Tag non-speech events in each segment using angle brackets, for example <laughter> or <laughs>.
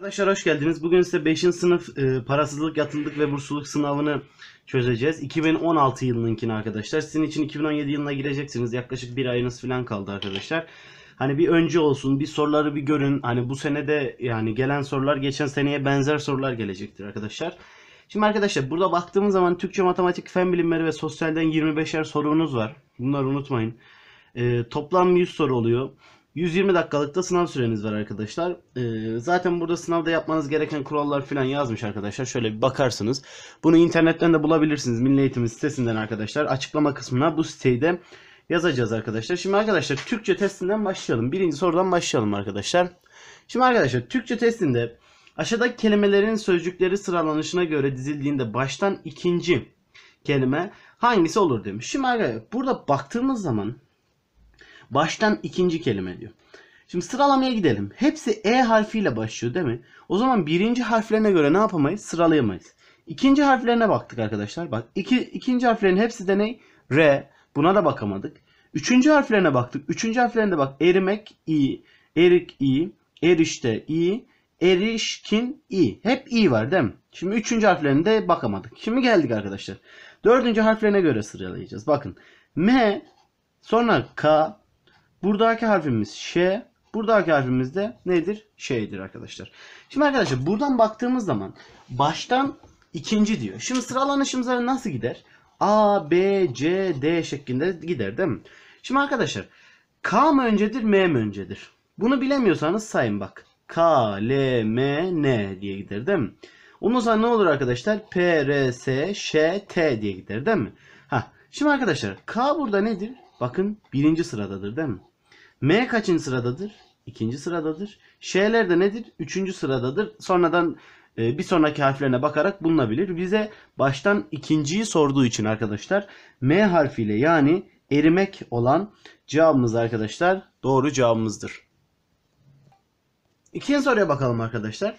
Arkadaşlar hoş geldiniz. Bugün size 5. sınıf e, parasızlık, yatılılık ve bursluluk sınavını çözeceğiz. 2016 yılınınkini arkadaşlar. Sizin için 2017 yılına gireceksiniz. Yaklaşık bir ayınız falan kaldı arkadaşlar. Hani bir önce olsun, bir soruları bir görün. Hani bu senede yani gelen sorular geçen seneye benzer sorular gelecektir arkadaşlar. Şimdi arkadaşlar burada baktığımız zaman Türkçe, matematik, fen bilimleri ve sosyalden 25'er sorunuz var. Bunları unutmayın. E, toplam 100 soru oluyor. 120 dakikalık da sınav süreniz var arkadaşlar. Ee, zaten burada sınavda yapmanız gereken kurallar falan yazmış arkadaşlar. Şöyle bir bakarsınız. Bunu internetten de bulabilirsiniz. Milli Eğitim sitesinden arkadaşlar. Açıklama kısmına bu siteyi de yazacağız arkadaşlar. Şimdi arkadaşlar Türkçe testinden başlayalım. Birinci sorudan başlayalım arkadaşlar. Şimdi arkadaşlar Türkçe testinde aşağıdaki kelimelerin sözcükleri sıralanışına göre dizildiğinde baştan ikinci kelime hangisi olur demiş. Şimdi arkadaşlar burada baktığımız zaman Baştan ikinci kelime diyor. Şimdi sıralamaya gidelim. Hepsi E harfiyle başlıyor değil mi? O zaman birinci harflerine göre ne yapamayız? Sıralayamayız. İkinci harflerine baktık arkadaşlar. Bak iki, ikinci harflerin hepsi de ne? R. Buna da bakamadık. Üçüncü harflerine baktık. Üçüncü harflerine bak. Erimek i, erik i, erişte i, erişkin i. Hep i var değil mi? Şimdi üçüncü harflerine de bakamadık. Şimdi geldik arkadaşlar. Dördüncü harflerine göre sıralayacağız. Bakın. M sonra K Buradaki harfimiz Ş. Buradaki harfimiz de nedir? Şeydir arkadaşlar. Şimdi arkadaşlar buradan baktığımız zaman baştan ikinci diyor. Şimdi sıralanışımıza hani nasıl gider? A, B, C, D şeklinde gider değil mi? Şimdi arkadaşlar K mı öncedir, M mi öncedir? Bunu bilemiyorsanız sayın bak. K, L, M, N diye gider değil mi? Ondan sonra ne olur arkadaşlar? P, R, S, Ş, T diye gider değil mi? Ha. Şimdi arkadaşlar K burada nedir? Bakın birinci sıradadır değil mi? M kaçın sıradadır? İkinci sıradadır. Ş'ler de nedir? Üçüncü sıradadır. Sonradan e, bir sonraki harflerine bakarak bulunabilir. Bize baştan ikinciyi sorduğu için arkadaşlar M harfiyle yani erimek olan cevabımız arkadaşlar doğru cevabımızdır. İkinci soruya bakalım arkadaşlar.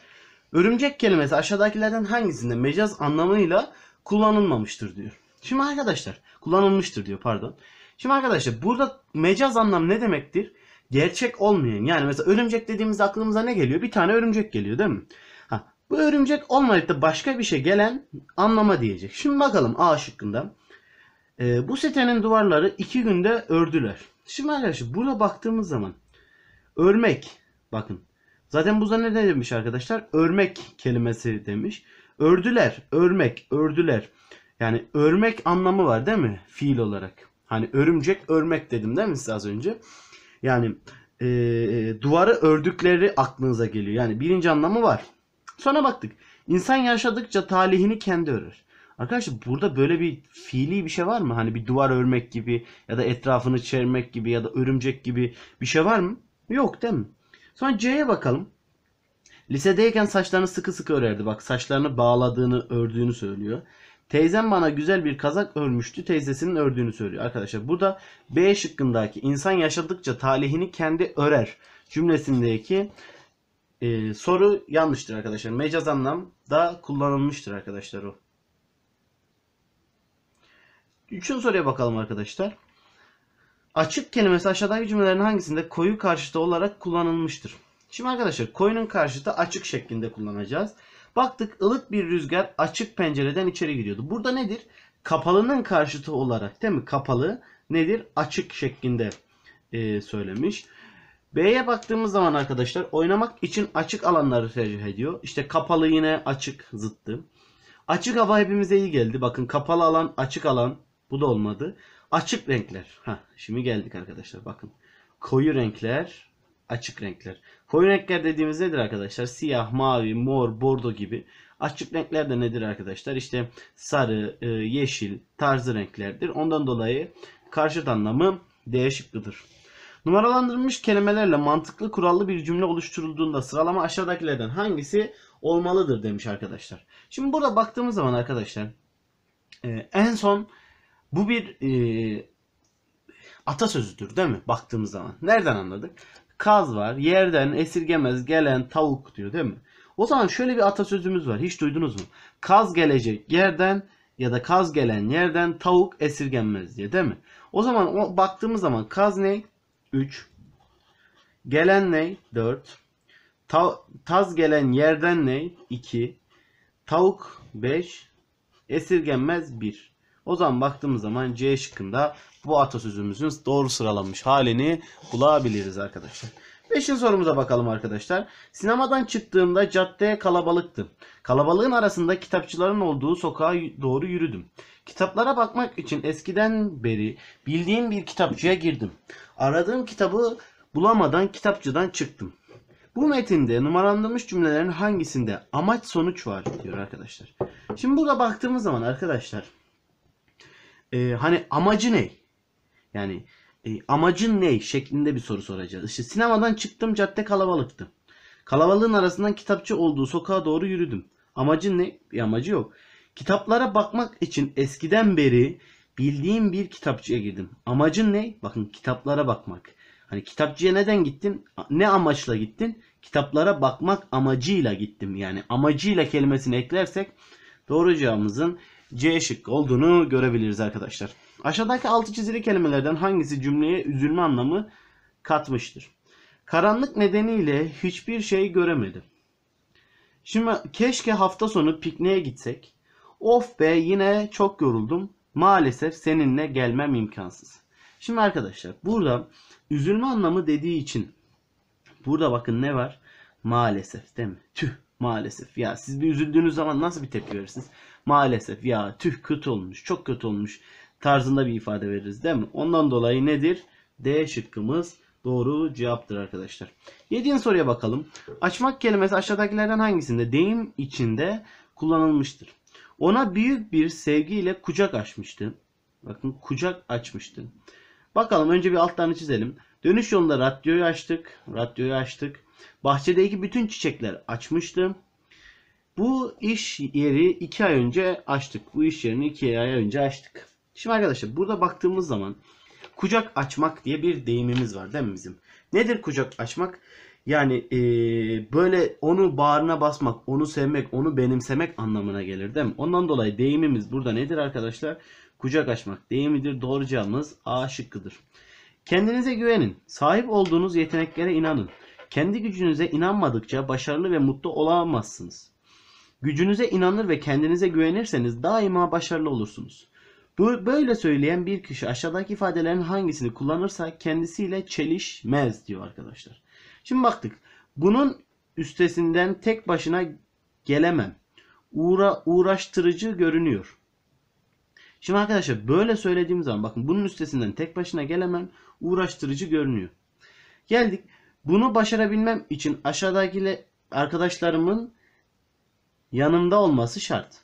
Örümcek kelimesi aşağıdakilerden hangisinde mecaz anlamıyla kullanılmamıştır diyor. Şimdi arkadaşlar kullanılmıştır diyor pardon. Şimdi arkadaşlar burada mecaz anlam ne demektir? Gerçek olmayan. Yani mesela örümcek dediğimizde aklımıza ne geliyor? Bir tane örümcek geliyor değil mi? Ha, bu örümcek olmayıp da başka bir şey gelen anlama diyecek. Şimdi bakalım A şıkkında. E, bu sitenin duvarları iki günde ördüler. Şimdi arkadaşlar burada baktığımız zaman örmek bakın zaten burada ne demiş arkadaşlar? Örmek kelimesi demiş. Ördüler, örmek, ördüler. Yani örmek anlamı var değil mi? Fiil olarak. Hani örümcek örmek dedim değil mi size az önce? Yani e, e, duvarı ördükleri aklınıza geliyor. Yani birinci anlamı var. Sonra baktık. İnsan yaşadıkça talihini kendi örer. Arkadaşlar burada böyle bir fiili bir şey var mı? Hani bir duvar örmek gibi ya da etrafını çevirmek gibi ya da örümcek gibi bir şey var mı? Yok değil mi? Sonra C'ye bakalım. Lisedeyken saçlarını sıkı sıkı örerdi. Bak saçlarını bağladığını, ördüğünü söylüyor. Teyzem bana güzel bir kazak örmüştü. Teyzesinin ördüğünü söylüyor. Arkadaşlar burada B şıkkındaki insan yaşadıkça talihini kendi örer cümlesindeki e, soru yanlıştır arkadaşlar. Mecaz anlamda kullanılmıştır arkadaşlar o. Üçüncü soruya bakalım arkadaşlar. Açık kelimesi aşağıdaki cümlelerin hangisinde koyu karşıtı olarak kullanılmıştır? Şimdi arkadaşlar koyunun karşıtı açık şeklinde kullanacağız. Baktık ılık bir rüzgar açık pencereden içeri gidiyordu. Burada nedir? Kapalının karşıtı olarak değil mi? Kapalı nedir? Açık şeklinde e, söylemiş. B'ye baktığımız zaman arkadaşlar oynamak için açık alanları tercih ediyor. İşte kapalı yine açık zıttı. Açık hava hepimize iyi geldi. Bakın kapalı alan, açık alan bu da olmadı. Açık renkler. Ha, şimdi geldik arkadaşlar bakın. Koyu renkler, açık renkler. Koyu renkler dediğimiz nedir arkadaşlar? Siyah, mavi, mor, bordo gibi. Açık renkler de nedir arkadaşlar? İşte sarı, e, yeşil tarzı renklerdir. Ondan dolayı karşıt anlamı D şıkkıdır. Numaralandırılmış kelimelerle mantıklı kurallı bir cümle oluşturulduğunda sıralama aşağıdakilerden hangisi olmalıdır demiş arkadaşlar. Şimdi burada baktığımız zaman arkadaşlar e, en son bu bir e, atasözüdür değil mi? Baktığımız zaman. Nereden anladık? kaz var. Yerden esirgemez gelen tavuk diyor değil mi? O zaman şöyle bir atasözümüz var. Hiç duydunuz mu? Kaz gelecek yerden ya da kaz gelen yerden tavuk esirgenmez diye değil mi? O zaman o, baktığımız zaman kaz ne? 3. Gelen ne? 4. Ta, taz gelen yerden ne? 2. Tavuk 5. Esirgenmez 1. O zaman baktığımız zaman C şıkkında bu atasözümüzün doğru sıralanmış halini bulabiliriz arkadaşlar. Beşinci sorumuza bakalım arkadaşlar. Sinemadan çıktığımda cadde kalabalıktı. Kalabalığın arasında kitapçıların olduğu sokağa doğru yürüdüm. Kitaplara bakmak için eskiden beri bildiğim bir kitapçıya girdim. Aradığım kitabı bulamadan kitapçıdan çıktım. Bu metinde numaralanmış cümlelerin hangisinde amaç sonuç var diyor arkadaşlar. Şimdi burada baktığımız zaman arkadaşlar e, hani amacı ne? Yani e, amacın ne şeklinde bir soru soracağız. İşte sinemadan çıktım cadde kalabalıktı. Kalabalığın arasından kitapçı olduğu sokağa doğru yürüdüm. Amacın ne? Bir amacı yok. Kitaplara bakmak için eskiden beri bildiğim bir kitapçıya girdim. Amacın ne? Bakın kitaplara bakmak. Hani kitapçıya neden gittin? Ne amaçla gittin? Kitaplara bakmak amacıyla gittim. Yani amacıyla kelimesini eklersek doğru cevabımızın C şıkkı olduğunu görebiliriz arkadaşlar. Aşağıdaki altı çizili kelimelerden hangisi cümleye üzülme anlamı katmıştır? Karanlık nedeniyle hiçbir şey göremedim. Şimdi keşke hafta sonu pikniğe gitsek. Of be yine çok yoruldum. Maalesef seninle gelmem imkansız. Şimdi arkadaşlar burada üzülme anlamı dediği için burada bakın ne var? Maalesef değil mi? Tüh maalesef. Ya siz bir üzüldüğünüz zaman nasıl bir tepki verirsiniz? Maalesef ya tüh kötü olmuş, çok kötü olmuş tarzında bir ifade veririz değil mi? Ondan dolayı nedir? D şıkkımız doğru cevaptır arkadaşlar. 7. soruya bakalım. Açmak kelimesi aşağıdakilerden hangisinde deyim içinde kullanılmıştır? Ona büyük bir sevgiyle kucak açmıştı. Bakın kucak açmıştı. Bakalım önce bir altlarını çizelim. Dönüş yolunda radyoyu açtık. Radyoyu açtık. Bahçedeki bütün çiçekler açmıştı. Bu iş yeri 2 ay önce açtık. Bu iş yerini 2 ay önce açtık. Şimdi arkadaşlar burada baktığımız zaman kucak açmak diye bir deyimimiz var değil mi bizim? Nedir kucak açmak? Yani e, böyle onu bağrına basmak, onu sevmek, onu benimsemek anlamına gelir değil mi? Ondan dolayı deyimimiz burada nedir arkadaşlar? Kucak açmak deyimidir. Doğru cevabımız A şıkkıdır. Kendinize güvenin. Sahip olduğunuz yeteneklere inanın. Kendi gücünüze inanmadıkça başarılı ve mutlu olamazsınız. Gücünüze inanır ve kendinize güvenirseniz daima başarılı olursunuz. Böyle söyleyen bir kişi aşağıdaki ifadelerin hangisini kullanırsa kendisiyle çelişmez diyor arkadaşlar. Şimdi baktık. Bunun üstesinden tek başına gelemem. Uğra, uğraştırıcı görünüyor. Şimdi arkadaşlar böyle söylediğim zaman bakın bunun üstesinden tek başına gelemem uğraştırıcı görünüyor. Geldik. Bunu başarabilmem için aşağıdaki arkadaşlarımın yanımda olması şart.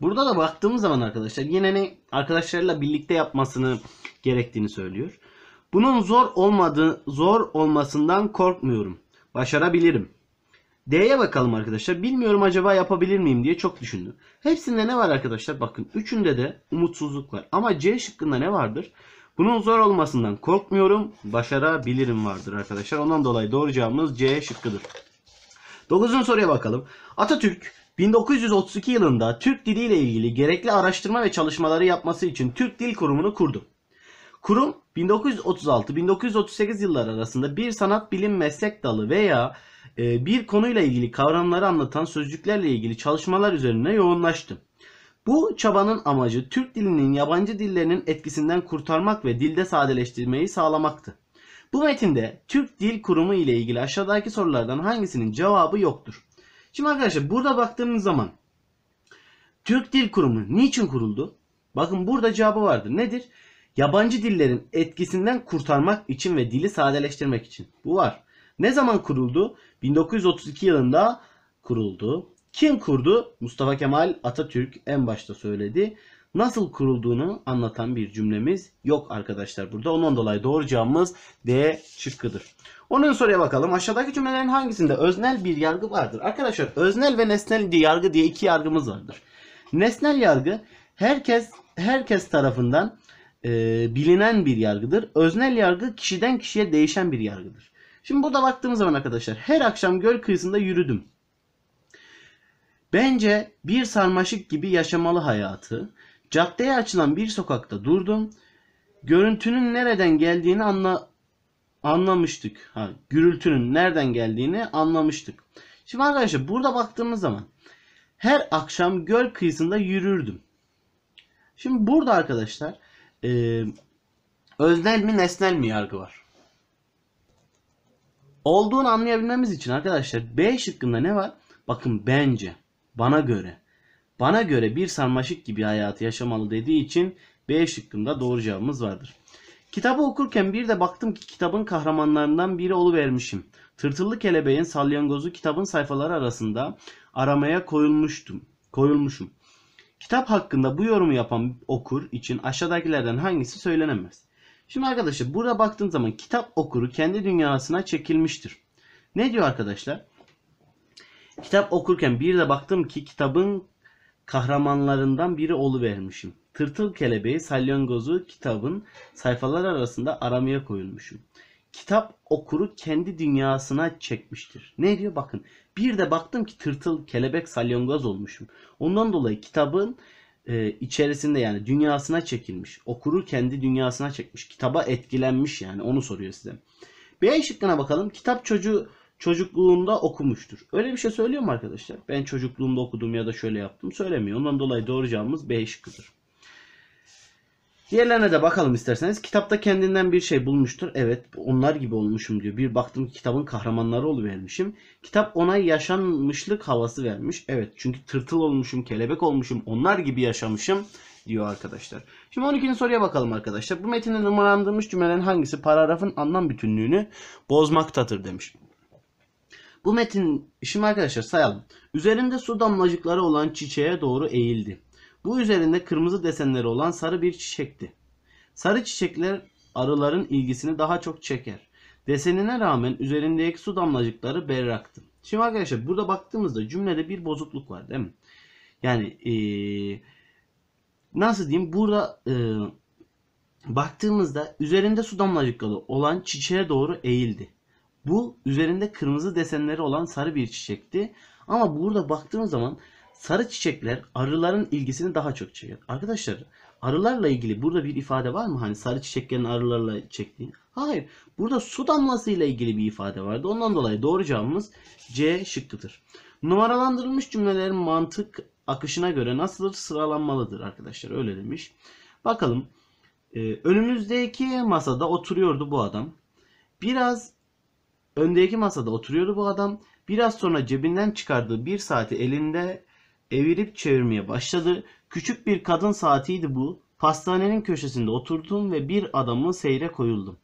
Burada da baktığımız zaman arkadaşlar yine hani arkadaşlarıyla birlikte yapmasını gerektiğini söylüyor. Bunun zor olmadığı, zor olmasından korkmuyorum. Başarabilirim. D'ye bakalım arkadaşlar. Bilmiyorum acaba yapabilir miyim diye çok düşündü. Hepsinde ne var arkadaşlar? Bakın üçünde de umutsuzluk var. Ama C şıkkında ne vardır? Bunun zor olmasından korkmuyorum. Başarabilirim vardır arkadaşlar. Ondan dolayı doğru cevabımız C şıkkıdır. Dokuzun soruya bakalım. Atatürk 1932 yılında Türk diliyle ilgili gerekli araştırma ve çalışmaları yapması için Türk Dil Kurumu'nu kurdu. Kurum 1936-1938 yılları arasında bir sanat bilim meslek dalı veya e, bir konuyla ilgili kavramları anlatan sözcüklerle ilgili çalışmalar üzerine yoğunlaştı. Bu çabanın amacı Türk dilinin yabancı dillerinin etkisinden kurtarmak ve dilde sadeleştirmeyi sağlamaktı. Bu metinde Türk Dil Kurumu ile ilgili aşağıdaki sorulardan hangisinin cevabı yoktur? Şimdi arkadaşlar burada baktığımız zaman Türk Dil Kurumu niçin kuruldu? Bakın burada cevabı vardır. Nedir? Yabancı dillerin etkisinden kurtarmak için ve dili sadeleştirmek için. Bu var. Ne zaman kuruldu? 1932 yılında kuruldu. Kim kurdu? Mustafa Kemal Atatürk en başta söyledi. Nasıl kurulduğunu anlatan bir cümlemiz yok arkadaşlar burada. Ondan dolayı doğru cevabımız D şıkkıdır. Onun soruya bakalım. Aşağıdaki cümlelerin hangisinde öznel bir yargı vardır? Arkadaşlar öznel ve nesnel diye yargı diye iki yargımız vardır. Nesnel yargı herkes herkes tarafından e, bilinen bir yargıdır. Öznel yargı kişiden kişiye değişen bir yargıdır. Şimdi burada baktığımız zaman arkadaşlar her akşam göl kıyısında yürüdüm. Bence bir sarmaşık gibi yaşamalı hayatı. Caddeye açılan bir sokakta durdum. Görüntünün nereden geldiğini anla anlamıştık. Ha, gürültünün nereden geldiğini anlamıştık. Şimdi arkadaşlar burada baktığımız zaman her akşam göl kıyısında yürürdüm. Şimdi burada arkadaşlar e, öznel mi nesnel mi yargı var? Olduğunu anlayabilmemiz için arkadaşlar B şıkkında ne var? Bakın bence, bana göre, bana göre bir sarmaşık gibi hayatı yaşamalı dediği için B şıkkında doğru cevabımız vardır. Kitabı okurken bir de baktım ki kitabın kahramanlarından biri oluvermişim. Tırtıllı kelebeğin salyangozu kitabın sayfaları arasında aramaya koyulmuştum. Koyulmuşum. Kitap hakkında bu yorumu yapan okur için aşağıdakilerden hangisi söylenemez? Şimdi arkadaşlar burada baktığın zaman kitap okuru kendi dünyasına çekilmiştir. Ne diyor arkadaşlar? Kitap okurken bir de baktım ki kitabın kahramanlarından biri oluvermişim. Tırtıl Kelebeği Salyangozu kitabın sayfalar arasında aramaya koyulmuşum. Kitap okuru kendi dünyasına çekmiştir. Ne diyor bakın. Bir de baktım ki tırtıl, kelebek, salyangoz olmuşum. Ondan dolayı kitabın e, içerisinde yani dünyasına çekilmiş. Okuru kendi dünyasına çekmiş. Kitaba etkilenmiş yani onu soruyor size. B şıkkına bakalım. Kitap çocuğu çocukluğunda okumuştur. Öyle bir şey söylüyor mu arkadaşlar? Ben çocukluğumda okudum ya da şöyle yaptım söylemiyor. Ondan dolayı doğru cevabımız B şıkkıdır. Diğerlerine de bakalım isterseniz. Kitapta kendinden bir şey bulmuştur. Evet onlar gibi olmuşum diyor. Bir baktım kitabın kahramanları oluvermişim. Kitap ona yaşanmışlık havası vermiş. Evet çünkü tırtıl olmuşum, kelebek olmuşum, onlar gibi yaşamışım diyor arkadaşlar. Şimdi 12. soruya bakalım arkadaşlar. Bu metinde numaralandırılmış cümlelerin hangisi paragrafın anlam bütünlüğünü bozmaktadır demiş. Bu metin, şimdi arkadaşlar sayalım. Üzerinde su damlacıkları olan çiçeğe doğru eğildi. Bu üzerinde kırmızı desenleri olan sarı bir çiçekti. Sarı çiçekler arıların ilgisini daha çok çeker. Desenine rağmen üzerindeki su damlacıkları berraktı. Şimdi arkadaşlar burada baktığımızda cümlede bir bozukluk var değil mi? Yani ee, nasıl diyeyim burada ee, baktığımızda üzerinde su damlacıkları olan çiçeğe doğru eğildi. Bu üzerinde kırmızı desenleri olan sarı bir çiçekti. Ama burada baktığımız zaman Sarı çiçekler arıların ilgisini daha çok çeker. Arkadaşlar arılarla ilgili burada bir ifade var mı? Hani sarı çiçeklerin arılarla çektiği. Hayır. Burada su damlasıyla ilgili bir ifade vardı. Ondan dolayı doğru cevabımız C şıkkıdır. Numaralandırılmış cümlelerin mantık akışına göre nasıl sıralanmalıdır arkadaşlar. Öyle demiş. Bakalım. Ee, önümüzdeki masada oturuyordu bu adam. Biraz öndeki masada oturuyordu bu adam. Biraz sonra cebinden çıkardığı bir saati elinde evirip çevirmeye başladı. Küçük bir kadın saatiydi bu. Pastanenin köşesinde oturdum ve bir adamın seyre koyuldum.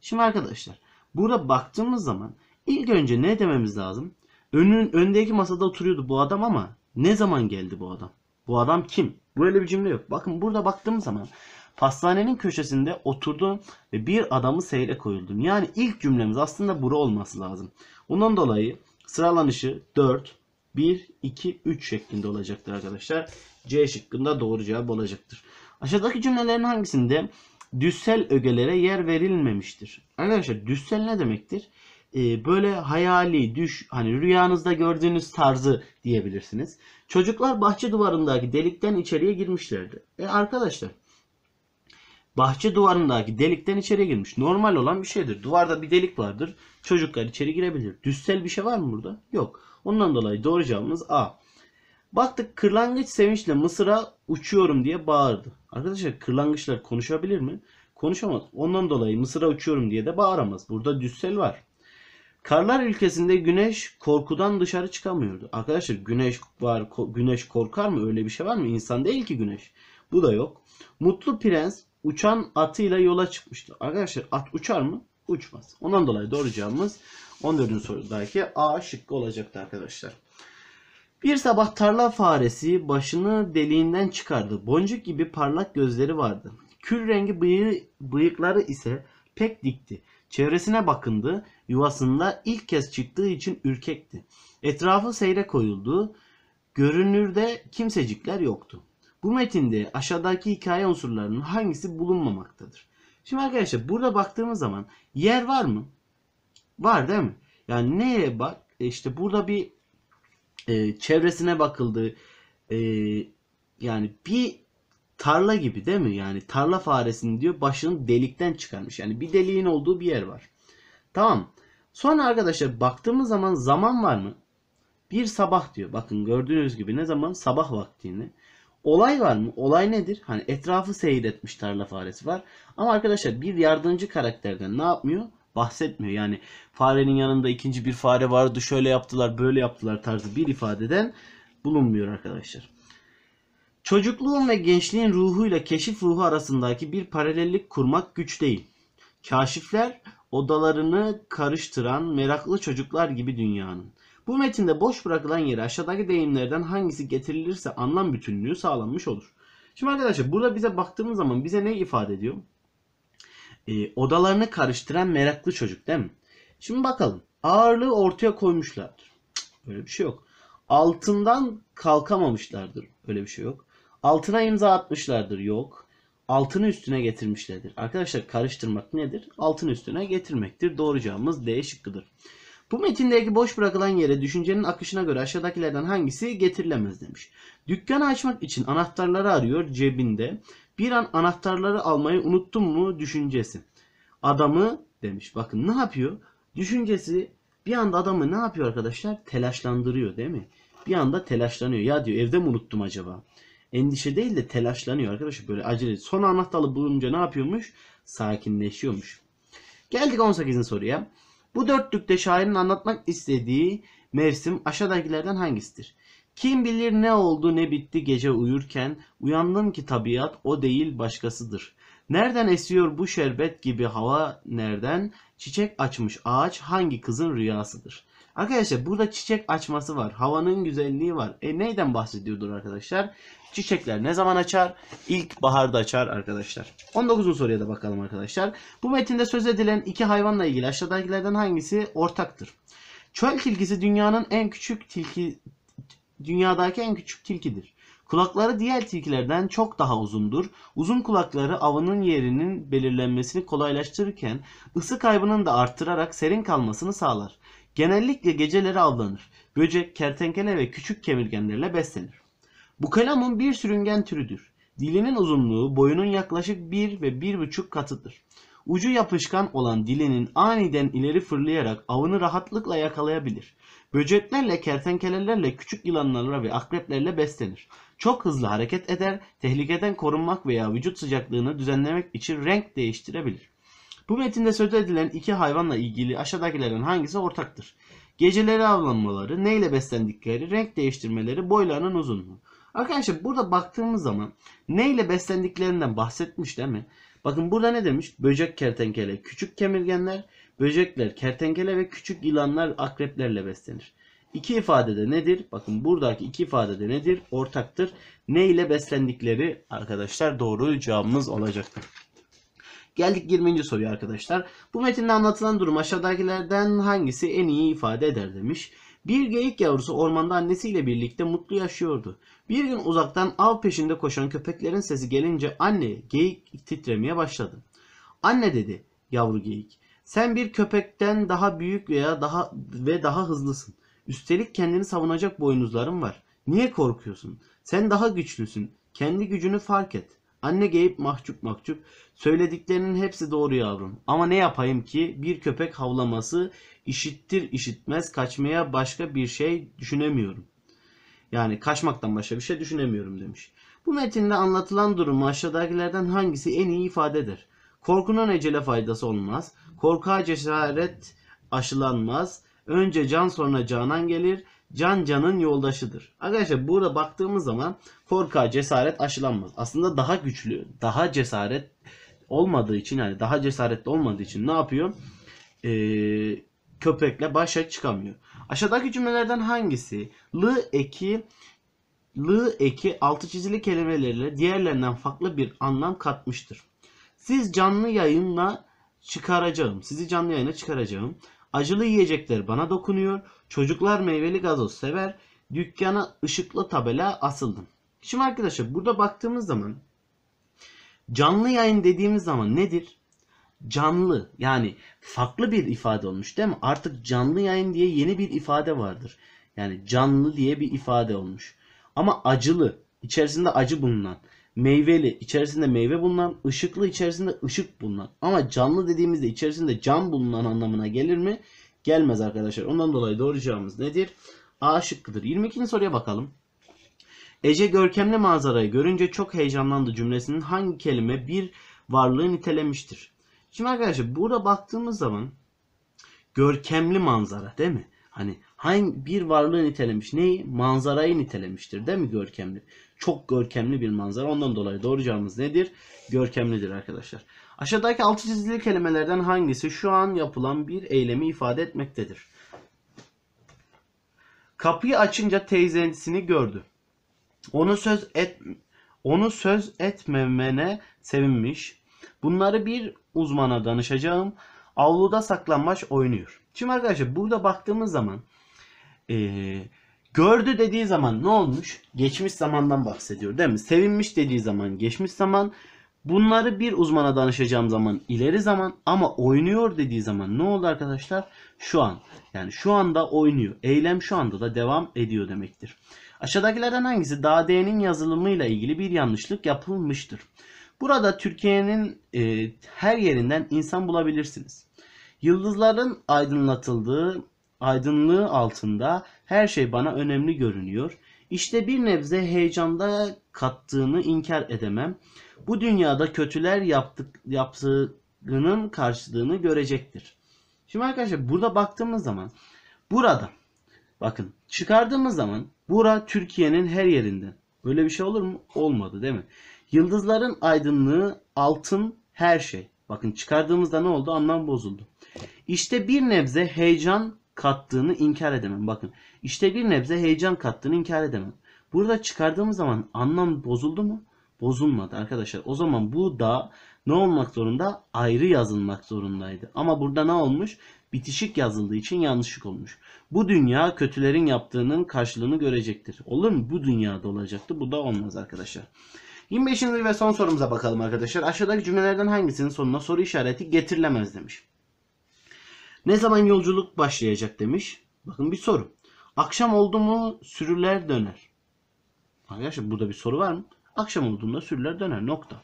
Şimdi arkadaşlar burada baktığımız zaman ilk önce ne dememiz lazım? Önün, öndeki masada oturuyordu bu adam ama ne zaman geldi bu adam? Bu adam kim? Böyle bir cümle yok. Bakın burada baktığım zaman pastanenin köşesinde oturdum ve bir adamı seyre koyuldum. Yani ilk cümlemiz aslında bura olması lazım. Ondan dolayı sıralanışı 4, 1, 2, 3 şeklinde olacaktır arkadaşlar. C şıkkında doğru cevap olacaktır. Aşağıdaki cümlelerin hangisinde düssel ögelere yer verilmemiştir? Arkadaşlar düssel ne demektir? Ee, böyle hayali, düş, hani rüyanızda gördüğünüz tarzı diyebilirsiniz. Çocuklar bahçe duvarındaki delikten içeriye girmişlerdi. E arkadaşlar bahçe duvarındaki delikten içeriye girmiş. Normal olan bir şeydir. Duvarda bir delik vardır. Çocuklar içeri girebilir. Düssel bir şey var mı burada? Yok. Ondan dolayı doğru cevabımız A. Baktık kırlangıç sevinçle Mısır'a uçuyorum diye bağırdı. Arkadaşlar kırlangıçlar konuşabilir mi? Konuşamaz. Ondan dolayı Mısır'a uçuyorum diye de bağıramaz. Burada düssel var. Karlar ülkesinde güneş korkudan dışarı çıkamıyordu. Arkadaşlar güneş var, ko- güneş korkar mı? Öyle bir şey var mı? İnsan değil ki güneş. Bu da yok. Mutlu prens uçan atıyla yola çıkmıştı. Arkadaşlar at uçar mı? Uçmaz. Ondan dolayı doğru cevabımız 14. sorudaki A şıkkı olacaktı arkadaşlar. Bir sabah tarla faresi başını deliğinden çıkardı. Boncuk gibi parlak gözleri vardı. Kül rengi bıyığı, bıyıkları ise pek dikti. Çevresine bakındı. Yuvasında ilk kez çıktığı için ürkekti. Etrafı seyre koyuldu. Görünürde kimsecikler yoktu. Bu metinde aşağıdaki hikaye unsurlarının hangisi bulunmamaktadır? Şimdi arkadaşlar burada baktığımız zaman yer var mı? Var değil mi? Yani neye bak? E, işte burada bir e, çevresine bakıldı. E, yani bir tarla gibi değil mi? Yani tarla faresini diyor başını delikten çıkarmış. Yani bir deliğin olduğu bir yer var. Tamam. Sonra arkadaşlar baktığımız zaman zaman var mı? Bir sabah diyor. Bakın gördüğünüz gibi ne zaman? Sabah vaktini. Olay var mı? Olay nedir? Hani etrafı seyretmiş tarla faresi var. Ama arkadaşlar bir yardımcı karakterden ne yapmıyor? bahsetmiyor. Yani farenin yanında ikinci bir fare vardı şöyle yaptılar böyle yaptılar tarzı bir ifadeden bulunmuyor arkadaşlar. Çocukluğun ve gençliğin ruhuyla keşif ruhu arasındaki bir paralellik kurmak güç değil. Kaşifler odalarını karıştıran meraklı çocuklar gibi dünyanın. Bu metinde boş bırakılan yeri aşağıdaki deyimlerden hangisi getirilirse anlam bütünlüğü sağlanmış olur. Şimdi arkadaşlar burada bize baktığımız zaman bize ne ifade ediyor? e, odalarını karıştıran meraklı çocuk değil mi? Şimdi bakalım. Ağırlığı ortaya koymuşlardır. Öyle bir şey yok. Altından kalkamamışlardır. Öyle bir şey yok. Altına imza atmışlardır. Yok. Altını üstüne getirmişlerdir. Arkadaşlar karıştırmak nedir? Altını üstüne getirmektir. Doğru cevabımız D şıkkıdır. Bu metindeki boş bırakılan yere düşüncenin akışına göre aşağıdakilerden hangisi getirilemez demiş. Dükkanı açmak için anahtarları arıyor cebinde. Bir an anahtarları almayı unuttum mu düşüncesi. Adamı demiş. Bakın ne yapıyor? Düşüncesi bir anda adamı ne yapıyor arkadaşlar? Telaşlandırıyor değil mi? Bir anda telaşlanıyor. Ya diyor evde mi unuttum acaba? Endişe değil de telaşlanıyor arkadaşlar. Böyle acele. Son anahtarı bulunca ne yapıyormuş? Sakinleşiyormuş. Geldik 18. soruya. Bu dörtlükte şairin anlatmak istediği mevsim aşağıdakilerden hangisidir? Kim bilir ne oldu ne bitti gece uyurken, uyandım ki tabiat o değil başkasıdır. Nereden esiyor bu şerbet gibi hava nereden? Çiçek açmış ağaç hangi kızın rüyasıdır? Arkadaşlar burada çiçek açması var. Havanın güzelliği var. E neyden bahsediyordur arkadaşlar? Çiçekler ne zaman açar? İlk baharda açar arkadaşlar. 19. soruya da bakalım arkadaşlar. Bu metinde söz edilen iki hayvanla ilgili aşağıdakilerden hangisi ortaktır? Çöl tilkisi dünyanın en küçük tilki dünyadaki en küçük tilkidir. Kulakları diğer tilkilerden çok daha uzundur. Uzun kulakları avının yerinin belirlenmesini kolaylaştırırken ısı kaybının da arttırarak serin kalmasını sağlar. Genellikle geceleri avlanır. Böcek, kertenkele ve küçük kemirgenlerle beslenir. Bu kalamun bir sürüngen türüdür. Dilinin uzunluğu boyunun yaklaşık 1 ve 1,5 katıdır. Ucu yapışkan olan dilinin aniden ileri fırlayarak avını rahatlıkla yakalayabilir. Böceklerle, kertenkelelerle, küçük yılanlarla ve akreplerle beslenir. Çok hızlı hareket eder, tehlikeden korunmak veya vücut sıcaklığını düzenlemek için renk değiştirebilir. Bu metinde söz edilen iki hayvanla ilgili aşağıdakilerin hangisi ortaktır? Geceleri avlanmaları, neyle beslendikleri, renk değiştirmeleri, boylarının uzunluğu. Arkadaşlar burada baktığımız zaman neyle beslendiklerinden bahsetmiş değil mi? Bakın burada ne demiş? Böcek kertenkele, küçük kemirgenler, Böcekler, kertenkele ve küçük yılanlar akreplerle beslenir. İki ifadede nedir? Bakın buradaki iki ifadede nedir? Ortaktır. Ne ile beslendikleri arkadaşlar doğru cevabımız olacaktır. Geldik 20. soruya arkadaşlar. Bu metinde anlatılan durum aşağıdakilerden hangisi en iyi ifade eder demiş. Bir geyik yavrusu ormanda annesiyle birlikte mutlu yaşıyordu. Bir gün uzaktan av peşinde koşan köpeklerin sesi gelince anne geyik titremeye başladı. Anne dedi yavru geyik sen bir köpekten daha büyük veya daha ve daha hızlısın. Üstelik kendini savunacak boynuzların var. Niye korkuyorsun? Sen daha güçlüsün. Kendi gücünü fark et. Anne geyip mahcup mahcup. Söylediklerinin hepsi doğru yavrum. Ama ne yapayım ki bir köpek havlaması işittir işitmez kaçmaya başka bir şey düşünemiyorum. Yani kaçmaktan başka bir şey düşünemiyorum demiş. Bu metinde anlatılan durumu aşağıdakilerden hangisi en iyi ifadedir? Korkunun ecele faydası olmaz. Korka cesaret aşılanmaz. Önce can sonra canan gelir. Can canın yoldaşıdır. Arkadaşlar burada baktığımız zaman korka cesaret aşılanmaz. Aslında daha güçlü, daha cesaret olmadığı için yani daha cesaretli olmadığı için ne yapıyor? Ee, köpekle başa çıkamıyor. Aşağıdaki cümlelerden hangisi? Lı eki lı eki altı çizili kelimelerle diğerlerinden farklı bir anlam katmıştır. Siz canlı yayınla çıkaracağım. Sizi canlı yayına çıkaracağım. Acılı yiyecekler bana dokunuyor. Çocuklar meyveli gazoz sever. Dükkana ışıklı tabela asıldım. Şimdi arkadaşlar burada baktığımız zaman canlı yayın dediğimiz zaman nedir? Canlı yani farklı bir ifade olmuş değil mi? Artık canlı yayın diye yeni bir ifade vardır. Yani canlı diye bir ifade olmuş. Ama acılı, içerisinde acı bulunan meyveli içerisinde meyve bulunan, ışıklı içerisinde ışık bulunan. Ama canlı dediğimizde içerisinde can bulunan anlamına gelir mi? Gelmez arkadaşlar. Ondan dolayı doğru cevabımız nedir? A şıkkıdır. 22. soruya bakalım. Ece görkemli manzarayı görünce çok heyecanlandı cümlesinin hangi kelime bir varlığı nitelemiştir? Şimdi arkadaşlar burada baktığımız zaman görkemli manzara değil mi? Hani hangi bir varlığı nitelemiş? Neyi? Manzarayı nitelemiştir değil mi görkemli? çok görkemli bir manzara. Ondan dolayı doğru cevabımız nedir? Görkemlidir arkadaşlar. Aşağıdaki altı çizili kelimelerden hangisi şu an yapılan bir eylemi ifade etmektedir? Kapıyı açınca teyzesini gördü. Onu söz et onu söz etmemene sevinmiş. Bunları bir uzmana danışacağım. Avluda saklanmaç oynuyor. Şimdi arkadaşlar burada baktığımız zaman ee, Gördü dediği zaman ne olmuş? Geçmiş zamandan bahsediyor değil mi? Sevinmiş dediği zaman geçmiş zaman. Bunları bir uzmana danışacağım zaman ileri zaman ama oynuyor dediği zaman ne oldu arkadaşlar? Şu an. Yani şu anda oynuyor. Eylem şu anda da devam ediyor demektir. Aşağıdakilerden hangisi DAD'nin yazılımıyla ilgili bir yanlışlık yapılmıştır? Burada Türkiye'nin e, her yerinden insan bulabilirsiniz. Yıldızların aydınlatıldığı aydınlığı altında her şey bana önemli görünüyor. İşte bir nebze heyecanda kattığını inkar edemem. Bu dünyada kötüler yaptık, yaptığının karşılığını görecektir. Şimdi arkadaşlar burada baktığımız zaman burada bakın çıkardığımız zaman bura Türkiye'nin her yerinde. Böyle bir şey olur mu? Olmadı değil mi? Yıldızların aydınlığı altın her şey. Bakın çıkardığımızda ne oldu? Anlam bozuldu. İşte bir nebze heyecan kattığını inkar edemem. Bakın işte bir nebze heyecan kattığını inkar edemem. Burada çıkardığımız zaman anlam bozuldu mu? Bozulmadı arkadaşlar. O zaman bu da ne olmak zorunda? Ayrı yazılmak zorundaydı. Ama burada ne olmuş? Bitişik yazıldığı için yanlışlık olmuş. Bu dünya kötülerin yaptığının karşılığını görecektir. Olur mu? Bu dünyada olacaktı. Bu da olmaz arkadaşlar. 25. ve son sorumuza bakalım arkadaşlar. Aşağıdaki cümlelerden hangisinin sonuna soru işareti getirilemez demiş. Ne zaman yolculuk başlayacak demiş. Bakın bir soru. Akşam oldu mu sürüler döner. Arkadaşlar burada bir soru var mı? Akşam olduğunda sürüler döner nokta.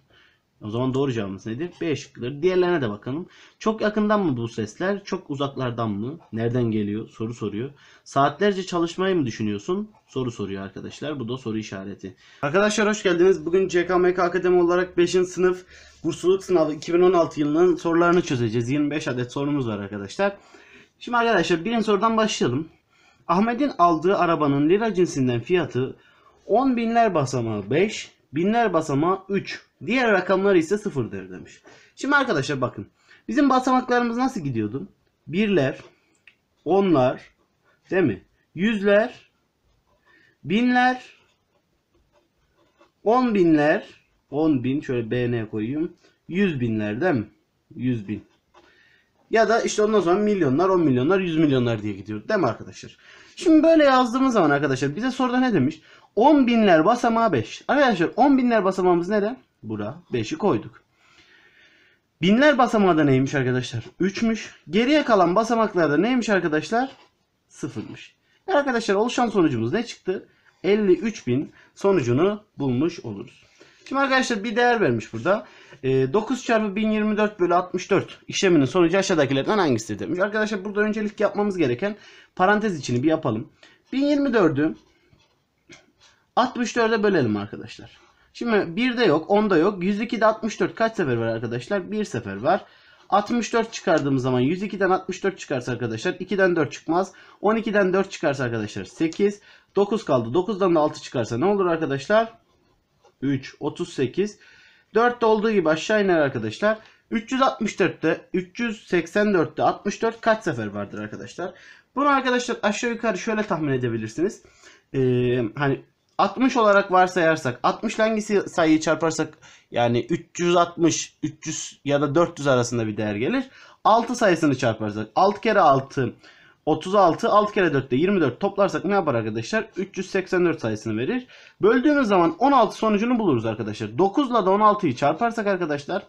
O zaman doğru cevabımız nedir? B şıkkıdır. Diğerlerine de bakalım. Çok yakından mı bu sesler? Çok uzaklardan mı? Nereden geliyor? Soru soruyor. Saatlerce çalışmayı mı düşünüyorsun? Soru soruyor arkadaşlar. Bu da soru işareti. Arkadaşlar hoş geldiniz. Bugün CKMK Akademi olarak 5. sınıf bursluluk sınavı 2016 yılının sorularını çözeceğiz. 25 adet sorumuz var arkadaşlar. Şimdi arkadaşlar birinci sorudan başlayalım. Ahmet'in aldığı arabanın lira cinsinden fiyatı 10 binler basamağı 5, binler basamağı 3 Diğer rakamlar ise sıfırdır demiş. Şimdi arkadaşlar bakın. Bizim basamaklarımız nasıl gidiyordu? Birler, onlar, değil mi? Yüzler, binler, on binler, on bin şöyle BN koyayım. Yüz binler değil mi? Yüz bin. Ya da işte ondan sonra milyonlar, on milyonlar, yüz milyonlar diye gidiyor. Değil mi arkadaşlar? Şimdi böyle yazdığımız zaman arkadaşlar bize soruda ne demiş? On binler basamağı 5. Arkadaşlar on binler basamağımız neden? Bura 5'i koyduk. Binler basamağı da neymiş arkadaşlar? 3'müş. Geriye kalan basamaklarda neymiş arkadaşlar? 0'mış. Yani arkadaşlar oluşan sonucumuz ne çıktı? 53.000 sonucunu bulmuş oluruz. Şimdi arkadaşlar bir değer vermiş burada. E, ee, 9 çarpı 1024 bölü 64 işleminin sonucu aşağıdakilerden hangisidir demiş. Arkadaşlar burada öncelik yapmamız gereken parantez içini bir yapalım. 1024'ü 64'e bölelim arkadaşlar. Şimdi 1'de yok, 10'da yok. 102'de 64 kaç sefer var arkadaşlar? 1 sefer var. 64 çıkardığımız zaman 102'den 64 çıkarsa arkadaşlar 2'den 4 çıkmaz. 12'den 4 çıkarsa arkadaşlar 8. 9 kaldı. 9'dan da 6 çıkarsa ne olur arkadaşlar? 3, 38. 4 de olduğu gibi aşağı iner arkadaşlar. 364'te 384'te 64 kaç sefer vardır arkadaşlar? Bunu arkadaşlar aşağı yukarı şöyle tahmin edebilirsiniz. Ee, hani 60 olarak varsayarsak 60 hangisi sayıyı çarparsak yani 360 300 ya da 400 arasında bir değer gelir. 6 sayısını çarparsak 6 kere 6 36 6 kere 4 de 24 toplarsak ne yapar arkadaşlar? 384 sayısını verir. Böldüğümüz zaman 16 sonucunu buluruz arkadaşlar. 9 ile de 16'yı çarparsak arkadaşlar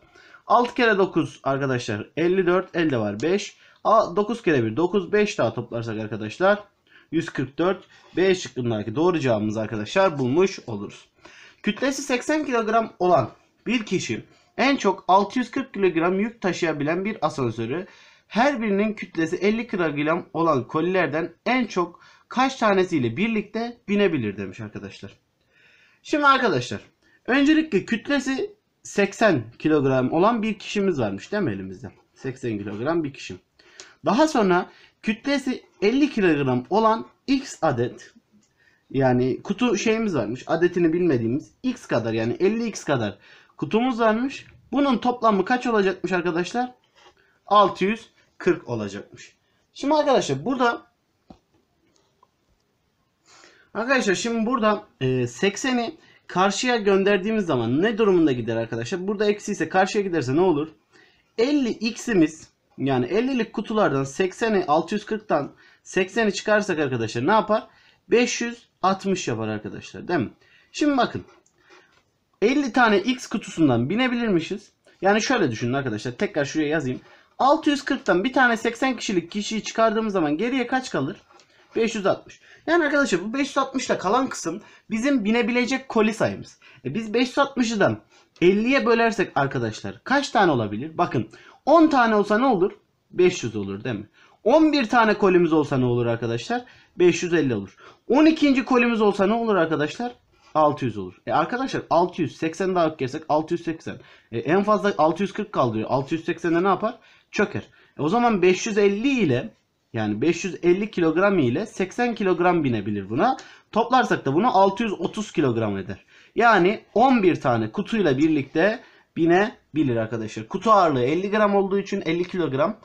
6 kere 9 arkadaşlar 54 elde var 5. 9 kere 1 9 5 daha toplarsak arkadaşlar 144 B şıkkındaki doğru cevabımız arkadaşlar bulmuş oluruz. Kütlesi 80 kilogram olan bir kişi en çok 640 kilogram yük taşıyabilen bir asansörü her birinin kütlesi 50 kilogram olan kolilerden en çok kaç tanesiyle birlikte binebilir demiş arkadaşlar. Şimdi arkadaşlar öncelikle kütlesi 80 kilogram olan bir kişimiz varmış değil mi elimizde? 80 kilogram bir kişi. Daha sonra Kütlesi 50 kilogram olan X adet yani kutu şeyimiz varmış. Adetini bilmediğimiz X kadar yani 50X kadar kutumuz varmış. Bunun toplamı kaç olacakmış arkadaşlar? 640 olacakmış. Şimdi arkadaşlar burada Arkadaşlar şimdi burada 80'i e, karşıya gönderdiğimiz zaman ne durumunda gider arkadaşlar? Burada eksi ise karşıya giderse ne olur? 50x'imiz yani 50'lik kutulardan 80'i 640'tan 80'i çıkarsak arkadaşlar ne yapar? 560 yapar arkadaşlar değil mi? Şimdi bakın 50 tane X kutusundan binebilirmişiz. Yani şöyle düşünün arkadaşlar tekrar şuraya yazayım. 640'tan bir tane 80 kişilik kişiyi çıkardığımız zaman geriye kaç kalır? 560. Yani arkadaşlar bu 560'ta kalan kısım bizim binebilecek koli sayımız. E biz 560'dan 50'ye bölersek arkadaşlar kaç tane olabilir? Bakın 10 tane olsa ne olur? 500 olur değil mi? 11 tane kolimiz olsa ne olur arkadaşlar? 550 olur. 12. kolimiz olsa ne olur arkadaşlar? 600 olur. E arkadaşlar 600 80 daha girsek 680. E en fazla 640 kaldırıyor. 680'de ne yapar? Çöker. E o zaman 550 ile yani 550 kilogram ile 80 kilogram binebilir buna. Toplarsak da bunu 630 kilogram eder. Yani 11 tane kutuyla birlikte binebilir arkadaşlar. Kutu ağırlığı 50 gram olduğu için 50 kilogram.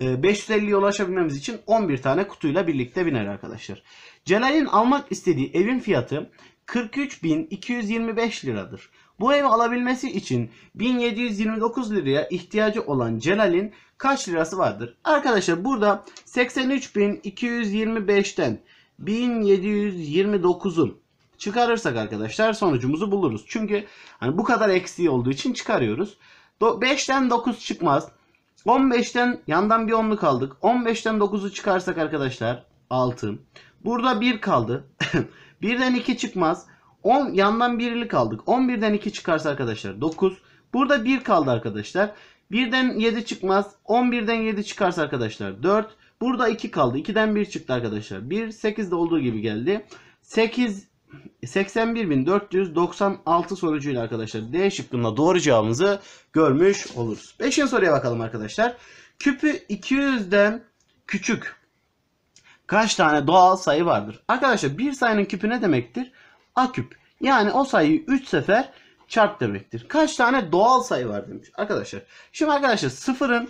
550'ye e, ulaşabilmemiz için 11 tane kutuyla birlikte biner arkadaşlar. Celal'in almak istediği evin fiyatı 43.225 liradır. Bu evi alabilmesi için 1729 liraya ihtiyacı olan Celal'in kaç lirası vardır? Arkadaşlar burada 83.225'ten 1729'un çıkarırsak arkadaşlar sonucumuzu buluruz. Çünkü hani bu kadar eksiği olduğu için çıkarıyoruz. 5'ten 9 çıkmaz. 15'ten yandan bir 10'luk aldık. 15'ten 9'u çıkarsak arkadaşlar 6. Burada 1 kaldı. 1'den <laughs> 2 çıkmaz. 10 yandan 1'lik aldık. 11'den 2 çıkarsa arkadaşlar 9. Burada 1 kaldı arkadaşlar. 1'den 7 çıkmaz. 11'den 7 çıkarsa arkadaşlar 4. Burada 2 kaldı. 2'den 1 çıktı arkadaşlar. 1 8'de olduğu gibi geldi. 8 81.496 sorucuyla arkadaşlar D şıkkında doğru cevabımızı görmüş oluruz. Beşinci soruya bakalım arkadaşlar. Küpü 200'den küçük kaç tane doğal sayı vardır? Arkadaşlar bir sayının küpü ne demektir? A küp. Yani o sayıyı 3 sefer çarp demektir. Kaç tane doğal sayı var demiş arkadaşlar. Şimdi arkadaşlar sıfırın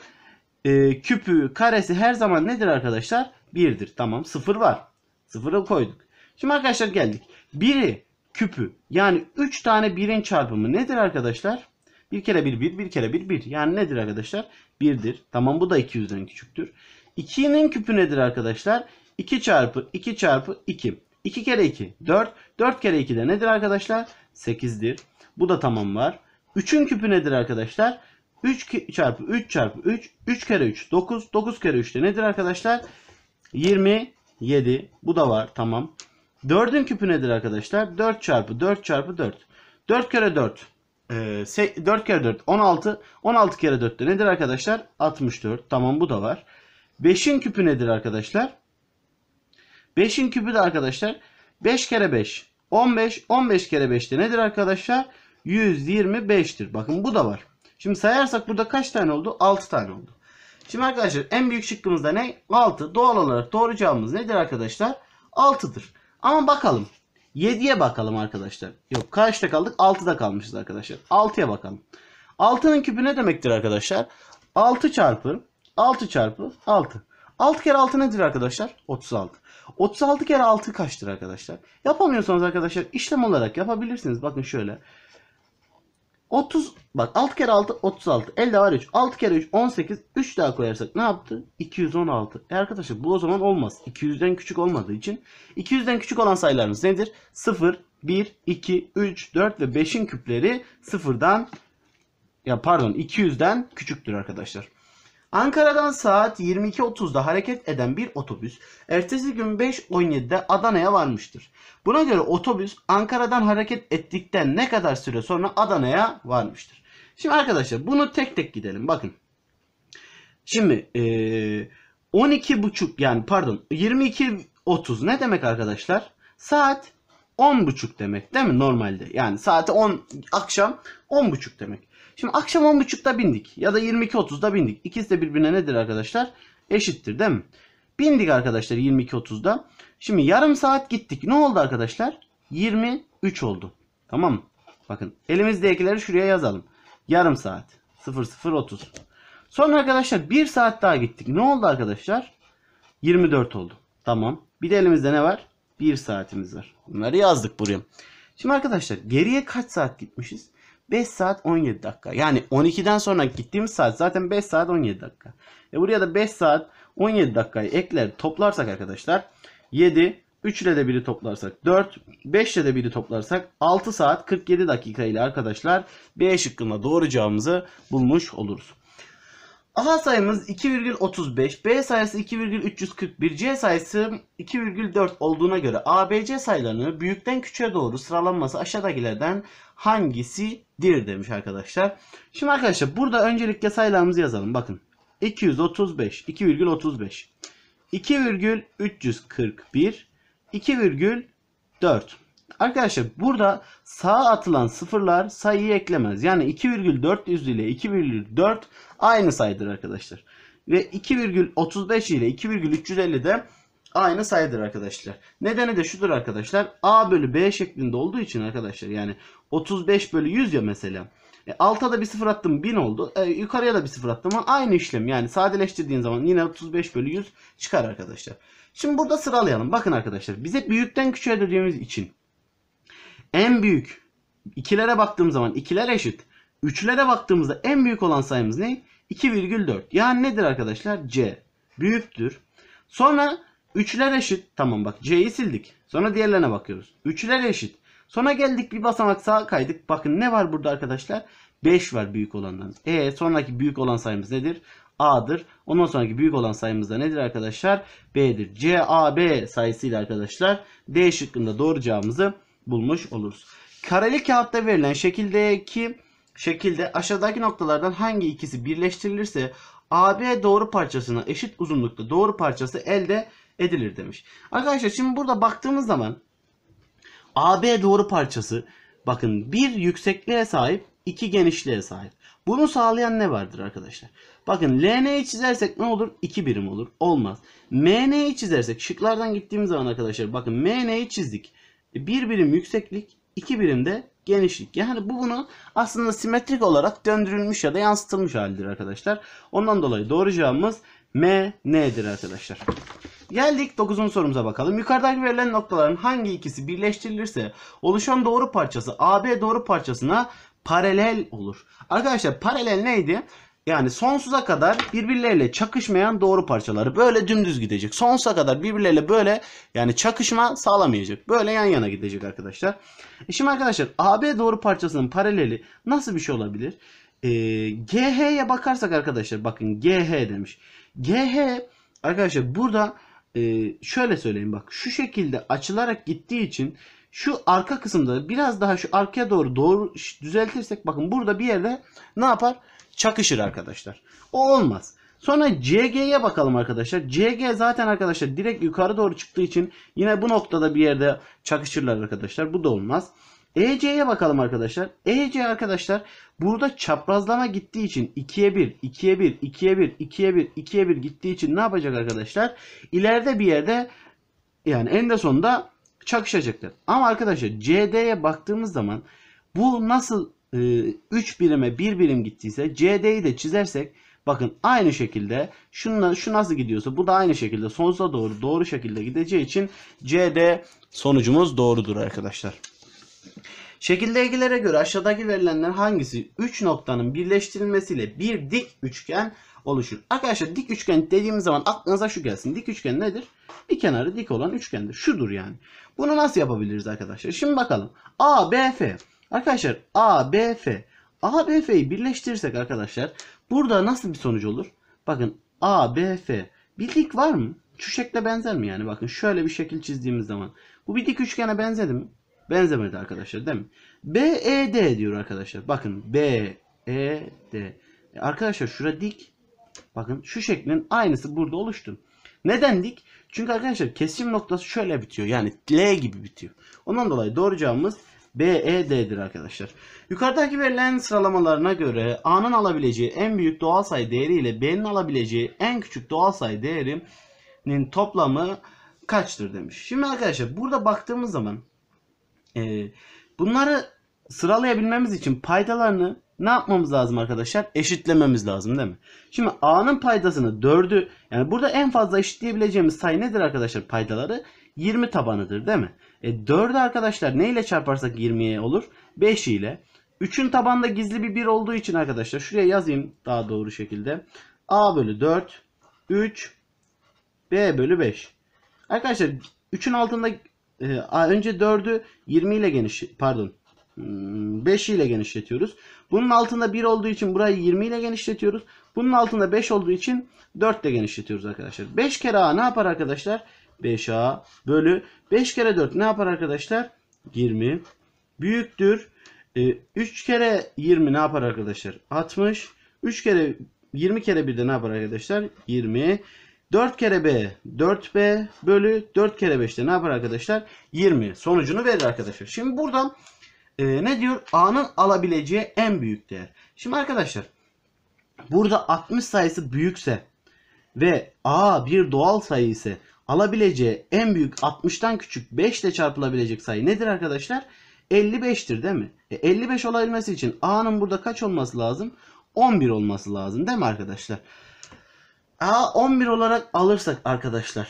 e, küpü karesi her zaman nedir arkadaşlar? 1'dir. Tamam sıfır var. Sıfırı koyduk. Şimdi arkadaşlar geldik. Biri küpü yani 3 tane birin çarpımı nedir arkadaşlar? Bir kere bir bir, bir kere bir bir. Yani nedir arkadaşlar? Birdir. Tamam bu da 200'den küçüktür. 2'nin küpü nedir arkadaşlar? 2 çarpı 2 çarpı 2. 2 kere 2 4. 4 kere 2 de nedir arkadaşlar? 8'dir. Bu da tamam var. 3'ün küpü nedir arkadaşlar? 3 çarpı 3 çarpı 3. 3 kere 3 9. 9 kere 3 de nedir arkadaşlar? 27. Bu da var. Tamam. 4'ün küpü nedir arkadaşlar? 4 çarpı 4 çarpı 4. 4 kere 4. 4 e, kere 4 16. 16 kere 4 de nedir arkadaşlar? 64. Tamam bu da var. 5'in küpü nedir arkadaşlar? 5'in küpü de arkadaşlar 5 kere 5. 15. 15 kere 5 de nedir arkadaşlar? 125'tir. Bakın bu da var. Şimdi sayarsak burada kaç tane oldu? 6 tane oldu. Şimdi arkadaşlar en büyük şıkkımızda ne? 6. Doğal olarak doğru cevabımız nedir arkadaşlar? 6'dır. Ama bakalım. 7'ye bakalım arkadaşlar. Yok kaçta kaldık? 6'da kalmışız arkadaşlar. 6'ya bakalım. 6'nın küpü ne demektir arkadaşlar? 6 çarpı 6 çarpı 6. 6 kere 6 nedir arkadaşlar? 36. 36 kere 6 kaçtır arkadaşlar? Yapamıyorsanız arkadaşlar işlem olarak yapabilirsiniz. Bakın şöyle. 30 bak 6 kere 6 36. Elde var 3. 6 kere 3 18. 3 daha koyarsak ne yaptı? 216. E arkadaşlar bu o zaman olmaz. 200'den küçük olmadığı için 200'den küçük olan sayılarımız nedir? 0, 1, 2, 3, 4 ve 5'in küpleri 0'dan ya pardon 200'den küçüktür arkadaşlar. Ankara'dan saat 22.30'da hareket eden bir otobüs ertesi gün 5.17'de Adana'ya varmıştır. Buna göre otobüs Ankara'dan hareket ettikten ne kadar süre sonra Adana'ya varmıştır. Şimdi arkadaşlar bunu tek tek gidelim. Bakın. Şimdi ee, 12.30 yani pardon 22.30 ne demek arkadaşlar? Saat 10.30 demek değil mi normalde? Yani saati 10 akşam 10.30 demek. Şimdi akşam 10.30'da bindik ya da 22.30'da bindik. İkisi de birbirine nedir arkadaşlar? Eşittir değil mi? Bindik arkadaşlar 22.30'da. Şimdi yarım saat gittik. Ne oldu arkadaşlar? 23 oldu. Tamam mı? Bakın elimizdekileri şuraya yazalım. Yarım saat. 00.30. Sonra arkadaşlar 1 saat daha gittik. Ne oldu arkadaşlar? 24 oldu. Tamam. Bir de elimizde ne var? 1 saatimiz var. Bunları yazdık buraya. Şimdi arkadaşlar geriye kaç saat gitmişiz? 5 saat 17 dakika. Yani 12'den sonra gittiğimiz saat zaten 5 saat 17 dakika. E buraya da 5 saat 17 dakikayı ekler toplarsak arkadaşlar 7 3 ile de biri toplarsak 4, 5 ile de biri toplarsak 6 saat 47 dakika ile arkadaşlar B şıkkında doğru cevabımızı bulmuş oluruz. A sayımız 2,35, B sayısı 2,341, C sayısı 2,4 olduğuna göre ABC sayılarını büyükten küçüğe doğru sıralanması aşağıdakilerden hangisidir demiş arkadaşlar. Şimdi arkadaşlar burada öncelikle sayılarımızı yazalım. Bakın 235, 2,35, 2,341, 2,4. Arkadaşlar burada sağa atılan sıfırlar sayıyı eklemez. Yani 2,4 ile 2,4 aynı sayıdır arkadaşlar. Ve 2,35 ile 2,350 de aynı sayıdır arkadaşlar. Nedeni de şudur arkadaşlar. A bölü B şeklinde olduğu için arkadaşlar. Yani 35 bölü 100 ya mesela. E, alta da bir sıfır attım 1000 oldu. E, yukarıya da bir sıfır attım aynı işlem. Yani sadeleştirdiğin zaman yine 35 bölü 100 çıkar arkadaşlar. Şimdi burada sıralayalım. Bakın arkadaşlar bize büyükten küçüğe dediğimiz için en büyük ikilere baktığım zaman ikiler eşit. Üçlere baktığımızda en büyük olan sayımız ne? 2,4. Yani nedir arkadaşlar? C. Büyüktür. Sonra üçler eşit. Tamam bak C'yi sildik. Sonra diğerlerine bakıyoruz. Üçler eşit. Sonra geldik bir basamak sağa kaydık. Bakın ne var burada arkadaşlar? 5 var büyük olandan. E sonraki büyük olan sayımız nedir? A'dır. Ondan sonraki büyük olan sayımız da nedir arkadaşlar? B'dir. C, A, B sayısıyla arkadaşlar D şıkkında doğru cevabımızı bulmuş oluruz. Kareli kağıtta verilen şekildeki şekilde aşağıdaki noktalardan hangi ikisi birleştirilirse AB doğru parçasına eşit uzunlukta doğru parçası elde edilir demiş. Arkadaşlar şimdi burada baktığımız zaman AB doğru parçası bakın bir yüksekliğe sahip iki genişliğe sahip. Bunu sağlayan ne vardır arkadaşlar? Bakın LN'yi çizersek ne olur? 2 birim olur. Olmaz. MN'yi çizersek şıklardan gittiğimiz zaman arkadaşlar bakın MN'yi çizdik. E, bir birim yükseklik, iki birim de genişlik. Yani bu bunu aslında simetrik olarak döndürülmüş ya da yansıtılmış halidir arkadaşlar. Ondan dolayı doğru cevabımız M, N'dir arkadaşlar. Geldik 9. sorumuza bakalım. Yukarıdaki verilen noktaların hangi ikisi birleştirilirse oluşan doğru parçası AB doğru parçasına paralel olur. Arkadaşlar paralel neydi? Yani sonsuza kadar birbirleriyle çakışmayan doğru parçaları böyle dümdüz gidecek. Sonsuza kadar birbirleriyle böyle yani çakışma sağlamayacak. Böyle yan yana gidecek arkadaşlar. E şimdi arkadaşlar AB doğru parçasının paraleli nasıl bir şey olabilir? E, GH'ye bakarsak arkadaşlar bakın GH demiş. GH arkadaşlar burada e, şöyle söyleyeyim bak şu şekilde açılarak gittiği için şu arka kısımda biraz daha şu arkaya doğru doğru düzeltirsek bakın burada bir yerde ne yapar? çakışır arkadaşlar. O olmaz. Sonra CG'ye bakalım arkadaşlar. CG zaten arkadaşlar direkt yukarı doğru çıktığı için yine bu noktada bir yerde çakışırlar arkadaşlar. Bu da olmaz. EC'ye bakalım arkadaşlar. EC arkadaşlar burada çaprazlama gittiği için 2'ye 1, 2'ye 1, 2'ye 1, 2'ye 1, 2'ye 1 gittiği için ne yapacak arkadaşlar? İleride bir yerde yani en de sonunda çakışacaktır. Ama arkadaşlar CD'ye baktığımız zaman bu nasıl 3 e, birime 1 birim gittiyse CD'yi de çizersek bakın aynı şekilde şunla, şu nasıl gidiyorsa bu da aynı şekilde sonsuza doğru doğru şekilde gideceği için CD sonucumuz doğrudur arkadaşlar. Şekilde ilgilere göre aşağıdaki verilenler hangisi 3 noktanın birleştirilmesiyle bir dik üçgen oluşur. Arkadaşlar dik üçgen dediğimiz zaman aklınıza şu gelsin. Dik üçgen nedir? Bir kenarı dik olan üçgendir. Şudur yani. Bunu nasıl yapabiliriz arkadaşlar? Şimdi bakalım. A, B, F. Arkadaşlar A, B, F. A, B, F'yi birleştirirsek arkadaşlar burada nasıl bir sonuç olur? Bakın A, B, F. Bir dik var mı? Şu şekle benzer mi yani? Bakın şöyle bir şekil çizdiğimiz zaman. Bu bir dik üçgene benzedi mi? Benzemedi arkadaşlar değil mi? B, E, D diyor arkadaşlar. Bakın B, E, D. E arkadaşlar şura dik. Bakın şu şeklin aynısı burada oluştu. Neden dik? Çünkü arkadaşlar kesim noktası şöyle bitiyor. Yani L gibi bitiyor. Ondan dolayı doğru cevabımız BED'dir arkadaşlar. Yukarıdaki verilen sıralamalarına göre A'nın alabileceği en büyük doğal sayı değeri ile B'nin alabileceği en küçük doğal sayı değerinin toplamı kaçtır demiş. Şimdi arkadaşlar burada baktığımız zaman e, bunları sıralayabilmemiz için paydalarını ne yapmamız lazım arkadaşlar? Eşitlememiz lazım değil mi? Şimdi A'nın paydasını 4'ü yani burada en fazla eşitleyebileceğimiz sayı nedir arkadaşlar paydaları? 20 tabanıdır değil mi? E, 4'ü arkadaşlar ne ile çarparsak 20'ye olur? 5 ile. 3'ün tabanda gizli bir 1 olduğu için arkadaşlar şuraya yazayım daha doğru şekilde. A bölü 4, 3, B bölü 5. Arkadaşlar 3'ün altında e, önce 4'ü 20 ile geniş pardon 5 hmm, ile genişletiyoruz. Bunun altında 1 olduğu için burayı 20 ile genişletiyoruz. Bunun altında 5 olduğu için 4 ile genişletiyoruz arkadaşlar. 5 kere A ne yapar arkadaşlar? 5A bölü 5 kere 4 ne yapar arkadaşlar? 20 büyüktür. 3 e, kere 20 ne yapar arkadaşlar? 60. 3 kere 20 kere 1 de ne yapar arkadaşlar? 20. 4 kere B 4B bölü 4 kere 5'te ne yapar arkadaşlar? 20. Sonucunu verir arkadaşlar. Şimdi buradan e, ne diyor? A'nın alabileceği en büyük değer. Şimdi arkadaşlar burada 60 sayısı büyükse ve A bir doğal sayı ise alabileceği en büyük 60'tan küçük 5 ile çarpılabilecek sayı nedir arkadaşlar? 55'tir değil mi? E 55 olabilmesi için A'nın burada kaç olması lazım? 11 olması lazım değil mi arkadaşlar? A 11 olarak alırsak arkadaşlar.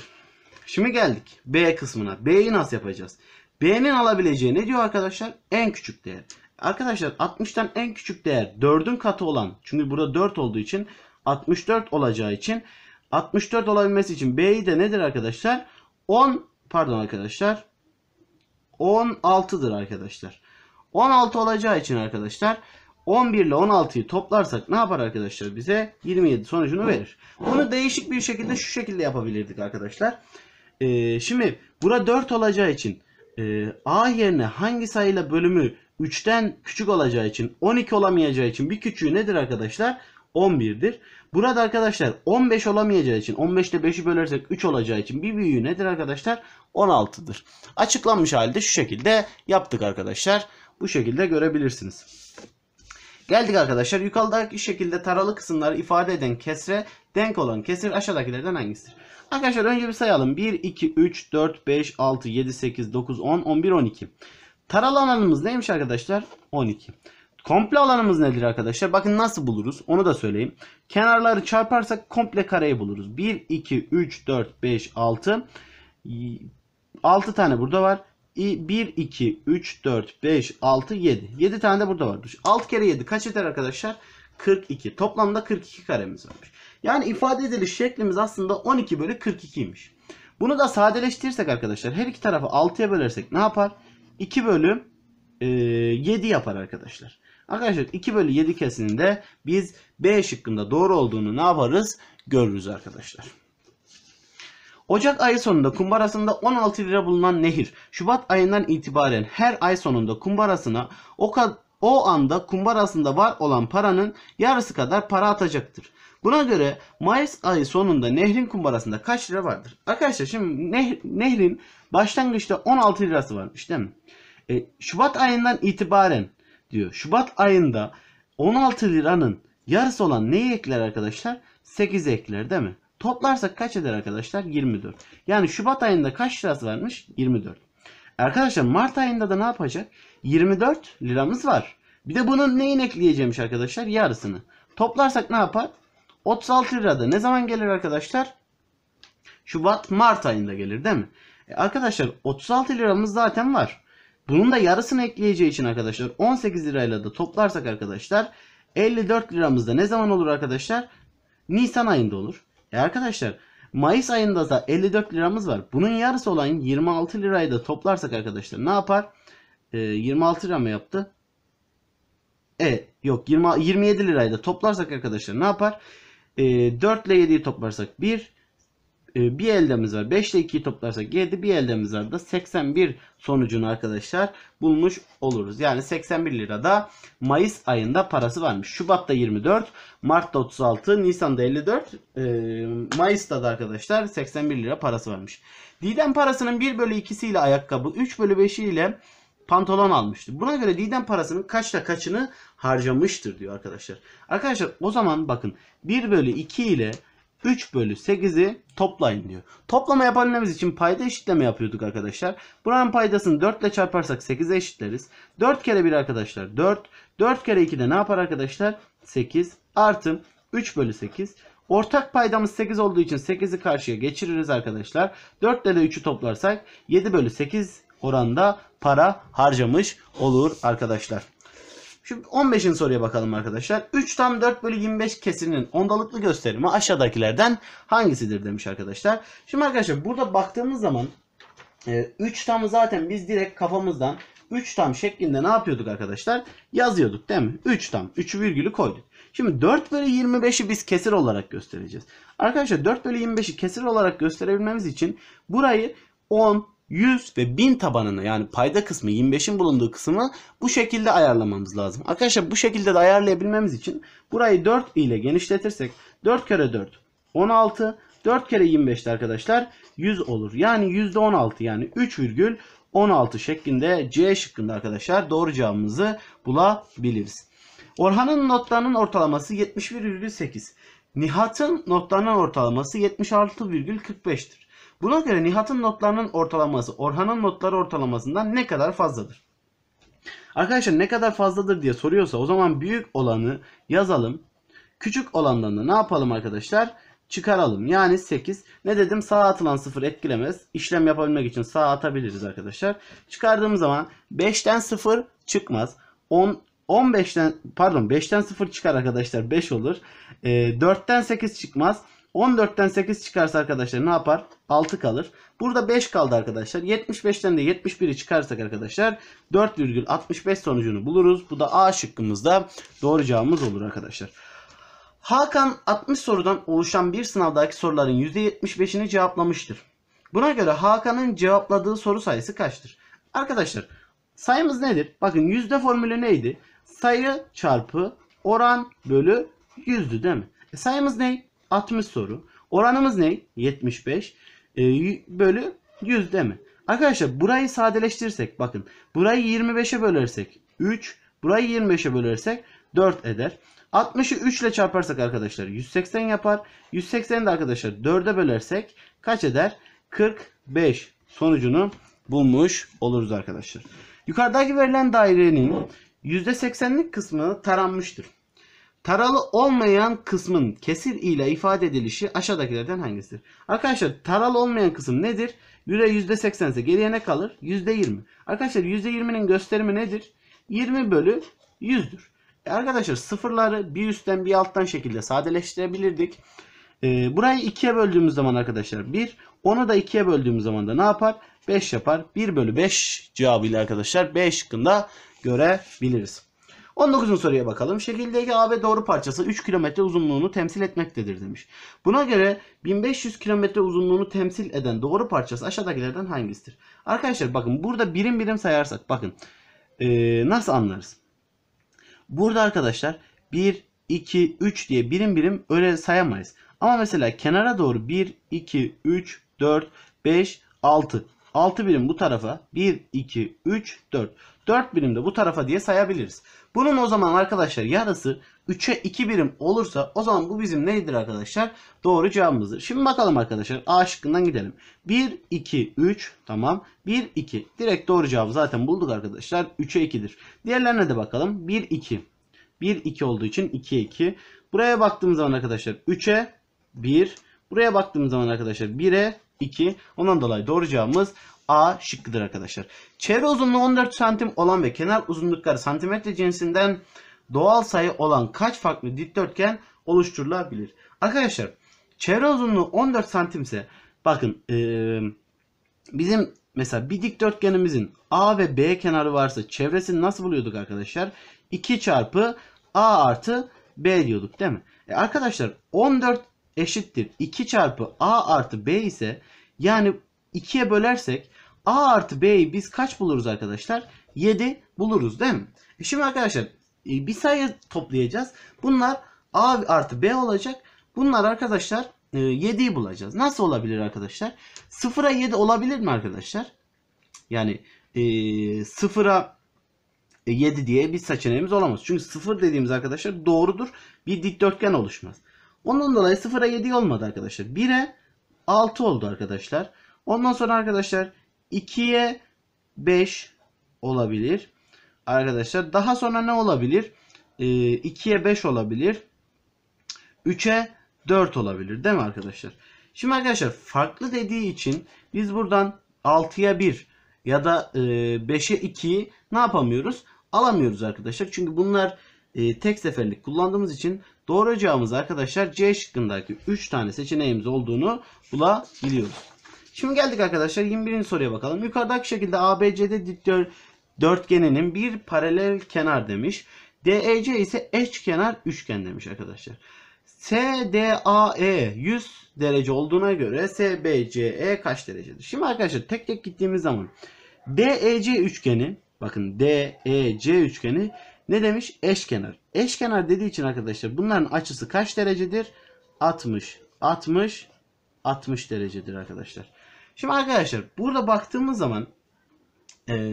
Şimdi geldik B kısmına. B'yi nasıl yapacağız? B'nin alabileceği ne diyor arkadaşlar? En küçük değer. Arkadaşlar 60'tan en küçük değer 4'ün katı olan. Çünkü burada 4 olduğu için 64 olacağı için 64 olabilmesi için B'yi de nedir arkadaşlar? 10 pardon arkadaşlar. 16'dır arkadaşlar. 16 olacağı için arkadaşlar 11 ile 16'yı toplarsak ne yapar arkadaşlar bize? 27 sonucunu verir. Bunu değişik bir şekilde şu şekilde yapabilirdik arkadaşlar. Ee, şimdi bura 4 olacağı için e, A yerine hangi sayıyla bölümü 3'ten küçük olacağı için 12 olamayacağı için bir küçüğü nedir arkadaşlar? 11'dir. Burada arkadaşlar 15 olamayacağı için 15 ile 5'i bölersek 3 olacağı için bir büyüğü nedir arkadaşlar? 16'dır. Açıklanmış halde şu şekilde yaptık arkadaşlar. Bu şekilde görebilirsiniz. Geldik arkadaşlar. Yukarıdaki şekilde taralı kısımları ifade eden kesre denk olan kesir aşağıdakilerden hangisidir? Arkadaşlar önce bir sayalım. 1, 2, 3, 4, 5, 6, 7, 8, 9, 10, 11, 12. Taralı alanımız neymiş arkadaşlar? 12. Komple alanımız nedir arkadaşlar? Bakın nasıl buluruz onu da söyleyeyim. Kenarları çarparsak komple kareyi buluruz. 1, 2, 3, 4, 5, 6. 6 tane burada var. 1, 2, 3, 4, 5, 6, 7. 7 tane de burada var. 6 kere 7 kaç eder arkadaşlar? 42. Toplamda 42 karemiz varmış. Yani ifade ediliş şeklimiz aslında 12 bölü 42'ymiş. Bunu da sadeleştirirsek arkadaşlar her iki tarafı 6'ya bölersek ne yapar? 2 bölü e, 7 yapar arkadaşlar. Arkadaşlar 2 bölü 7 kesinin de biz B şıkkında doğru olduğunu ne yaparız? Görürüz arkadaşlar. Ocak ayı sonunda kumbarasında 16 lira bulunan nehir, Şubat ayından itibaren her ay sonunda kumbarasına o, o anda kumbarasında var olan paranın yarısı kadar para atacaktır. Buna göre Mayıs ayı sonunda nehrin kumbarasında kaç lira vardır? Arkadaşlar şimdi neh nehrin başlangıçta 16 lirası varmış değil mi? E, Şubat ayından itibaren diyor. Şubat ayında 16 liranın yarısı olan neyi ekler arkadaşlar? 8 ekler değil mi? Toplarsak kaç eder arkadaşlar? 24. Yani Şubat ayında kaç lirası varmış? 24. Arkadaşlar Mart ayında da ne yapacak? 24 liramız var. Bir de bunun neyini ekleyeceğimiş arkadaşlar? Yarısını. Toplarsak ne yapar? 36 lirada ne zaman gelir arkadaşlar? Şubat Mart ayında gelir değil mi? E arkadaşlar 36 liramız zaten var. Bunun da yarısını ekleyeceği için arkadaşlar 18 lirayla da toplarsak arkadaşlar 54 liramızda ne zaman olur arkadaşlar? Nisan ayında olur. E arkadaşlar Mayıs ayında da 54 liramız var. Bunun yarısı olan 26 lirayı da toplarsak arkadaşlar ne yapar? E, 26 lira mı yaptı? E yok 20, 27 lirayı da toplarsak arkadaşlar ne yapar? E, 4 ile 7'yi toplarsak 1, ee, bir eldemiz var. 5 ile 2'yi toplarsak 7 bir eldemiz var da 81 sonucunu arkadaşlar bulmuş oluruz. Yani 81 lirada Mayıs ayında parası varmış. Şubat'ta 24, Mart'ta 36, Nisan'da 54, e, Mayıs'ta da arkadaşlar 81 lira parası varmış. Didem parasının 1 bölü 2'si ile ayakkabı, 3 bölü 5'i ile pantolon almıştı. Buna göre Didem parasının kaçta kaçını harcamıştır diyor arkadaşlar. Arkadaşlar o zaman bakın 1 bölü 2 ile 3 bölü 8'i toplayın diyor. Toplama yapabilmemiz için payda eşitleme yapıyorduk arkadaşlar. Buranın paydasını 4 ile çarparsak 8'e eşitleriz. 4 kere 1 arkadaşlar 4. 4 kere 2 de ne yapar arkadaşlar? 8 artı 3 bölü 8. Ortak paydamız 8 olduğu için 8'i karşıya geçiririz arkadaşlar. 4 ile de 3'ü toplarsak 7 bölü 8 oranda para harcamış olur arkadaşlar. Şimdi 15. soruya bakalım arkadaşlar. 3 tam 4 bölü 25 kesirinin ondalıklı gösterimi aşağıdakilerden hangisidir demiş arkadaşlar. Şimdi arkadaşlar burada baktığımız zaman 3 e, tam zaten biz direkt kafamızdan 3 tam şeklinde ne yapıyorduk arkadaşlar? Yazıyorduk değil mi? 3 tam. 3 virgülü koyduk. Şimdi 4 bölü 25'i biz kesir olarak göstereceğiz. Arkadaşlar 4 bölü 25'i kesir olarak gösterebilmemiz için burayı 10, 100 ve 1000 tabanını yani payda kısmı 25'in bulunduğu kısmı bu şekilde ayarlamamız lazım. Arkadaşlar bu şekilde de ayarlayabilmemiz için burayı 4 ile genişletirsek 4 kere 4 16 4 kere 25'te arkadaşlar 100 olur. Yani %16 yani 3,16 şeklinde C şıkkında arkadaşlar doğru cevabımızı bulabiliriz. Orhan'ın notlarının ortalaması 71,8. Nihat'ın notlarının ortalaması 76,45'tir. Buna göre Nihat'ın notlarının ortalaması Orhan'ın notları ortalamasından ne kadar fazladır? Arkadaşlar ne kadar fazladır diye soruyorsa o zaman büyük olanı yazalım. Küçük olandan da ne yapalım arkadaşlar? Çıkaralım. Yani 8. Ne dedim? Sağa atılan 0 etkilemez. İşlem yapabilmek için sağa atabiliriz arkadaşlar. Çıkardığımız zaman 5'ten 0 çıkmaz. 10 15'ten pardon 5'ten 0 çıkar arkadaşlar 5 olur. E, 4'ten 8 çıkmaz. 14'ten 8 çıkarsa arkadaşlar ne yapar? 6 kalır. Burada 5 kaldı arkadaşlar. 75'ten de 71'i çıkarsak arkadaşlar 4,65 sonucunu buluruz. Bu da A şıkkımızda doğru cevabımız olur arkadaşlar. Hakan 60 sorudan oluşan bir sınavdaki soruların %75'ini cevaplamıştır. Buna göre Hakan'ın cevapladığı soru sayısı kaçtır? Arkadaşlar sayımız nedir? Bakın yüzde formülü neydi? Sayı çarpı oran bölü yüzdü değil mi? E sayımız ne? 60 soru. Oranımız ne? 75 e, ee, bölü 100 değil mi? Arkadaşlar burayı sadeleştirirsek bakın. Burayı 25'e bölersek 3. Burayı 25'e bölersek 4 eder. 60'ı 3 ile çarparsak arkadaşlar 180 yapar. 180'i de arkadaşlar 4'e bölersek kaç eder? 45 sonucunu bulmuş oluruz arkadaşlar. Yukarıdaki verilen dairenin %80'lik kısmı taranmıştır. Taralı olmayan kısmın kesir ile ifade edilişi aşağıdakilerden hangisidir? Arkadaşlar taralı olmayan kısım nedir? Yüre %80 ise geriye ne kalır? Yüzde yirmi. Arkadaşlar yüzde %20'nin gösterimi nedir? Yirmi bölü 100'dür. E arkadaşlar sıfırları bir üstten bir alttan şekilde sadeleştirebilirdik. E, burayı ikiye böldüğümüz zaman arkadaşlar bir Onu da ikiye böldüğümüz zaman da ne yapar? Beş yapar. Bir bölü 5 cevabıyla arkadaşlar B şıkkında görebiliriz. 19. soruya bakalım. Şekildeki AB doğru parçası 3 kilometre uzunluğunu temsil etmektedir demiş. Buna göre 1500 kilometre uzunluğunu temsil eden doğru parçası aşağıdakilerden hangisidir? Arkadaşlar bakın burada birim birim sayarsak bakın ee, nasıl anlarız? Burada arkadaşlar 1, 2, 3 diye birim birim öyle sayamayız. Ama mesela kenara doğru 1, 2, 3, 4, 5, 6. 6 birim bu tarafa 1, 2, 3, 4. 4 birimde bu tarafa diye sayabiliriz. Bunun o zaman arkadaşlar yarısı 3'e 2 birim olursa o zaman bu bizim nedir arkadaşlar? Doğru cevabımızdır. Şimdi bakalım arkadaşlar A şıkkından gidelim. 1, 2, 3 tamam. 1, 2 direkt doğru cevabı zaten bulduk arkadaşlar. 3'e 2'dir. Diğerlerine de bakalım. 1, 2. 1, 2 olduğu için 2'ye 2. Buraya baktığımız zaman arkadaşlar 3'e 1. Buraya baktığımız zaman arkadaşlar 1'e 2. Ondan dolayı doğru cevabımız A şıkkıdır arkadaşlar. Çevre uzunluğu 14 santim olan ve kenar uzunlukları santimetre cinsinden doğal sayı olan kaç farklı dikdörtgen oluşturulabilir? Arkadaşlar çevre uzunluğu 14 santimse bakın ee, bizim mesela bir dikdörtgenimizin A ve B kenarı varsa çevresini nasıl buluyorduk arkadaşlar? 2 çarpı A artı B diyorduk değil mi? E arkadaşlar 14 eşittir 2 çarpı A artı B ise yani 2'ye bölersek A artı B'yi biz kaç buluruz arkadaşlar? 7 buluruz değil mi? E şimdi arkadaşlar e, bir sayı toplayacağız. Bunlar A artı B olacak. Bunlar arkadaşlar 7'yi e, bulacağız. Nasıl olabilir arkadaşlar? 0'a 7 olabilir mi arkadaşlar? Yani 0'a 7 diye bir seçeneğimiz olamaz. Çünkü 0 dediğimiz arkadaşlar doğrudur. Bir dikdörtgen oluşmaz. Ondan dolayı 0'a 7 olmadı arkadaşlar. 1'e 6 oldu arkadaşlar. Ondan sonra arkadaşlar 2'ye 5 olabilir. Arkadaşlar daha sonra ne olabilir? E, 2'ye 5 olabilir. 3'e 4 olabilir değil mi arkadaşlar? Şimdi arkadaşlar farklı dediği için biz buradan 6'ya 1 ya da 5'e 2'yi ne yapamıyoruz? Alamıyoruz arkadaşlar. Çünkü bunlar e, tek seferlik kullandığımız için doğru cevabımız arkadaşlar C şıkkındaki 3 tane seçeneğimiz olduğunu bulabiliyoruz. Şimdi geldik arkadaşlar 21. soruya bakalım. Yukarıdaki şekilde ABCD dörtgeninin bir paralel kenar demiş. DEC ise eş kenar üçgen demiş arkadaşlar. CDAE 100 derece olduğuna göre SBCE kaç derecedir? Şimdi arkadaşlar tek tek gittiğimiz zaman DEC üçgeni bakın DEC üçgeni ne demiş? Eşkenar. Eşkenar dediği için arkadaşlar bunların açısı kaç derecedir? 60. 60 60 derecedir arkadaşlar. Şimdi arkadaşlar burada baktığımız zaman e,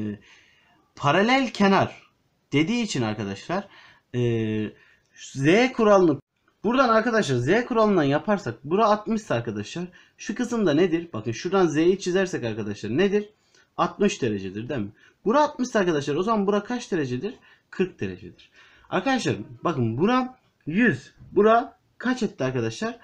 paralel kenar dediği için arkadaşlar e, Z kuralını buradan arkadaşlar Z kuralından yaparsak bura 60 arkadaşlar şu kısımda nedir? Bakın şuradan Z'yi çizersek arkadaşlar nedir? 60 derecedir değil mi? Bura 60 arkadaşlar o zaman bura kaç derecedir? 40 derecedir. Arkadaşlar bakın bura 100. Bura kaç etti arkadaşlar?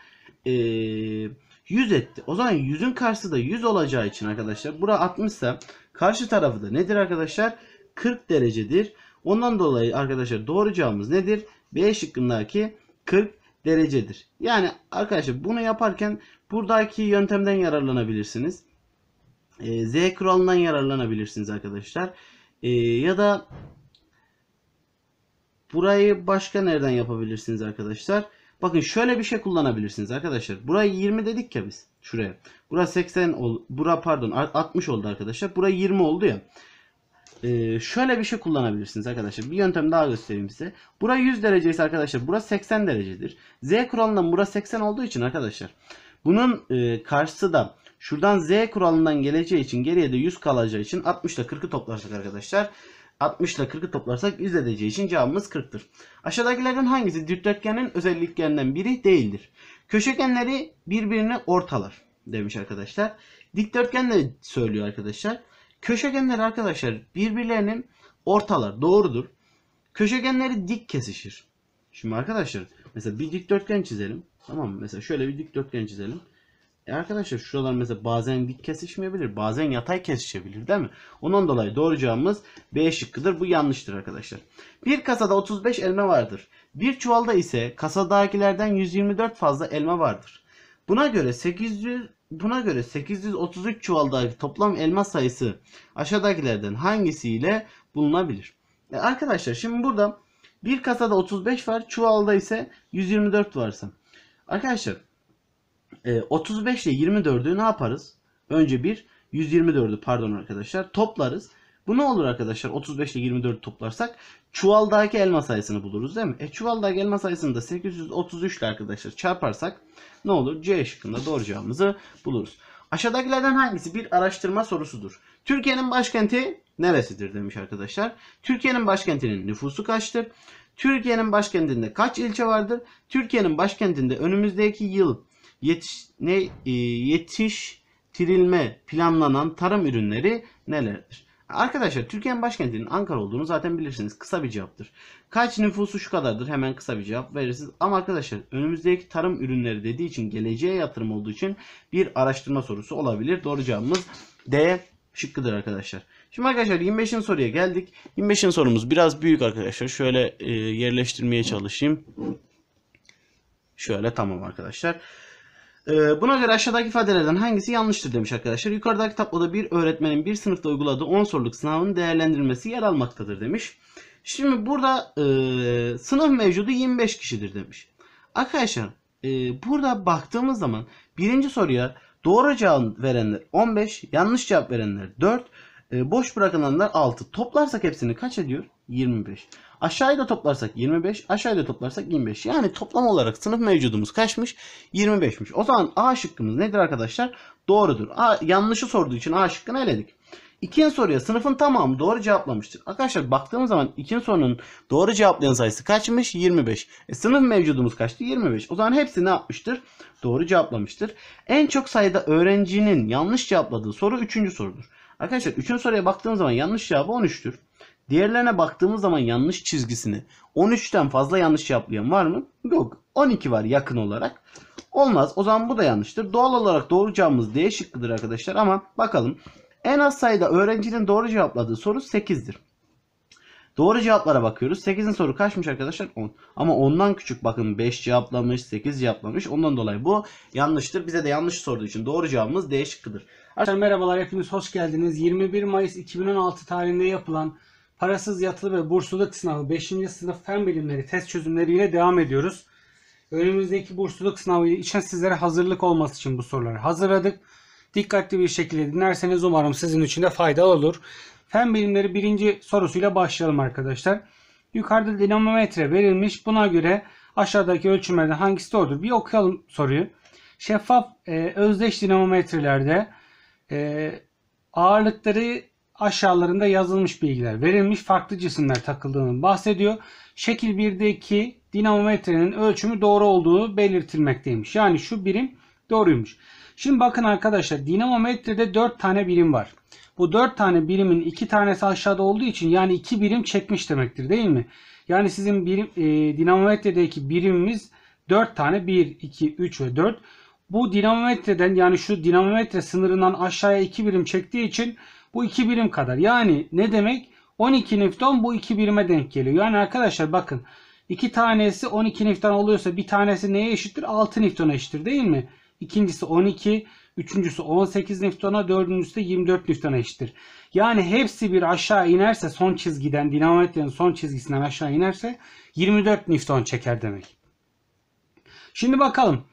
Eee 100 etti. O zaman 100'ün karşısı da 100 olacağı için arkadaşlar bura 60 ise karşı tarafı da nedir arkadaşlar? 40 derecedir. Ondan dolayı arkadaşlar doğru cevabımız nedir? B şıkkındaki 40 derecedir. Yani arkadaşlar bunu yaparken buradaki yöntemden yararlanabilirsiniz. E, Z kuralından yararlanabilirsiniz arkadaşlar. E, ya da burayı başka nereden yapabilirsiniz arkadaşlar? Bakın şöyle bir şey kullanabilirsiniz arkadaşlar. Burayı 20 dedik ya biz şuraya. Bura 80 ol, bura pardon 60 oldu arkadaşlar. Bura 20 oldu ya. Ee, şöyle bir şey kullanabilirsiniz arkadaşlar. Bir yöntem daha göstereyim size. Bura 100 derece arkadaşlar bura 80 derecedir. Z kuralından bura 80 olduğu için arkadaşlar. Bunun e, karşısı da şuradan Z kuralından geleceği için geriye de 100 kalacağı için 60 ile 40'ı toplarsak arkadaşlar 60 ile 40'ı toplarsak 100 edeceği için cevabımız 40'tır. Aşağıdakilerden hangisi dikdörtgenin özelliklerinden biri değildir? Köşegenleri birbirine ortalar demiş arkadaşlar. Dikdörtgen de söylüyor arkadaşlar. Köşegenler arkadaşlar birbirlerinin ortalar. Doğrudur. Köşegenleri dik kesişir. Şimdi arkadaşlar mesela bir dikdörtgen çizelim. Tamam mı? Mesela şöyle bir dikdörtgen çizelim. E arkadaşlar şuralar mesela bazen dik kesişmeyebilir. Bazen yatay kesişebilir değil mi? Onun dolayı doğru cevabımız B şıkkıdır. Bu yanlıştır arkadaşlar. Bir kasada 35 elma vardır. Bir çuvalda ise kasadakilerden 124 fazla elma vardır. Buna göre 800 Buna göre 833 çuvaldaki toplam elma sayısı aşağıdakilerden hangisiyle bulunabilir? E arkadaşlar şimdi burada bir kasada 35 var, çuvalda ise 124 varsa. Arkadaşlar e, ee, 35 ile 24'ü ne yaparız? Önce bir 124'ü pardon arkadaşlar toplarız. Bu ne olur arkadaşlar? 35 ile 24 toplarsak çuvaldaki elma sayısını buluruz değil mi? E çuvaldaki elma sayısını da 833 ile arkadaşlar çarparsak ne olur? C şıkkında doğru cevabımızı buluruz. Aşağıdakilerden hangisi bir araştırma sorusudur? Türkiye'nin başkenti neresidir demiş arkadaşlar. Türkiye'nin başkentinin nüfusu kaçtır? Türkiye'nin başkentinde kaç ilçe vardır? Türkiye'nin başkentinde önümüzdeki yıl yetiş, ne, e, yetiştirilme planlanan tarım ürünleri nelerdir? Arkadaşlar Türkiye'nin başkentinin Ankara olduğunu zaten bilirsiniz. Kısa bir cevaptır. Kaç nüfusu şu kadardır hemen kısa bir cevap verirsiniz. Ama arkadaşlar önümüzdeki tarım ürünleri dediği için geleceğe yatırım olduğu için bir araştırma sorusu olabilir. Doğru cevabımız D şıkkıdır arkadaşlar. Şimdi arkadaşlar 25'in soruya geldik. 25'in sorumuz biraz büyük arkadaşlar. Şöyle e, yerleştirmeye çalışayım. Şöyle tamam arkadaşlar. Ee, buna göre aşağıdaki ifadelerden hangisi yanlıştır demiş arkadaşlar. Yukarıdaki tabloda bir öğretmenin bir sınıfta uyguladığı 10 soruluk sınavın değerlendirilmesi yer almaktadır demiş. Şimdi burada e, sınıf mevcudu 25 kişidir demiş. Arkadaşlar e, burada baktığımız zaman birinci soruya doğru cevap verenler 15, yanlış cevap verenler 4, e, boş bırakılanlar 6. Toplarsak hepsini kaç ediyor? 25. Aşağıya da toplarsak 25, aşağıya da toplarsak 25. Yani toplam olarak sınıf mevcudumuz kaçmış? 25'miş. O zaman A şıkkımız nedir arkadaşlar? Doğrudur. A, yanlışı sorduğu için A şıkkını eledik. İkinci soruya sınıfın tamamı doğru cevaplamıştır. Arkadaşlar baktığımız zaman ikinci sorunun doğru cevaplayan sayısı kaçmış? 25. E, sınıf mevcudumuz kaçtı? 25. O zaman hepsi ne yapmıştır? Doğru cevaplamıştır. En çok sayıda öğrencinin yanlış cevapladığı soru 3. sorudur. Arkadaşlar 3. soruya baktığımız zaman yanlış cevabı 13'tür. Diğerlerine baktığımız zaman yanlış çizgisini 13'ten fazla yanlış yaplayan var mı? Yok. 12 var yakın olarak. Olmaz. O zaman bu da yanlıştır. Doğal olarak doğru cevabımız D şıkkıdır arkadaşlar ama bakalım. En az sayıda öğrencinin doğru cevapladığı soru 8'dir. Doğru cevaplara bakıyoruz. 8'in soru kaçmış arkadaşlar? 10. Ama 10'dan küçük bakın 5 cevaplamış, 8 cevaplamış. Ondan dolayı bu yanlıştır. Bize de yanlış sorduğu için doğru cevabımız D şıkkıdır. Arkadaşlar merhabalar hepiniz hoş geldiniz. 21 Mayıs 2016 tarihinde yapılan Parasız yatılı ve bursluluk sınavı 5. sınıf fen bilimleri test çözümleriyle devam ediyoruz. Önümüzdeki bursluluk sınavı için sizlere hazırlık olması için bu soruları hazırladık. Dikkatli bir şekilde dinlerseniz umarım sizin için de faydalı olur. Fen bilimleri birinci sorusuyla başlayalım arkadaşlar. Yukarıda dinamometre verilmiş. Buna göre aşağıdaki ölçümlerden hangisi doğrudur? Bir okuyalım soruyu. Şeffaf e, özdeş dinamometrelerde e, ağırlıkları aşağılarında yazılmış bilgiler verilmiş farklı cisimler takıldığını bahsediyor. Şekil 1'deki dinamometrenin ölçümü doğru olduğu belirtilmekteymiş. Yani şu birim doğruymuş. Şimdi bakın arkadaşlar dinamometrede 4 tane birim var. Bu 4 tane birimin 2 tanesi aşağıda olduğu için yani 2 birim çekmiş demektir değil mi? Yani sizin birim, e, dinamometredeki birimimiz 4 tane 1, 2, 3 ve 4. Bu dinamometreden yani şu dinamometre sınırından aşağıya 2 birim çektiği için bu 2 birim kadar. Yani ne demek? 12 nifton bu 2 birime denk geliyor. Yani arkadaşlar bakın. 2 tanesi 12 nifton oluyorsa bir tanesi neye eşittir? 6 niftona eşittir değil mi? İkincisi 12, üçüncüsü 18 niftona dördüncüsü de 24 niftona eşittir. Yani hepsi bir aşağı inerse son çizgiden, dinamometrenin son çizgisinden aşağı inerse 24 nifton çeker demek. Şimdi bakalım.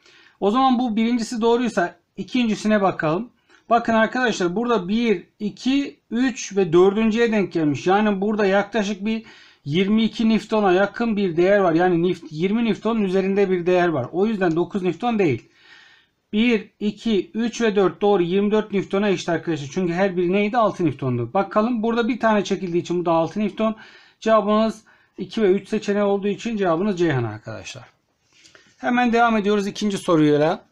O zaman bu birincisi doğruysa ikincisine bakalım. Bakın arkadaşlar burada 1, 2, 3 ve 4.ye denk gelmiş. Yani burada yaklaşık bir 22 Nifton'a yakın bir değer var. Yani 20 Newton'un üzerinde bir değer var. O yüzden 9 Nifton değil. 1, 2, 3 ve 4 doğru 24 Nifton'a eşit arkadaşlar. Çünkü her biri neydi? 6 Niftondu. Bakalım burada bir tane çekildiği için bu da 6 Nifton. Cevabınız 2 ve 3 seçeneği olduğu için cevabınız Ceyhan arkadaşlar. Hemen devam ediyoruz ikinci soruyla.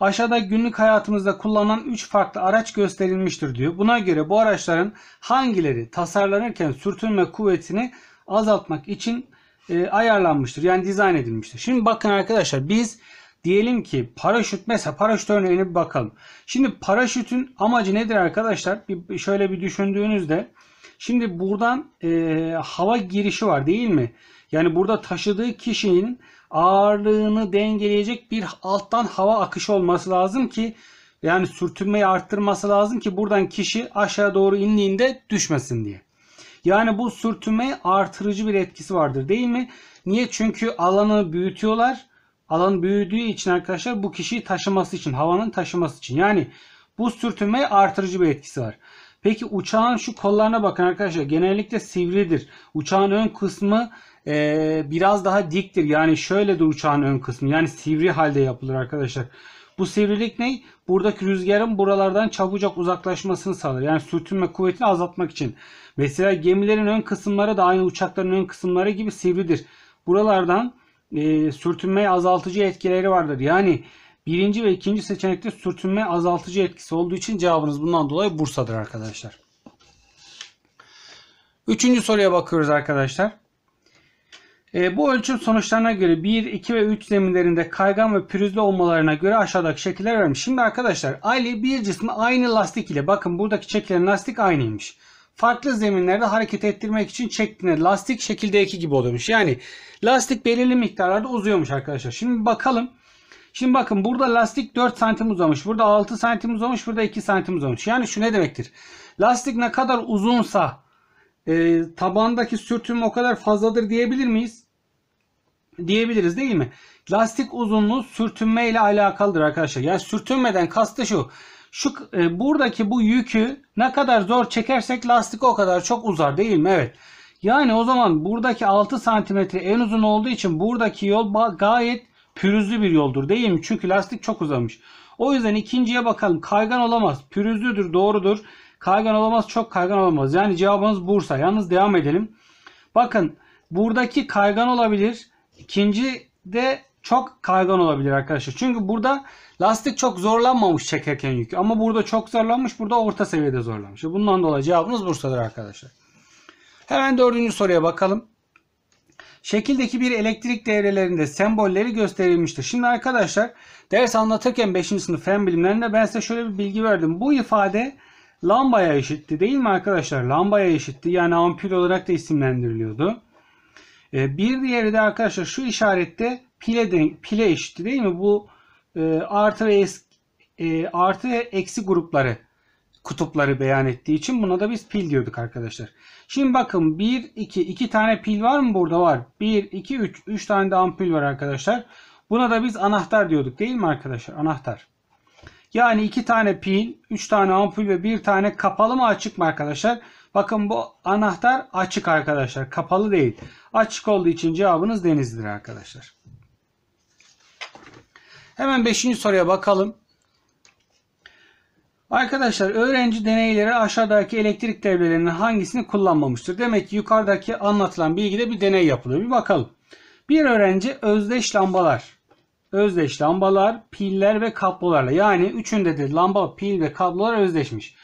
Aşağıda günlük hayatımızda kullanılan 3 farklı araç gösterilmiştir diyor. Buna göre bu araçların hangileri tasarlanırken sürtünme kuvvetini azaltmak için e, ayarlanmıştır. Yani dizayn edilmiştir. Şimdi bakın arkadaşlar biz diyelim ki paraşüt mesela paraşüt örneğine bir bakalım. Şimdi paraşütün amacı nedir arkadaşlar? Bir, şöyle bir düşündüğünüzde şimdi buradan e, hava girişi var değil mi? Yani burada taşıdığı kişinin ağırlığını dengeleyecek bir alttan hava akışı olması lazım ki yani sürtünmeyi arttırması lazım ki buradan kişi aşağı doğru indiğinde düşmesin diye. Yani bu sürtünmeye artırıcı bir etkisi vardır değil mi? Niye? Çünkü alanı büyütüyorlar. Alan büyüdüğü için arkadaşlar bu kişiyi taşıması için, havanın taşıması için. Yani bu sürtünmeye artırıcı bir etkisi var. Peki uçağın şu kollarına bakın arkadaşlar. Genellikle sivridir. Uçağın ön kısmı e, biraz daha diktir. Yani şöyle şöyledir uçağın ön kısmı. Yani sivri halde yapılır arkadaşlar. Bu sivrilik ne? Buradaki rüzgarın buralardan çabucak uzaklaşmasını sağlar. Yani sürtünme kuvvetini azaltmak için. Mesela gemilerin ön kısımları da aynı uçakların ön kısımları gibi sivridir. Buralardan e, sürtünmeyi azaltıcı etkileri vardır. Yani birinci ve ikinci seçenekte sürtünme azaltıcı etkisi olduğu için cevabınız bundan dolayı Bursa'dır arkadaşlar. Üçüncü soruya bakıyoruz arkadaşlar. E, bu ölçüm sonuçlarına göre 1, 2 ve 3 zeminlerinde kaygan ve pürüzlü olmalarına göre aşağıdaki şekiller vermiş. Şimdi arkadaşlar Ali bir cismi aynı lastik ile bakın buradaki çekilen lastik aynıymış. Farklı zeminlerde hareket ettirmek için çektiğinde lastik şekildeki gibi oluyormuş. Yani lastik belirli miktarlarda uzuyormuş arkadaşlar. Şimdi bakalım. Şimdi bakın burada lastik 4 santim uzamış. Burada 6 santim uzamış. Burada 2 santim uzamış. Yani şu ne demektir? Lastik ne kadar uzunsa e, tabandaki sürtünme o kadar fazladır diyebilir miyiz? diyebiliriz değil mi? Lastik uzunluğu sürtünme ile alakalıdır arkadaşlar. Yani sürtünmeden kastı şu. Şu e, buradaki bu yükü ne kadar zor çekersek lastik o kadar çok uzar değil mi? Evet. Yani o zaman buradaki 6 santimetre en uzun olduğu için buradaki yol gayet pürüzlü bir yoldur değil mi? Çünkü lastik çok uzamış. O yüzden ikinciye bakalım. Kaygan olamaz. Pürüzlüdür doğrudur. Kaygan olamaz çok kaygan olamaz. Yani cevabınız Bursa. Yalnız devam edelim. Bakın buradaki kaygan olabilir. İkinci de çok kaygan olabilir arkadaşlar. Çünkü burada lastik çok zorlanmamış çekerken yük. Ama burada çok zorlanmış. Burada orta seviyede zorlanmış. Bundan dolayı cevabımız Bursa'dır arkadaşlar. Hemen dördüncü soruya bakalım. Şekildeki bir elektrik devrelerinde sembolleri gösterilmiştir. Şimdi arkadaşlar ders anlatırken 5. sınıf fen bilimlerinde ben size şöyle bir bilgi verdim. Bu ifade lambaya eşitti değil mi arkadaşlar? Lambaya eşitti. Yani ampul olarak da isimlendiriliyordu. Ee, bir diğeri de arkadaşlar şu işarette pile, denk, pile eşitti değil mi? Bu e, artı ve eski, e, artı ve eksi grupları kutupları beyan ettiği için buna da biz pil diyorduk arkadaşlar. Şimdi bakın 1, 2, 2 tane pil var mı burada? Var. 1, 2, 3. 3 tane de ampul var arkadaşlar. Buna da biz anahtar diyorduk değil mi arkadaşlar? Anahtar. Yani 2 tane pil, 3 tane ampul ve 1 tane kapalı mı açık mı arkadaşlar? Bakın bu anahtar açık arkadaşlar. Kapalı değil. Açık olduğu için cevabınız denizdir arkadaşlar. Hemen 5. soruya bakalım. Arkadaşlar öğrenci deneyleri aşağıdaki elektrik devrelerinin hangisini kullanmamıştır? Demek ki yukarıdaki anlatılan bilgide bir deney yapılıyor. Bir bakalım. Bir öğrenci özdeş lambalar, özdeş lambalar, piller ve kablolarla yani üçünde de lamba, pil ve kablolar özdeşmiş.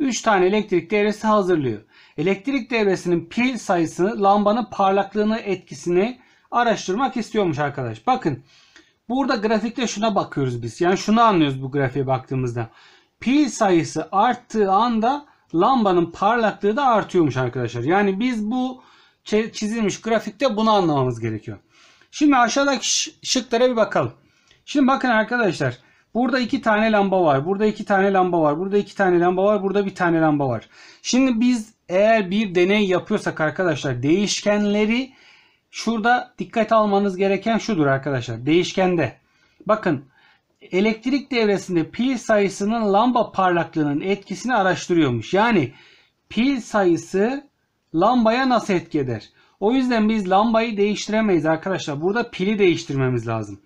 3 tane elektrik devresi hazırlıyor. Elektrik devresinin pil sayısını lambanın parlaklığını etkisini araştırmak istiyormuş arkadaş. Bakın burada grafikte şuna bakıyoruz biz. Yani şunu anlıyoruz bu grafiğe baktığımızda. Pil sayısı arttığı anda lambanın parlaklığı da artıyormuş arkadaşlar. Yani biz bu çizilmiş grafikte bunu anlamamız gerekiyor. Şimdi aşağıdaki şıklara bir bakalım. Şimdi bakın arkadaşlar Burada iki tane lamba var. Burada iki tane lamba var. Burada iki tane lamba var. Burada bir tane lamba var. Şimdi biz eğer bir deney yapıyorsak arkadaşlar değişkenleri şurada dikkat almanız gereken şudur arkadaşlar. Değişkende. Bakın elektrik devresinde pil sayısının lamba parlaklığının etkisini araştırıyormuş. Yani pil sayısı lambaya nasıl etki eder? O yüzden biz lambayı değiştiremeyiz arkadaşlar. Burada pili değiştirmemiz lazım.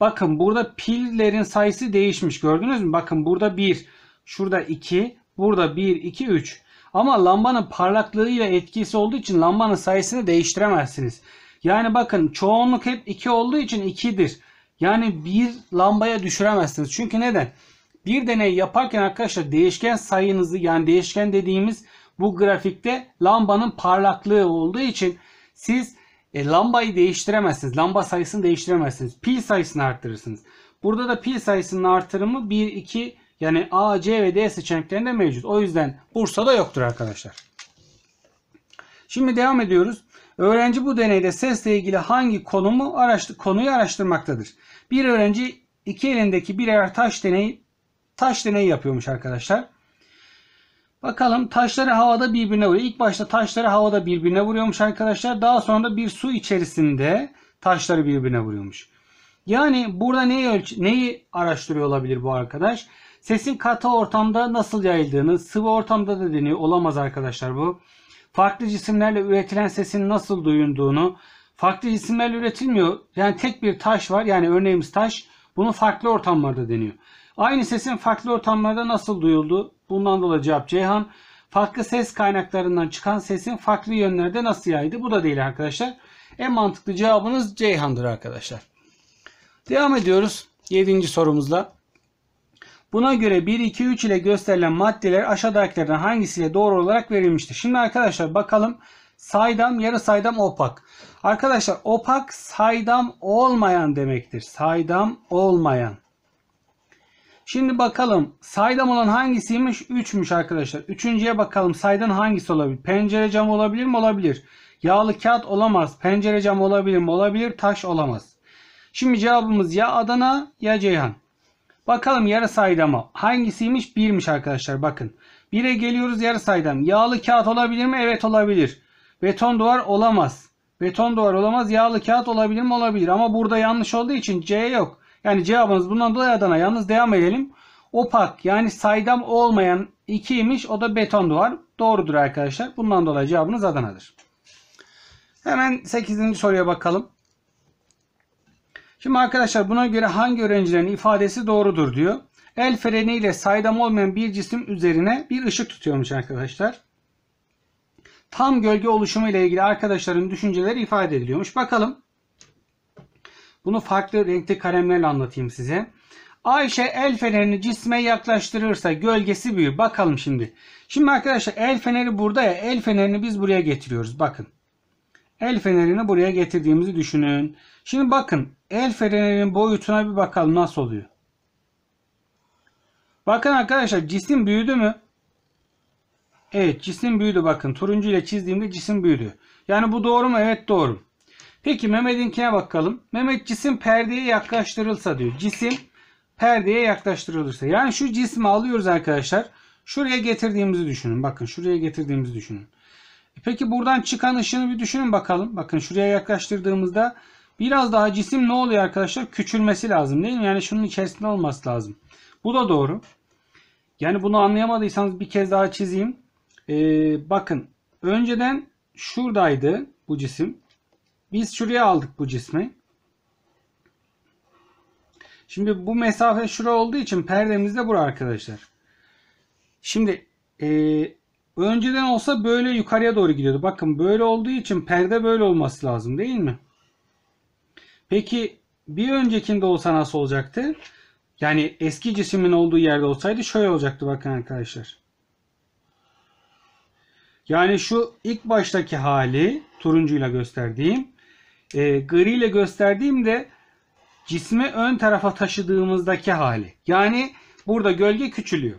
Bakın burada pillerin sayısı değişmiş. Gördünüz mü? Bakın burada 1, şurada 2, burada 1, 2, 3. Ama lambanın parlaklığıyla etkisi olduğu için lambanın sayısını değiştiremezsiniz. Yani bakın çoğunluk hep 2 olduğu için 2'dir. Yani bir lambaya düşüremezsiniz. Çünkü neden? Bir deney yaparken arkadaşlar değişken sayınızı yani değişken dediğimiz bu grafikte lambanın parlaklığı olduğu için siz e, lambayı değiştiremezsiniz. Lamba sayısını değiştiremezsiniz. Pil sayısını arttırırsınız. Burada da pil sayısının artırımı 1, 2 yani A, C ve D seçeneklerinde mevcut. O yüzden Bursa'da yoktur arkadaşlar. Şimdi devam ediyoruz. Öğrenci bu deneyde sesle ilgili hangi konumu araştı konuyu araştırmaktadır. Bir öğrenci iki elindeki birer taş deneyi taş deneyi yapıyormuş arkadaşlar. Bakalım taşları havada birbirine vuruyor. İlk başta taşları havada birbirine vuruyormuş arkadaşlar. Daha sonra da bir su içerisinde taşları birbirine vuruyormuş. Yani burada neyi, neyi araştırıyor olabilir bu arkadaş? Sesin katı ortamda nasıl yayıldığını, sıvı ortamda da deniyor. Olamaz arkadaşlar bu. Farklı cisimlerle üretilen sesin nasıl duyunduğunu, farklı cisimlerle üretilmiyor. Yani tek bir taş var. Yani örneğimiz taş. bunu farklı ortamlarda deniyor. Aynı sesin farklı ortamlarda nasıl duyuldu? Bundan dolayı cevap Ceyhan. Farklı ses kaynaklarından çıkan sesin farklı yönlerde nasıl yaydı? Bu da değil arkadaşlar. En mantıklı cevabınız Ceyhan'dır arkadaşlar. Devam ediyoruz 7. sorumuzla. Buna göre 1, 2, 3 ile gösterilen maddeler aşağıdakilerden hangisiyle doğru olarak verilmiştir? Şimdi arkadaşlar bakalım saydam, yarı saydam, opak. Arkadaşlar opak saydam olmayan demektir. Saydam olmayan. Şimdi bakalım saydam olan hangisiymiş? 3'müş arkadaşlar. Üçüncüye bakalım saydan hangisi olabilir? Pencere cam olabilir mi? Olabilir. Yağlı kağıt olamaz. Pencere cam olabilir mi? Olabilir. Taş olamaz. Şimdi cevabımız ya Adana ya Ceyhan. Bakalım yarı saydama. Hangisiymiş? Birmiş arkadaşlar bakın. Bire geliyoruz yarı saydam. Yağlı kağıt olabilir mi? Evet olabilir. Beton duvar olamaz. Beton duvar olamaz. Yağlı kağıt olabilir mi? Olabilir. Ama burada yanlış olduğu için C yok. Yani cevabımız bundan dolayı Adana. Yalnız devam edelim. Opak yani saydam olmayan ikiymiş. O da beton duvar. Doğrudur arkadaşlar. Bundan dolayı cevabınız Adana'dır. Hemen 8. soruya bakalım. Şimdi arkadaşlar buna göre hangi öğrencilerin ifadesi doğrudur diyor. El freniyle saydam olmayan bir cisim üzerine bir ışık tutuyormuş arkadaşlar. Tam gölge oluşumu ile ilgili arkadaşların düşünceleri ifade ediliyormuş. Bakalım bunu farklı renkli kalemlerle anlatayım size. Ayşe el fenerini cisme yaklaştırırsa gölgesi büyür. Bakalım şimdi. Şimdi arkadaşlar el feneri burada ya. El fenerini biz buraya getiriyoruz. Bakın. El fenerini buraya getirdiğimizi düşünün. Şimdi bakın. El fenerinin boyutuna bir bakalım nasıl oluyor. Bakın arkadaşlar cisim büyüdü mü? Evet cisim büyüdü bakın. Turuncu ile çizdiğimde cisim büyüdü. Yani bu doğru mu? Evet doğru. Peki Mehmet'inkine bakalım. Mehmet cisim perdeye yaklaştırılsa diyor. Cisim perdeye yaklaştırılırsa. Yani şu cismi alıyoruz arkadaşlar. Şuraya getirdiğimizi düşünün. Bakın şuraya getirdiğimizi düşünün. E peki buradan çıkan ışını bir düşünün bakalım. Bakın şuraya yaklaştırdığımızda biraz daha cisim ne oluyor arkadaşlar? Küçülmesi lazım değil mi? Yani şunun içerisinde olması lazım. Bu da doğru. Yani bunu anlayamadıysanız bir kez daha çizeyim. Ee, bakın önceden şuradaydı bu cisim. Biz şuraya aldık bu cismi. Şimdi bu mesafe şura olduğu için perdemiz de burada arkadaşlar. Şimdi e, önceden olsa böyle yukarıya doğru gidiyordu. Bakın böyle olduğu için perde böyle olması lazım değil mi? Peki bir öncekinde olsa nasıl olacaktı? Yani eski cismin olduğu yerde olsaydı şöyle olacaktı bakın arkadaşlar. Yani şu ilk baştaki hali turuncuyla gösterdiğim e, gri ile gösterdiğimde cismi ön tarafa taşıdığımızdaki hali. Yani burada gölge küçülüyor.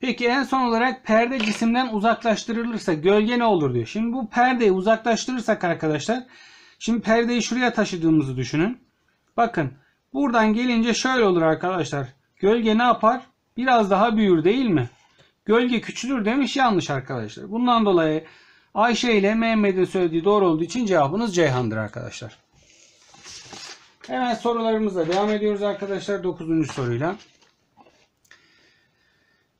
Peki en son olarak perde cisimden uzaklaştırılırsa gölge ne olur diyor. Şimdi bu perdeyi uzaklaştırırsak arkadaşlar. Şimdi perdeyi şuraya taşıdığımızı düşünün. Bakın buradan gelince şöyle olur arkadaşlar. Gölge ne yapar? Biraz daha büyür değil mi? Gölge küçülür demiş yanlış arkadaşlar. Bundan dolayı Ayşe ile Mehmet'in söylediği doğru olduğu için cevabınız Ceyhan'dır arkadaşlar. Hemen sorularımıza devam ediyoruz arkadaşlar. dokuzuncu soruyla.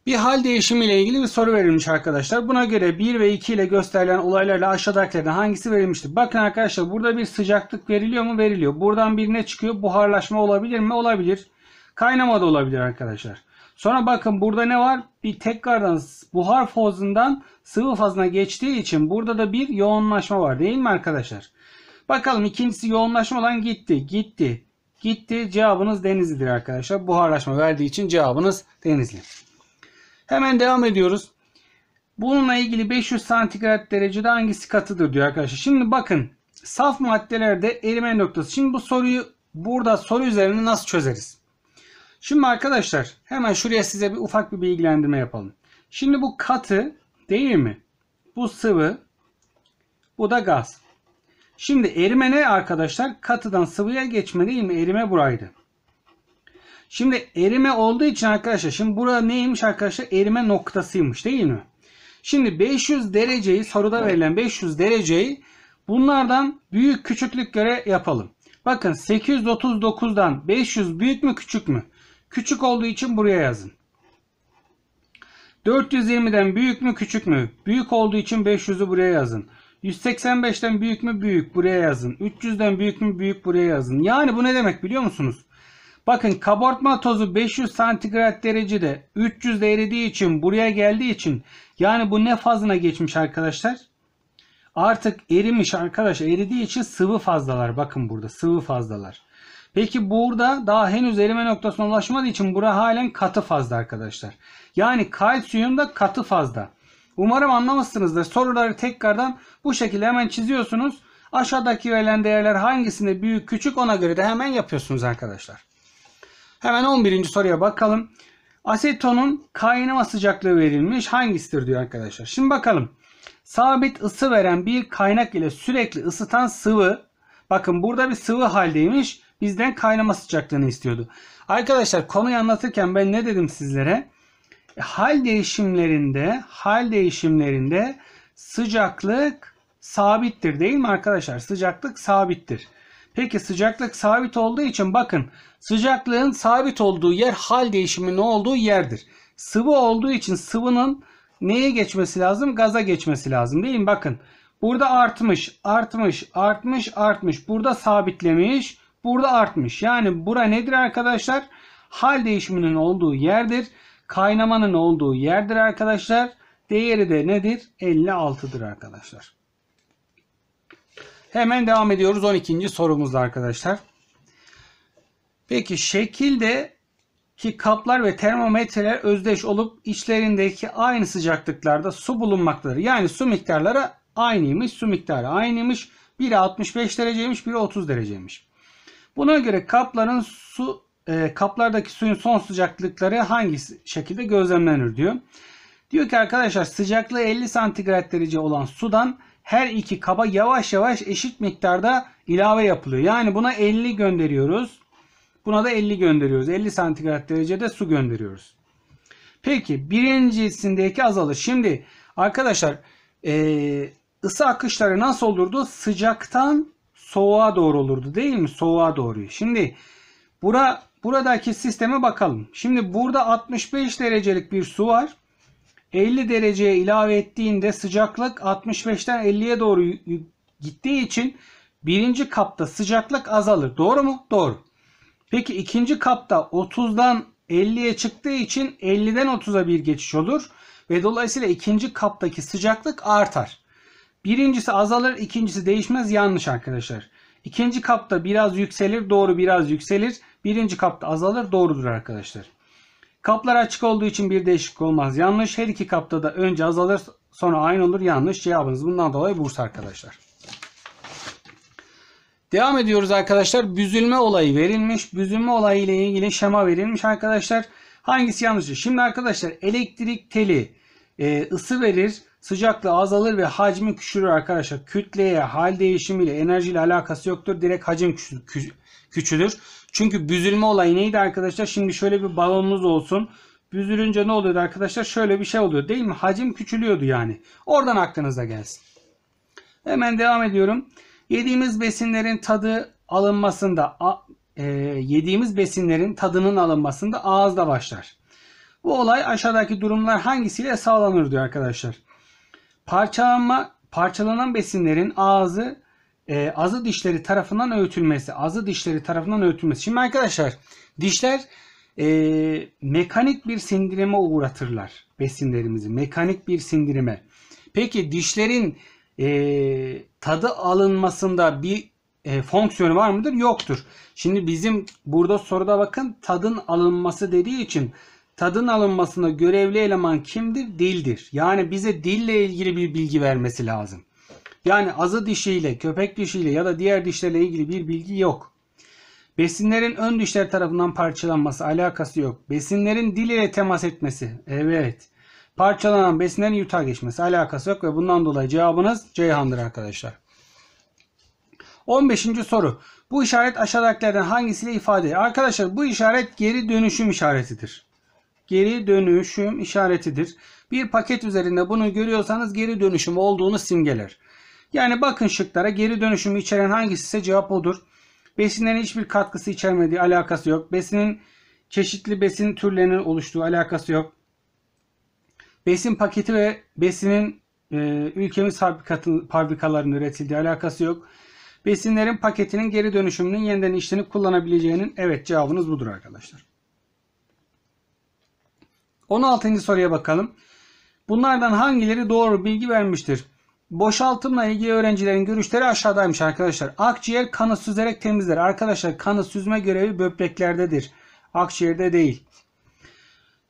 Bir hal değişimi ile ilgili bir soru verilmiş arkadaşlar. Buna göre 1 ve 2 ile gösterilen olaylarla aşağıdakilerden hangisi verilmiştir? Bakın arkadaşlar burada bir sıcaklık veriliyor mu? Veriliyor. Buradan bir ne çıkıyor? Buharlaşma olabilir mi? Olabilir. Kaynama da olabilir arkadaşlar. Sonra bakın burada ne var? Bir tekrardan buhar fazından sıvı fazına geçtiği için burada da bir yoğunlaşma var değil mi arkadaşlar? Bakalım ikincisi yoğunlaşma olan gitti. Gitti. Gitti. Cevabınız denizlidir arkadaşlar. Buharlaşma verdiği için cevabınız denizli. Hemen devam ediyoruz. Bununla ilgili 500 santigrat derecede hangisi katıdır diyor arkadaşlar. Şimdi bakın saf maddelerde erime noktası. Şimdi bu soruyu burada soru üzerine nasıl çözeriz? Şimdi arkadaşlar hemen şuraya size bir ufak bir bilgilendirme yapalım. Şimdi bu katı değil mi? Bu sıvı. Bu da gaz. Şimdi erime ne arkadaşlar? Katıdan sıvıya geçme değil mi? Erime buraydı. Şimdi erime olduğu için arkadaşlar şimdi burada neymiş arkadaşlar? Erime noktasıymış değil mi? Şimdi 500 dereceyi soruda verilen 500 dereceyi bunlardan büyük küçüklük göre yapalım. Bakın 839'dan 500 büyük mü küçük mü? Küçük olduğu için buraya yazın. 420'den büyük mü küçük mü? Büyük olduğu için 500'ü buraya yazın. 185'ten büyük mü büyük buraya yazın. 300'den büyük mü büyük buraya yazın. Yani bu ne demek biliyor musunuz? Bakın kabartma tozu 500 santigrat derecede 300 eridiği için buraya geldiği için yani bu ne fazına geçmiş arkadaşlar? Artık erimiş arkadaş eridiği için sıvı fazlalar. Bakın burada sıvı fazlalar. Peki burada daha henüz erime noktasına ulaşmadığı için bura halen katı fazda arkadaşlar. Yani kalsiyum da katı fazda. Umarım anlamışsınızdır. Soruları tekrardan bu şekilde hemen çiziyorsunuz. Aşağıdaki verilen değerler hangisinde büyük küçük ona göre de hemen yapıyorsunuz arkadaşlar. Hemen 11. soruya bakalım. Asetonun kaynama sıcaklığı verilmiş hangisidir diyor arkadaşlar. Şimdi bakalım. Sabit ısı veren bir kaynak ile sürekli ısıtan sıvı. Bakın burada bir sıvı haldeymiş bizden kaynama sıcaklığını istiyordu. Arkadaşlar konuyu anlatırken ben ne dedim sizlere? E, hal değişimlerinde, hal değişimlerinde sıcaklık sabittir değil mi arkadaşlar? Sıcaklık sabittir. Peki sıcaklık sabit olduğu için bakın sıcaklığın sabit olduğu yer hal değişiminin olduğu yerdir. Sıvı olduğu için sıvının neye geçmesi lazım? Gaza geçmesi lazım değil mi? Bakın burada artmış, artmış, artmış, artmış. Burada sabitlemiş burada artmış. Yani bura nedir arkadaşlar? Hal değişiminin olduğu yerdir. Kaynamanın olduğu yerdir arkadaşlar. Değeri de nedir? 56'dır arkadaşlar. Hemen devam ediyoruz 12. sorumuzda arkadaşlar. Peki şekilde ki kaplar ve termometreler özdeş olup içlerindeki aynı sıcaklıklarda su bulunmaktadır. Yani su miktarları aynıymış, su miktarı aynıymış. Biri 65 dereceymiş, biri 30 dereceymiş. Buna göre kapların su e, kaplardaki suyun son sıcaklıkları hangi şekilde gözlemlenir diyor. Diyor ki arkadaşlar sıcaklığı 50 santigrat derece olan sudan her iki kaba yavaş yavaş eşit miktarda ilave yapılıyor. Yani buna 50 gönderiyoruz. Buna da 50 gönderiyoruz. 50 santigrat derecede su gönderiyoruz. Peki birincisindeki azalış. Şimdi arkadaşlar e, ısı akışları nasıl olurdu? Sıcaktan soğuğa doğru olurdu değil mi? Soğuğa doğru. Şimdi bura buradaki sisteme bakalım. Şimdi burada 65 derecelik bir su var. 50 dereceye ilave ettiğinde sıcaklık 65'ten 50'ye doğru gittiği için birinci kapta sıcaklık azalır. Doğru mu? Doğru. Peki ikinci kapta 30'dan 50'ye çıktığı için 50'den 30'a bir geçiş olur ve dolayısıyla ikinci kaptaki sıcaklık artar. Birincisi azalır, ikincisi değişmez. Yanlış arkadaşlar. İkinci kapta biraz yükselir, doğru biraz yükselir. Birinci kapta azalır, doğrudur arkadaşlar. Kaplar açık olduğu için bir değişiklik olmaz. Yanlış. Her iki kapta da önce azalır, sonra aynı olur. Yanlış. Cevabınız bundan dolayı Bursa arkadaşlar. Devam ediyoruz arkadaşlar. Büzülme olayı verilmiş. Büzülme olayı ile ilgili şema verilmiş arkadaşlar. Hangisi yanlış? Şimdi arkadaşlar elektrik teli e, ısı verir. Sıcaklığı azalır ve hacmi küçülür arkadaşlar. Kütleye, hal değişimiyle, enerjiyle alakası yoktur. Direkt hacim küçülür. Çünkü büzülme olayı neydi arkadaşlar? Şimdi şöyle bir balonumuz olsun. Büzülünce ne oluyordu arkadaşlar? Şöyle bir şey oluyor değil mi? Hacim küçülüyordu yani. Oradan aklınıza gelsin. Hemen devam ediyorum. Yediğimiz besinlerin tadı alınmasında e, yediğimiz besinlerin tadının alınmasında ağızda başlar. Bu olay aşağıdaki durumlar hangisiyle sağlanır diyor arkadaşlar. Parçalanma, parçalanan besinlerin ağzı e, azı dişleri tarafından öğütülmesi. Azı dişleri tarafından öğütülmesi. Şimdi arkadaşlar dişler e, mekanik bir sindirime uğratırlar besinlerimizi. Mekanik bir sindirime. Peki dişlerin e, tadı alınmasında bir e, fonksiyonu var mıdır? Yoktur. Şimdi bizim burada soruda bakın tadın alınması dediği için tadın alınmasına görevli eleman kimdir? Dildir. Yani bize dille ilgili bir bilgi vermesi lazım. Yani azı dişiyle, köpek dişiyle ya da diğer dişlerle ilgili bir bilgi yok. Besinlerin ön dişler tarafından parçalanması alakası yok. Besinlerin dil ile temas etmesi. Evet. Parçalanan besinlerin yutağa geçmesi alakası yok ve bundan dolayı cevabınız Ceyhan'dır arkadaşlar. 15. soru. Bu işaret aşağıdakilerden hangisiyle ifade edilir? Arkadaşlar bu işaret geri dönüşüm işaretidir geri dönüşüm işaretidir. Bir paket üzerinde bunu görüyorsanız geri dönüşüm olduğunu simgeler. Yani bakın şıklara geri dönüşümü içeren hangisi ise cevap odur. Besinlerin hiçbir katkısı içermediği alakası yok. Besinin çeşitli besin türlerinin oluştuğu alakası yok. Besin paketi ve besinin e, ülkemiz fabrikalarının üretildiği alakası yok. Besinlerin paketinin geri dönüşümünün yeniden işlenip kullanabileceğinin evet cevabınız budur arkadaşlar. 16. soruya bakalım. Bunlardan hangileri doğru bilgi vermiştir? Boşaltımla ilgili öğrencilerin görüşleri aşağıdaymış arkadaşlar. Akciğer kanı süzerek temizler. Arkadaşlar kanı süzme görevi böbreklerdedir. Akciğerde değil.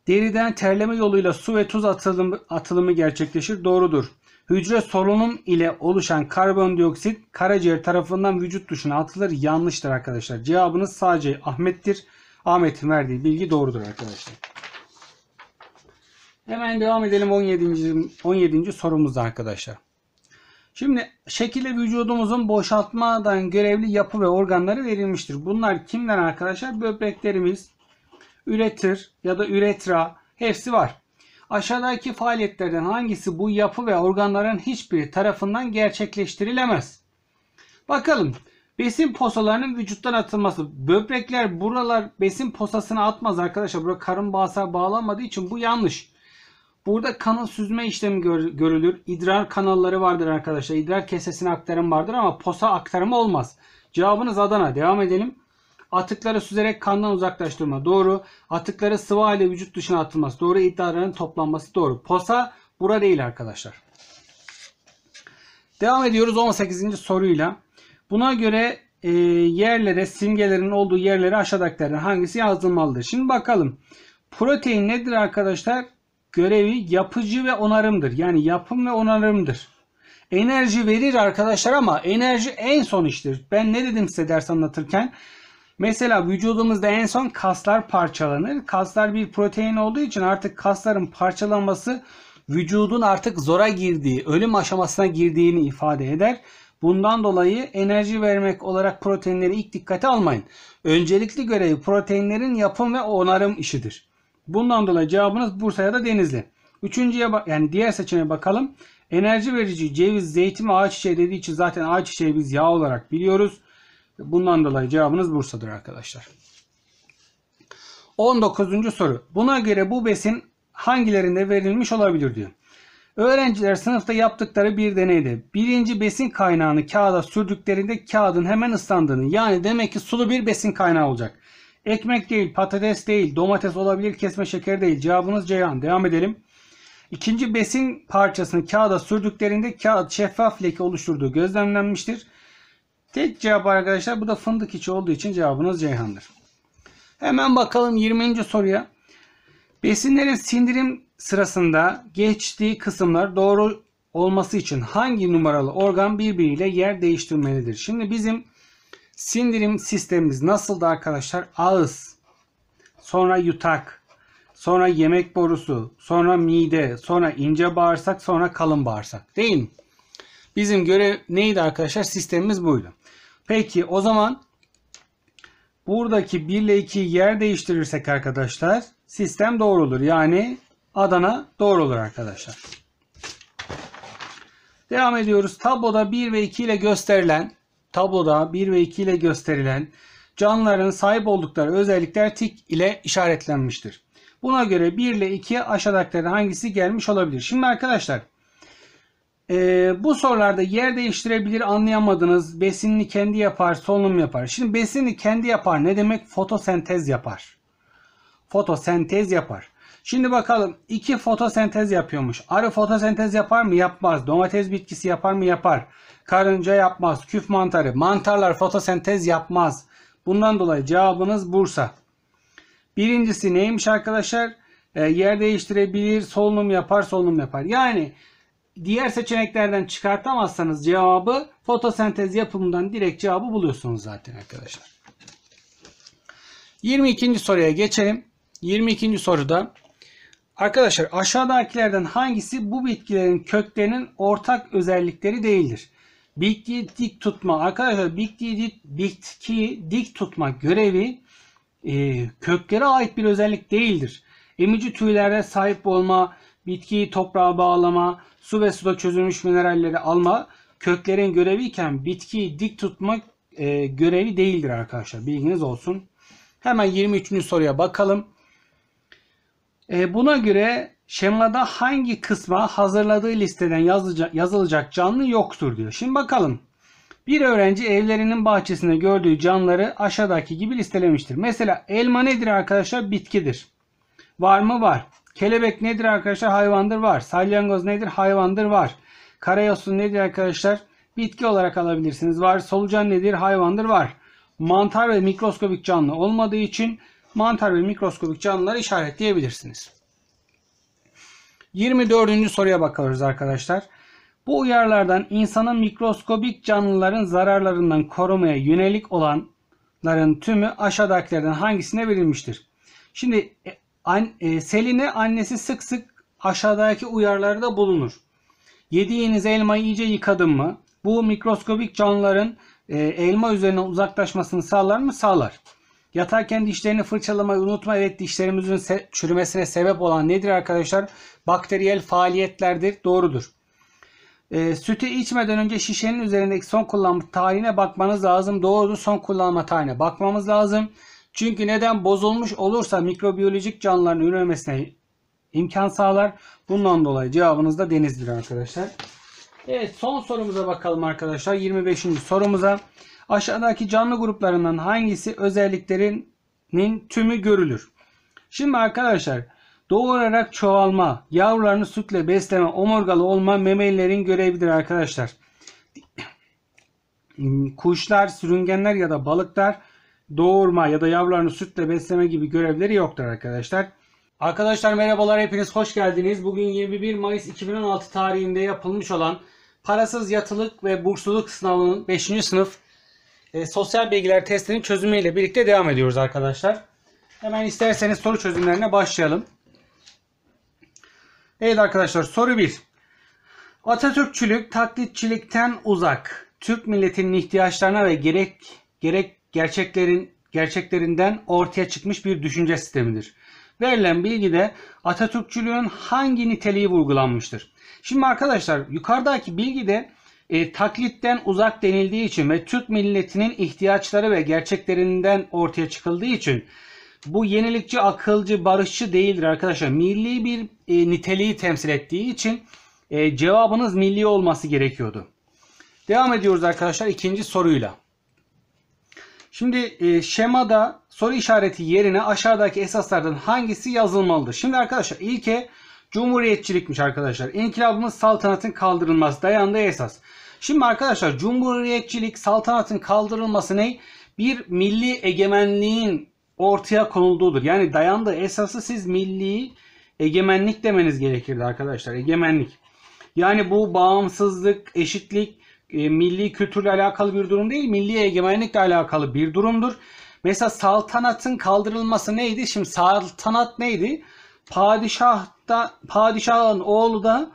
Deriden terleme yoluyla su ve tuz atılımı, atılımı gerçekleşir. Doğrudur. Hücre solunum ile oluşan karbondioksit karaciğer tarafından vücut dışına atılır. Yanlıştır arkadaşlar. Cevabınız sadece Ahmet'tir. Ahmet'in verdiği bilgi doğrudur arkadaşlar. Hemen devam edelim 17. 17. sorumuzda arkadaşlar. Şimdi şekilde vücudumuzun boşaltmadan görevli yapı ve organları verilmiştir. Bunlar kimden arkadaşlar? Böbreklerimiz, üretir ya da üretra hepsi var. Aşağıdaki faaliyetlerden hangisi bu yapı ve organların hiçbiri tarafından gerçekleştirilemez? Bakalım. Besin posalarının vücuttan atılması. Böbrekler buralar besin posasını atmaz arkadaşlar. Burada karın bağırsağı bağlanmadığı için bu yanlış. Burada kanal süzme işlemi gör, görülür. İdrar kanalları vardır arkadaşlar. İdrar kesesine aktarım vardır ama posa aktarımı olmaz. Cevabınız Adana. Devam edelim. Atıkları süzerek kandan uzaklaştırma. Doğru. Atıkları sıvı ile vücut dışına atılması. Doğru. İdrarların toplanması. Doğru. Posa bura değil arkadaşlar. Devam ediyoruz 18. soruyla. Buna göre e, yerlere simgelerin olduğu yerlere aşağıdakilerden hangisi yazılmalıdır? Şimdi bakalım. Protein nedir arkadaşlar? görevi yapıcı ve onarımdır. Yani yapım ve onarımdır. Enerji verir arkadaşlar ama enerji en son iştir. Ben ne dedim size ders anlatırken? Mesela vücudumuzda en son kaslar parçalanır. Kaslar bir protein olduğu için artık kasların parçalanması vücudun artık zora girdiği, ölüm aşamasına girdiğini ifade eder. Bundan dolayı enerji vermek olarak proteinleri ilk dikkate almayın. Öncelikli görevi proteinlerin yapım ve onarım işidir. Bundan dolayı cevabınız Bursa ya da Denizli. Üçüncüye yani diğer seçeneğe bakalım. Enerji verici ceviz, zeytin ağaç çiçeği dediği için zaten ağaç çiçeği biz yağ olarak biliyoruz. Bundan dolayı cevabınız Bursa'dır arkadaşlar. 19. soru. Buna göre bu besin hangilerinde verilmiş olabilir diyor. Öğrenciler sınıfta yaptıkları bir deneyde birinci besin kaynağını kağıda sürdüklerinde kağıdın hemen ıslandığını yani demek ki sulu bir besin kaynağı olacak. Ekmek değil, patates değil, domates olabilir, kesme şeker değil. Cevabınız Ceyhan. Devam edelim. İkinci besin parçasını kağıda sürdüklerinde kağıt şeffaf leke oluşturduğu gözlemlenmiştir. Tek cevap arkadaşlar bu da fındık içi olduğu için cevabınız Ceyhan'dır. Hemen bakalım 20. soruya. Besinlerin sindirim sırasında geçtiği kısımlar doğru olması için hangi numaralı organ birbiriyle yer değiştirmelidir? Şimdi bizim Sindirim sistemimiz nasıldı arkadaşlar? Ağız, sonra yutak, sonra yemek borusu, sonra mide, sonra ince bağırsak, sonra kalın bağırsak. Değil mi? Bizim görev neydi arkadaşlar? Sistemimiz buydu. Peki o zaman buradaki 1 ile 2'yi yer değiştirirsek arkadaşlar sistem doğru olur. Yani Adana doğru olur arkadaşlar. Devam ediyoruz. Tabloda 1 ve 2 ile gösterilen tabloda 1 ve 2 ile gösterilen canlıların sahip oldukları özellikler tik ile işaretlenmiştir. Buna göre 1 ile 2 aşağıdakilerden hangisi gelmiş olabilir? Şimdi arkadaşlar e, bu sorularda yer değiştirebilir anlayamadınız. Besinini kendi yapar, solunum yapar. Şimdi besini kendi yapar ne demek? Fotosentez yapar. Fotosentez yapar. Şimdi bakalım iki fotosentez yapıyormuş. Arı fotosentez yapar mı? Yapmaz. Domates bitkisi yapar mı? Yapar. Karınca yapmaz. Küf mantarı. Mantarlar fotosentez yapmaz. Bundan dolayı cevabınız Bursa. Birincisi neymiş arkadaşlar? E, yer değiştirebilir, solunum yapar, solunum yapar. Yani diğer seçeneklerden çıkartamazsanız cevabı fotosentez yapımından direkt cevabı buluyorsunuz zaten arkadaşlar. 22. soruya geçelim. 22. soruda arkadaşlar aşağıdakilerden hangisi bu bitkilerin köklerinin ortak özellikleri değildir? Bitkiyi dik tutma. Arkadaşlar bitkiyi dik, bitki dik tutma görevi e, köklere ait bir özellik değildir. Emici tüylere sahip olma, bitkiyi toprağa bağlama, su ve suda çözülmüş mineralleri alma köklerin göreviyken bitkiyi dik tutmak e, görevi değildir arkadaşlar. Bilginiz olsun. Hemen 23. soruya bakalım. E, buna göre Şemada hangi kısma hazırladığı listeden yazılacak, yazılacak canlı yoktur diyor. Şimdi bakalım. Bir öğrenci evlerinin bahçesinde gördüğü canlıları aşağıdaki gibi listelemiştir. Mesela elma nedir arkadaşlar? Bitkidir. Var mı? Var. Kelebek nedir arkadaşlar? Hayvandır var. Salyangoz nedir? Hayvandır var. Karayosun nedir arkadaşlar? Bitki olarak alabilirsiniz. Var. Solucan nedir? Hayvandır var. Mantar ve mikroskobik canlı olmadığı için mantar ve mikroskobik canlıları işaretleyebilirsiniz. 24. soruya bakıyoruz arkadaşlar. Bu uyarlardan insanın mikroskobik canlıların zararlarından korumaya yönelik olanların tümü aşağıdakilerden hangisine verilmiştir? Şimdi e, e, Selin'e annesi sık sık aşağıdaki uyarlarda bulunur. Yediğiniz elmayı iyice yıkadın mı? Bu mikroskobik canlıların e, elma üzerine uzaklaşmasını sağlar mı? Sağlar. Yatarken dişlerini fırçalamayı unutma. Evet dişlerimizin se çürümesine sebep olan nedir arkadaşlar? Bakteriyel faaliyetlerdir. Doğrudur. E, sütü içmeden önce şişenin üzerindeki son kullanma tarihine bakmanız lazım. Doğrudur son kullanma tarihine bakmamız lazım. Çünkü neden bozulmuş olursa mikrobiyolojik canlıların üremesine imkan sağlar. Bundan dolayı cevabınız da denizdir arkadaşlar. Evet son sorumuza bakalım arkadaşlar. 25. sorumuza. Aşağıdaki canlı gruplarından hangisi özelliklerinin tümü görülür? Şimdi arkadaşlar doğurarak çoğalma, yavrularını sütle besleme, omurgalı olma memelilerin görevidir arkadaşlar. <clears throat> Kuşlar, sürüngenler ya da balıklar doğurma ya da yavrularını sütle besleme gibi görevleri yoktur arkadaşlar. Arkadaşlar merhabalar hepiniz hoş geldiniz. Bugün 21 Mayıs 2016 tarihinde yapılmış olan parasız yatılık ve bursluluk sınavının 5. sınıf e, sosyal bilgiler testinin çözümüyle birlikte devam ediyoruz arkadaşlar. Hemen isterseniz soru çözümlerine başlayalım. Evet arkadaşlar soru 1. Atatürkçülük taklitçilikten uzak. Türk milletinin ihtiyaçlarına ve gerek gerek gerçeklerin gerçeklerinden ortaya çıkmış bir düşünce sistemidir. Verilen bilgide Atatürkçülüğün hangi niteliği vurgulanmıştır? Şimdi arkadaşlar yukarıdaki bilgide e, taklitten uzak denildiği için ve Türk milletinin ihtiyaçları ve gerçeklerinden ortaya çıkıldığı için bu yenilikçi, akılcı, barışçı değildir arkadaşlar. Milli bir e, niteliği temsil ettiği için e, cevabınız milli olması gerekiyordu. Devam ediyoruz arkadaşlar ikinci soruyla. Şimdi e, şemada soru işareti yerine aşağıdaki esaslardan hangisi yazılmalıdır? Şimdi arkadaşlar ilke Cumhuriyetçilikmiş arkadaşlar. İnkılabımız saltanatın kaldırılması dayandığı esas. Şimdi arkadaşlar cumhuriyetçilik saltanatın kaldırılması ne? Bir milli egemenliğin ortaya konulduğudur. Yani dayandığı esası siz milli egemenlik demeniz gerekirdi arkadaşlar. Egemenlik. Yani bu bağımsızlık, eşitlik, e, milli kültürle alakalı bir durum değil, milli egemenlikle alakalı bir durumdur. Mesela saltanatın kaldırılması neydi? Şimdi saltanat neydi? Padişah da padişahın oğlu da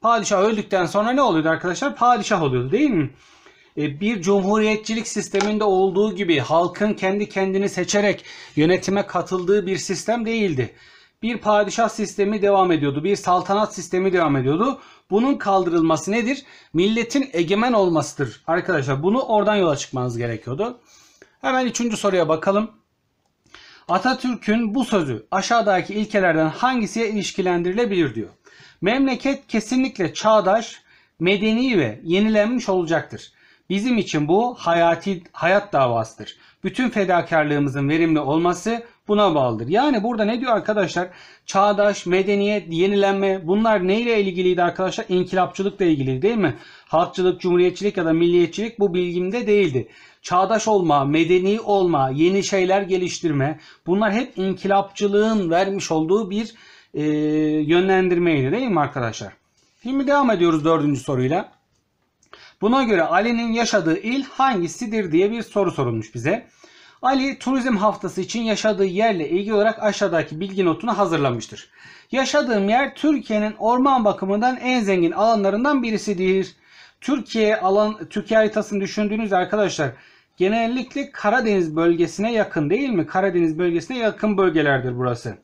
padişah öldükten sonra ne oluyordu arkadaşlar? Padişah oluyordu değil mi? E, bir cumhuriyetçilik sisteminde olduğu gibi halkın kendi kendini seçerek yönetime katıldığı bir sistem değildi. Bir padişah sistemi devam ediyordu. Bir saltanat sistemi devam ediyordu. Bunun kaldırılması nedir? Milletin egemen olmasıdır. Arkadaşlar bunu oradan yola çıkmanız gerekiyordu. Hemen üçüncü soruya bakalım. Atatürk'ün bu sözü aşağıdaki ilkelerden hangisiye ilişkilendirilebilir diyor. Memleket kesinlikle çağdaş, medeni ve yenilenmiş olacaktır. Bizim için bu hayati hayat davasıdır. Bütün fedakarlığımızın verimli olması buna bağlıdır. Yani burada ne diyor arkadaşlar? Çağdaş, medeniyet, yenilenme bunlar neyle ilgiliydi arkadaşlar? İnkilapçılıkla ilgili değil mi? Halkçılık, cumhuriyetçilik ya da milliyetçilik bu bilgimde değildi çağdaş olma, medeni olma, yeni şeyler geliştirme bunlar hep inkılapçılığın vermiş olduğu bir e, yönlendirmeydi değil mi arkadaşlar? Şimdi devam ediyoruz dördüncü soruyla. Buna göre Ali'nin yaşadığı il hangisidir diye bir soru sorulmuş bize. Ali turizm haftası için yaşadığı yerle ilgili olarak aşağıdaki bilgi notunu hazırlamıştır. Yaşadığım yer Türkiye'nin orman bakımından en zengin alanlarından birisidir. Türkiye alan Türkiye haritasını düşündüğünüz arkadaşlar genellikle Karadeniz bölgesine yakın değil mi? Karadeniz bölgesine yakın bölgelerdir burası.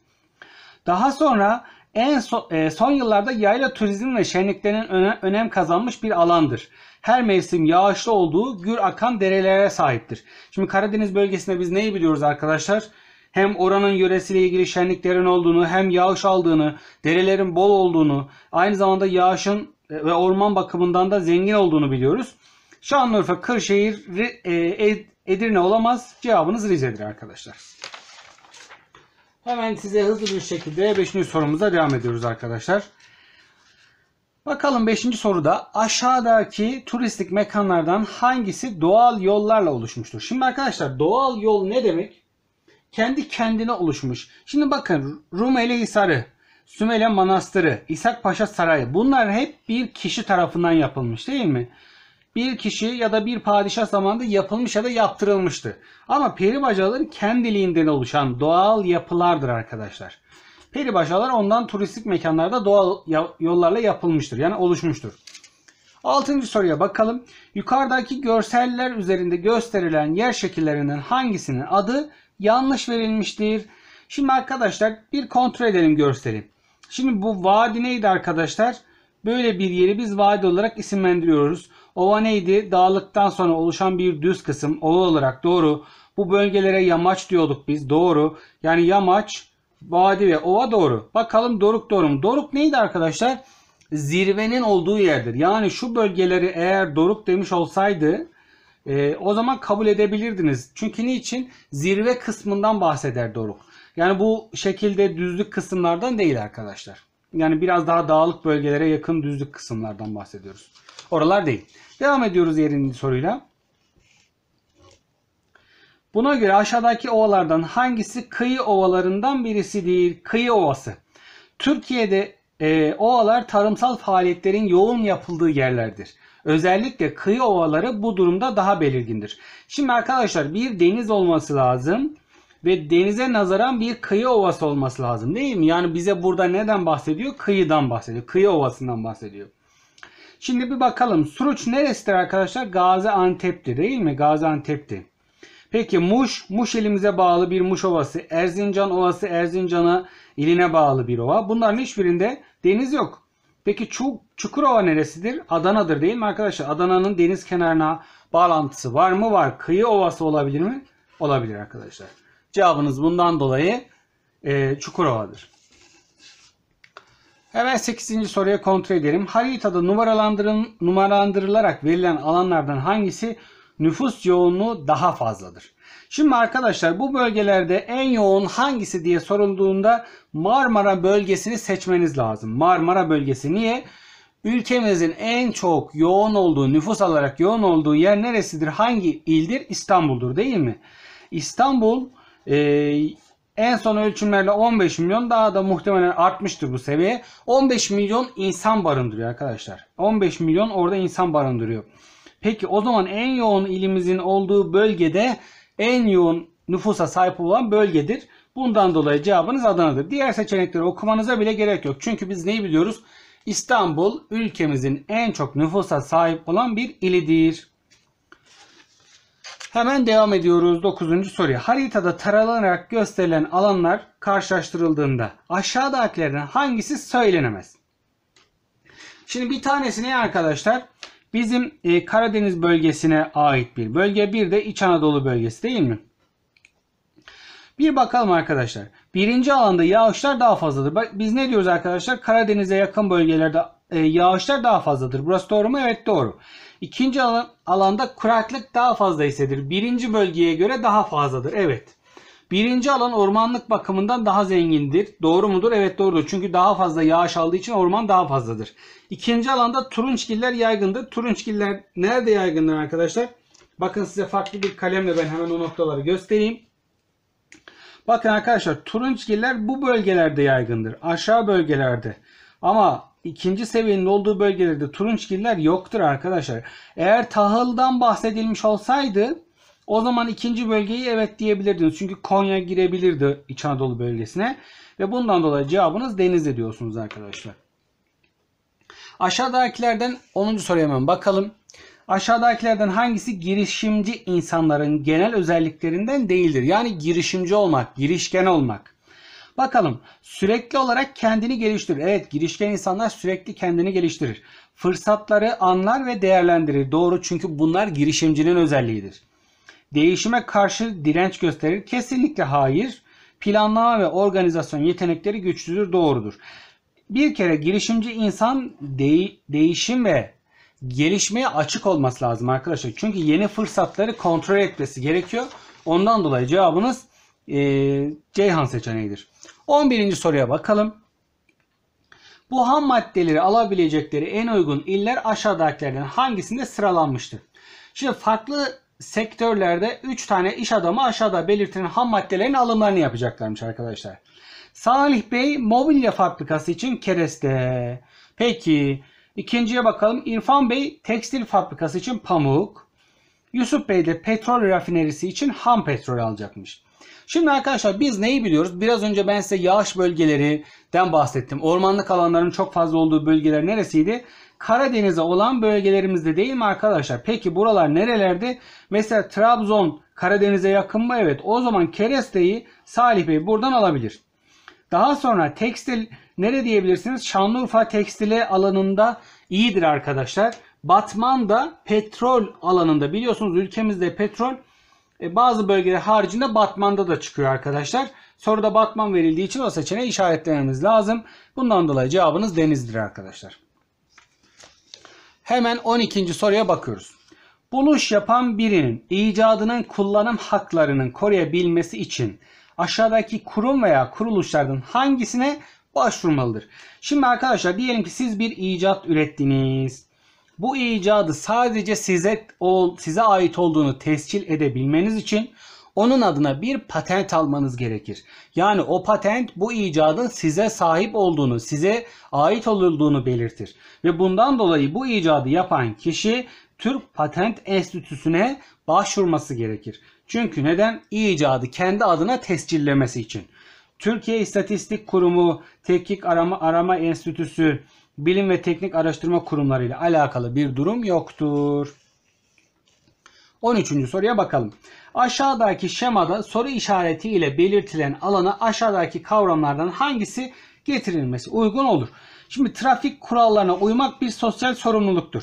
Daha sonra en so, e, son yıllarda yayla turizmi ve şenliklerinin öne, önem kazanmış bir alandır. Her mevsim yağışlı olduğu gür akan derelere sahiptir. Şimdi Karadeniz bölgesinde biz neyi biliyoruz arkadaşlar? Hem oranın yöresiyle ilgili şenliklerin olduğunu, hem yağış aldığını, derelerin bol olduğunu, aynı zamanda yağışın e, ve orman bakımından da zengin olduğunu biliyoruz. Şanlıurfa, Kırşehir, e, Edirne olamaz. Cevabınız Rize'dir arkadaşlar. Hemen size hızlı bir şekilde 5. sorumuza devam ediyoruz arkadaşlar. Bakalım 5. soruda aşağıdaki turistik mekanlardan hangisi doğal yollarla oluşmuştur? Şimdi arkadaşlar doğal yol ne demek? Kendi kendine oluşmuş. Şimdi bakın Rumeli Hisarı, Sümele Manastırı, İshak Paşa Sarayı bunlar hep bir kişi tarafından yapılmış değil mi? bir kişi ya da bir padişah zamanında yapılmış ya da yaptırılmıştı. Ama peri bacaları kendiliğinden oluşan doğal yapılardır arkadaşlar. Peri bacalar ondan turistik mekanlarda doğal yollarla yapılmıştır. Yani oluşmuştur. Altıncı soruya bakalım. Yukarıdaki görseller üzerinde gösterilen yer şekillerinin hangisinin adı yanlış verilmiştir? Şimdi arkadaşlar bir kontrol edelim görseli. Şimdi bu vadi neydi arkadaşlar? Böyle bir yeri biz vadi olarak isimlendiriyoruz. Ova neydi? Dağlıktan sonra oluşan bir düz kısım. Ova olarak doğru. Bu bölgelere yamaç diyorduk biz. Doğru. Yani yamaç, vadi ve ova doğru. Bakalım doruk doğru mu? Doruk neydi arkadaşlar? Zirvenin olduğu yerdir. Yani şu bölgeleri eğer doruk demiş olsaydı e, o zaman kabul edebilirdiniz. Çünkü niçin? Zirve kısmından bahseder doruk. Yani bu şekilde düzlük kısımlardan değil arkadaşlar. Yani biraz daha dağlık bölgelere yakın düzlük kısımlardan bahsediyoruz. Oralar değil. Devam ediyoruz yerin soruyla. Buna göre aşağıdaki ovalardan hangisi kıyı ovalarından birisi değil? Kıyı ovası. Türkiye'de e, ovalar tarımsal faaliyetlerin yoğun yapıldığı yerlerdir. Özellikle kıyı ovaları bu durumda daha belirgindir. Şimdi arkadaşlar bir deniz olması lazım ve denize nazaran bir kıyı ovası olması lazım değil mi? Yani bize burada neden bahsediyor? Kıyıdan bahsediyor. Kıyı ovasından bahsediyor. Şimdi bir bakalım. Suruç neresidir arkadaşlar? Gaziantep'ti değil mi? Gaziantep'ti. Peki Muş, Muş elimize bağlı bir Muş Ovası. Erzincan Ovası Erzincan'a iline bağlı bir ova. Bunların hiçbirinde deniz yok. Peki Çu Çukurova neresidir? Adana'dır değil mi arkadaşlar? Adana'nın deniz kenarına bağlantısı var mı? Var. Kıyı ovası olabilir mi? Olabilir arkadaşlar. Cevabınız bundan dolayı e, Çukurova'dır. Hemen 8. soruya kontrol edelim. Haritada numaralandırılarak verilen alanlardan hangisi nüfus yoğunluğu daha fazladır? Şimdi arkadaşlar bu bölgelerde en yoğun hangisi diye sorulduğunda Marmara bölgesini seçmeniz lazım. Marmara bölgesi niye? Ülkemizin en çok yoğun olduğu, nüfus alarak yoğun olduğu yer neresidir? Hangi ildir? İstanbul'dur değil mi? İstanbul en son ölçümlerle 15 milyon daha da muhtemelen artmıştır bu seviye. 15 milyon insan barındırıyor arkadaşlar. 15 milyon orada insan barındırıyor. Peki o zaman en yoğun ilimizin olduğu bölgede en yoğun nüfusa sahip olan bölgedir. Bundan dolayı cevabınız Adana'dır. Diğer seçenekleri okumanıza bile gerek yok. Çünkü biz neyi biliyoruz? İstanbul ülkemizin en çok nüfusa sahip olan bir ilidir. Hemen devam ediyoruz 9. soruya. Haritada taralanarak gösterilen alanlar karşılaştırıldığında aşağıdakilerden hangisi söylenemez? Şimdi bir tanesi ne arkadaşlar? Bizim e, Karadeniz bölgesine ait bir bölge. Bir de İç Anadolu bölgesi değil mi? Bir bakalım arkadaşlar. Birinci alanda yağışlar daha fazladır. Biz ne diyoruz arkadaşlar? Karadeniz'e yakın bölgelerde e, yağışlar daha fazladır. Burası doğru mu? Evet doğru. İkinci alan alanda kuraklık daha fazla hissedilir. Birinci bölgeye göre daha fazladır. Evet. Birinci alan ormanlık bakımından daha zengindir. Doğru mudur? Evet doğrudur. Çünkü daha fazla yağış aldığı için orman daha fazladır. İkinci alanda turunçgiller yaygındır. Turunçgiller nerede yaygındır arkadaşlar? Bakın size farklı bir kalemle ben hemen o noktaları göstereyim. Bakın arkadaşlar turunçgiller bu bölgelerde yaygındır. Aşağı bölgelerde. Ama ikinci seviyenin olduğu bölgelerde turunçgiller yoktur arkadaşlar. Eğer tahıldan bahsedilmiş olsaydı o zaman ikinci bölgeyi evet diyebilirdiniz. Çünkü Konya girebilirdi İç Anadolu bölgesine. Ve bundan dolayı cevabınız Denizli diyorsunuz arkadaşlar. Aşağıdakilerden 10. soruya hemen bakalım. Aşağıdakilerden hangisi girişimci insanların genel özelliklerinden değildir? Yani girişimci olmak, girişken olmak. Bakalım sürekli olarak kendini geliştirir. Evet girişken insanlar sürekli kendini geliştirir. Fırsatları anlar ve değerlendirir. Doğru çünkü bunlar girişimcinin özelliğidir. Değişime karşı direnç gösterir. Kesinlikle hayır. Planlama ve organizasyon yetenekleri güçlüdür, doğrudur. Bir kere girişimci insan de- değişim ve gelişmeye açık olması lazım arkadaşlar. Çünkü yeni fırsatları kontrol etmesi gerekiyor. Ondan dolayı cevabınız e, Ceyhan seçeneğidir. 11. soruya bakalım. Bu ham maddeleri alabilecekleri en uygun iller aşağıdakilerden hangisinde sıralanmıştır? Şimdi farklı sektörlerde 3 tane iş adamı aşağıda belirtilen ham maddelerin alımlarını yapacaklarmış arkadaşlar. Salih Bey mobilya fabrikası için kereste. Peki ikinciye bakalım. İrfan Bey tekstil fabrikası için pamuk. Yusuf Bey de petrol rafinerisi için ham petrol alacakmış. Şimdi arkadaşlar biz neyi biliyoruz? Biraz önce ben size yağış bölgelerinden bahsettim. Ormanlık alanların çok fazla olduğu bölgeler neresiydi? Karadeniz'e olan bölgelerimizde değil mi arkadaşlar? Peki buralar nerelerdi? Mesela Trabzon Karadeniz'e yakın mı? Evet. O zaman keresteyi Salih Bey buradan alabilir. Daha sonra tekstil nere diyebilirsiniz? Şanlıurfa tekstili alanında iyidir arkadaşlar. Batman da petrol alanında biliyorsunuz ülkemizde petrol e, bazı bölgeler haricinde Batman'da da çıkıyor arkadaşlar. Soruda Batman verildiği için o seçeneği işaretlememiz lazım. Bundan dolayı cevabınız denizdir arkadaşlar. Hemen 12. soruya bakıyoruz. Buluş yapan birinin icadının kullanım haklarının koruyabilmesi için aşağıdaki kurum veya kuruluşlardan hangisine başvurmalıdır? Şimdi arkadaşlar diyelim ki siz bir icat ürettiniz. Bu icadı sadece size size ait olduğunu tescil edebilmeniz için onun adına bir patent almanız gerekir. Yani o patent bu icadın size sahip olduğunu, size ait olduğunu belirtir. Ve bundan dolayı bu icadı yapan kişi Türk Patent Enstitüsü'ne başvurması gerekir. Çünkü neden? İcadı kendi adına tescillemesi için. Türkiye İstatistik Kurumu, Teknik Arama, Arama Enstitüsü, bilim ve teknik araştırma kurumlarıyla alakalı bir durum yoktur. 13. soruya bakalım. Aşağıdaki şemada soru işareti ile belirtilen alana aşağıdaki kavramlardan hangisi getirilmesi uygun olur? Şimdi trafik kurallarına uymak bir sosyal sorumluluktur.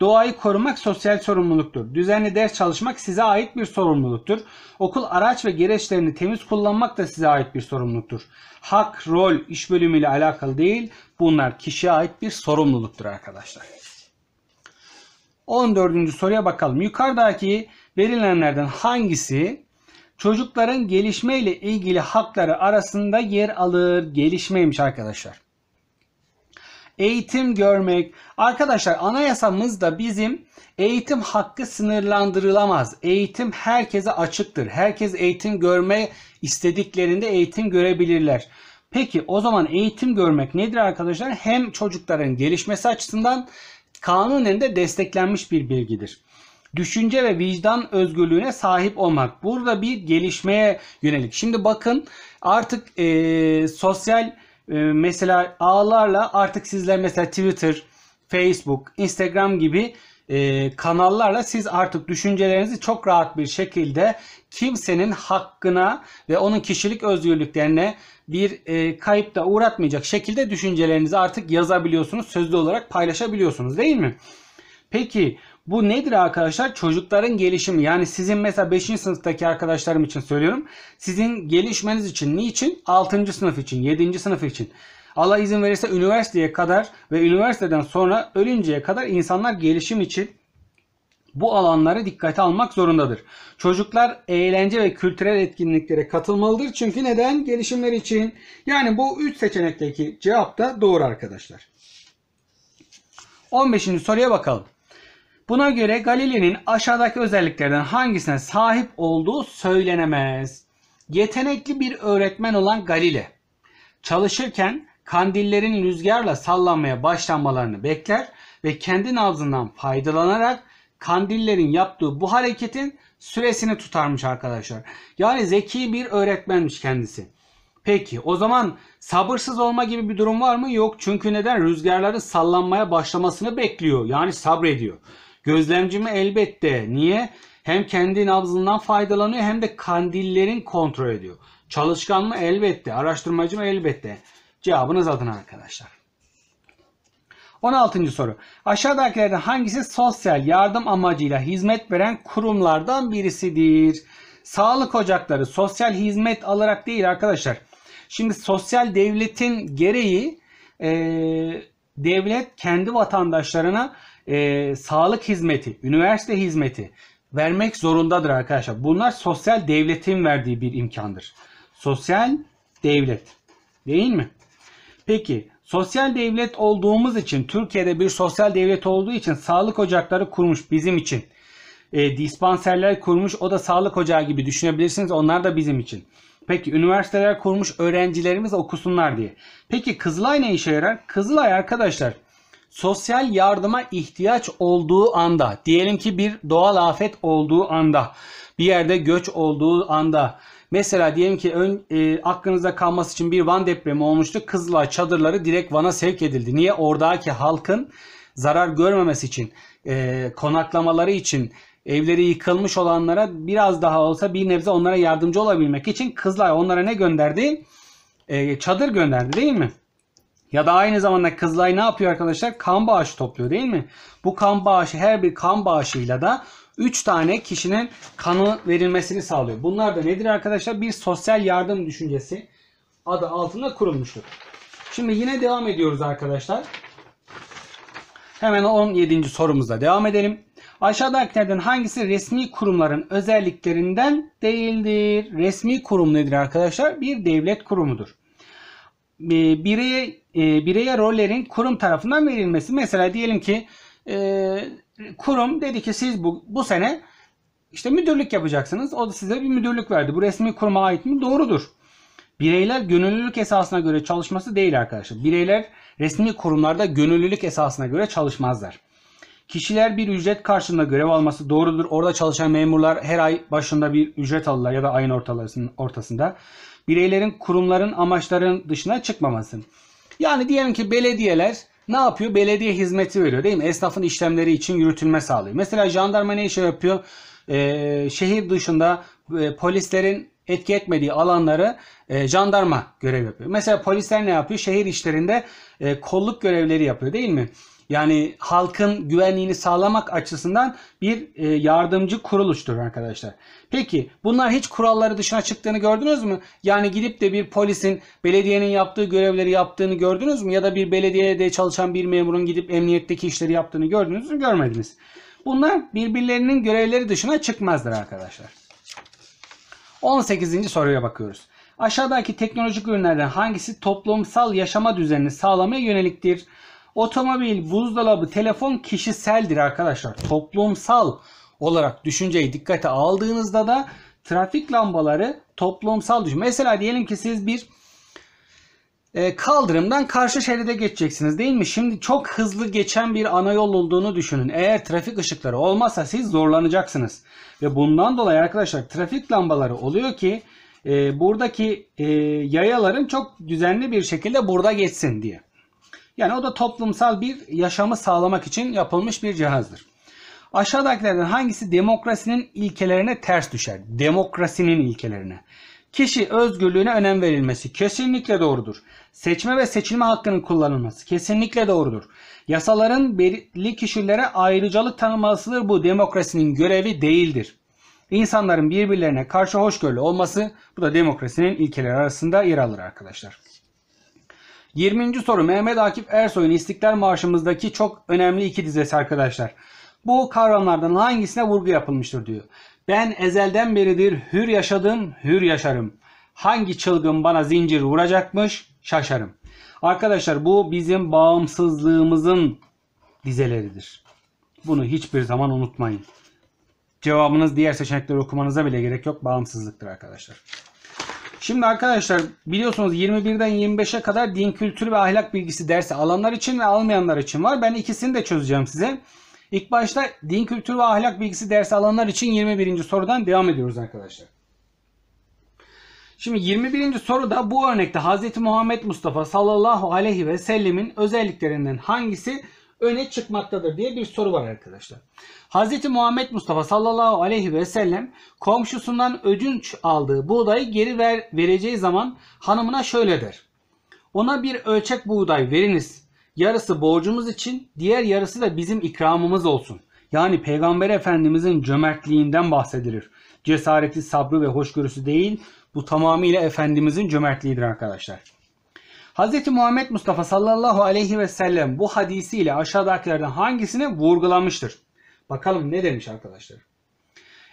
Doğayı korumak sosyal sorumluluktur. Düzenli ders çalışmak size ait bir sorumluluktur. Okul araç ve gereçlerini temiz kullanmak da size ait bir sorumluluktur. Hak, rol, iş bölümü ile alakalı değil. Bunlar kişiye ait bir sorumluluktur arkadaşlar. 14. soruya bakalım. Yukarıdaki verilenlerden hangisi çocukların gelişme ile ilgili hakları arasında yer alır? Gelişmeymiş arkadaşlar. Eğitim görmek. Arkadaşlar anayasamızda bizim eğitim hakkı sınırlandırılamaz. Eğitim herkese açıktır. Herkes eğitim görme istediklerinde eğitim görebilirler. Peki o zaman eğitim görmek nedir arkadaşlar? Hem çocukların gelişmesi açısından kanunen de desteklenmiş bir bilgidir. Düşünce ve vicdan özgürlüğüne sahip olmak. Burada bir gelişmeye yönelik. Şimdi bakın artık e, sosyal e, mesela ağlarla artık sizler mesela Twitter, Facebook, Instagram gibi e, kanallarla siz artık düşüncelerinizi çok rahat bir şekilde kimsenin hakkına ve onun kişilik özgürlüklerine bir e, da uğratmayacak şekilde düşüncelerinizi artık yazabiliyorsunuz. Sözlü olarak paylaşabiliyorsunuz değil mi? Peki bu nedir arkadaşlar? Çocukların gelişimi. Yani sizin mesela 5. sınıftaki arkadaşlarım için söylüyorum. Sizin gelişmeniz için niçin? 6. sınıf için, 7. sınıf için. Allah izin verirse üniversiteye kadar ve üniversiteden sonra ölünceye kadar insanlar gelişim için bu alanları dikkate almak zorundadır. Çocuklar eğlence ve kültürel etkinliklere katılmalıdır. Çünkü neden? Gelişimler için. Yani bu 3 seçenekteki cevap da doğru arkadaşlar. 15. soruya bakalım. Buna göre Galileo'nun aşağıdaki özelliklerden hangisine sahip olduğu söylenemez. Yetenekli bir öğretmen olan Galileo çalışırken kandillerin rüzgarla sallanmaya başlanmalarını bekler ve kendi nabzından faydalanarak kandillerin yaptığı bu hareketin süresini tutarmış arkadaşlar. Yani zeki bir öğretmenmiş kendisi. Peki o zaman sabırsız olma gibi bir durum var mı? Yok çünkü neden? Rüzgarların sallanmaya başlamasını bekliyor. Yani sabrediyor. Gözlemcimi elbette. Niye? Hem kendi nabzından faydalanıyor hem de kandillerin kontrol ediyor. Çalışkan mı? Elbette. Araştırmacı mı? Elbette. Cevabınız adına arkadaşlar. 16. soru. Aşağıdakilerden hangisi sosyal yardım amacıyla hizmet veren kurumlardan birisidir? Sağlık ocakları sosyal hizmet alarak değil arkadaşlar. Şimdi sosyal devletin gereği e, devlet kendi vatandaşlarına e, sağlık hizmeti, üniversite hizmeti vermek zorundadır arkadaşlar. Bunlar sosyal devletin verdiği bir imkandır. Sosyal devlet. Değil mi? Peki Sosyal devlet olduğumuz için Türkiye'de bir sosyal devlet olduğu için sağlık ocakları kurmuş bizim için. E, dispanserler kurmuş o da sağlık ocağı gibi düşünebilirsiniz onlar da bizim için. Peki üniversiteler kurmuş öğrencilerimiz okusunlar diye. Peki Kızılay ne işe yarar? Kızılay arkadaşlar sosyal yardıma ihtiyaç olduğu anda diyelim ki bir doğal afet olduğu anda bir yerde göç olduğu anda Mesela diyelim ki ön, e, aklınızda kalması için bir Van depremi olmuştu. Kızılay çadırları direkt Van'a sevk edildi. Niye? Oradaki halkın zarar görmemesi için, e, konaklamaları için, evleri yıkılmış olanlara biraz daha olsa bir nebze onlara yardımcı olabilmek için Kızılay onlara ne gönderdi? E, çadır gönderdi değil mi? Ya da aynı zamanda Kızılay ne yapıyor arkadaşlar? Kan bağışı topluyor değil mi? Bu kan bağışı her bir kan bağışıyla da 3 tane kişinin kanı verilmesini sağlıyor. Bunlar da nedir arkadaşlar? Bir sosyal yardım düşüncesi adı altında kurulmuştur. Şimdi yine devam ediyoruz arkadaşlar. Hemen 17. sorumuzla devam edelim. Aşağıdakilerden hangisi resmi kurumların özelliklerinden değildir? Resmi kurum nedir arkadaşlar? Bir devlet kurumudur. Ee, bireye, e, bireye rollerin kurum tarafından verilmesi. Mesela diyelim ki e, kurum dedi ki siz bu, bu sene işte müdürlük yapacaksınız. O da size bir müdürlük verdi. Bu resmi kuruma ait mi? Doğrudur. Bireyler gönüllülük esasına göre çalışması değil arkadaşlar. Bireyler resmi kurumlarda gönüllülük esasına göre çalışmazlar. Kişiler bir ücret karşılığında görev alması doğrudur. Orada çalışan memurlar her ay başında bir ücret alırlar ya da ayın ortasında. Bireylerin kurumların amaçlarının dışına çıkmaması. Yani diyelim ki belediyeler ne yapıyor? Belediye hizmeti veriyor değil mi? Esnafın işlemleri için yürütülme sağlıyor. Mesela jandarma ne işe yapıyor? Ee, şehir dışında e, polislerin etki etmediği alanları e, jandarma görev yapıyor. Mesela polisler ne yapıyor? Şehir işlerinde e, kolluk görevleri yapıyor değil mi? Yani halkın güvenliğini sağlamak açısından bir e, yardımcı kuruluştur arkadaşlar. Peki bunlar hiç kuralları dışına çıktığını gördünüz mü? Yani gidip de bir polisin belediyenin yaptığı görevleri yaptığını gördünüz mü? Ya da bir belediyede çalışan bir memurun gidip emniyetteki işleri yaptığını gördünüz mü? Görmediniz. Bunlar birbirlerinin görevleri dışına çıkmazlar arkadaşlar. 18. soruya bakıyoruz. Aşağıdaki teknolojik ürünlerden hangisi toplumsal yaşama düzenini sağlamaya yöneliktir? Otomobil, buzdolabı, telefon kişiseldir arkadaşlar. Toplumsal olarak düşünceyi dikkate aldığınızda da trafik lambaları toplumsal düşün. Mesela diyelim ki siz bir e, kaldırımdan karşı şeride geçeceksiniz değil mi? Şimdi çok hızlı geçen bir ana yol olduğunu düşünün. Eğer trafik ışıkları olmazsa siz zorlanacaksınız. Ve bundan dolayı arkadaşlar trafik lambaları oluyor ki e, buradaki e, yayaların çok düzenli bir şekilde burada geçsin diye. Yani o da toplumsal bir yaşamı sağlamak için yapılmış bir cihazdır. Aşağıdakilerden hangisi demokrasinin ilkelerine ters düşer? Demokrasinin ilkelerine. Kişi özgürlüğüne önem verilmesi kesinlikle doğrudur. Seçme ve seçilme hakkının kullanılması kesinlikle doğrudur. Yasaların belirli kişilere ayrıcalık tanımasıdır bu demokrasinin görevi değildir. İnsanların birbirlerine karşı hoşgörülü olması bu da demokrasinin ilkeleri arasında yer alır arkadaşlar. 20. soru Mehmet Akif Ersoy'un İstiklal Marşımızdaki çok önemli iki dizesi arkadaşlar. Bu kavramlardan hangisine vurgu yapılmıştır diyor. Ben ezelden beridir hür yaşadım, hür yaşarım. Hangi çılgın bana zincir vuracakmış şaşarım. Arkadaşlar bu bizim bağımsızlığımızın dizeleridir. Bunu hiçbir zaman unutmayın. Cevabınız diğer seçenekleri okumanıza bile gerek yok. Bağımsızlıktır arkadaşlar. Şimdi arkadaşlar biliyorsunuz 21'den 25'e kadar din kültürü ve ahlak bilgisi dersi alanlar için ve almayanlar için var. Ben ikisini de çözeceğim size. İlk başta din kültürü ve ahlak bilgisi dersi alanlar için 21. sorudan devam ediyoruz arkadaşlar. Şimdi 21. soruda bu örnekte Hz. Muhammed Mustafa sallallahu aleyhi ve sellemin özelliklerinden hangisi öne çıkmaktadır diye bir soru var arkadaşlar. Hz. Muhammed Mustafa sallallahu aleyhi ve sellem komşusundan ödünç aldığı buğdayı geri ver, vereceği zaman hanımına şöyle der. Ona bir ölçek buğday veriniz. Yarısı borcumuz için, diğer yarısı da bizim ikramımız olsun. Yani Peygamber Efendimizin cömertliğinden bahsedilir. Cesareti, sabrı ve hoşgörüsü değil, bu tamamıyla Efendimizin cömertliğidir arkadaşlar. Hz. Muhammed Mustafa sallallahu aleyhi ve sellem bu hadisiyle aşağıdakilerden hangisini vurgulamıştır? Bakalım ne demiş arkadaşlar.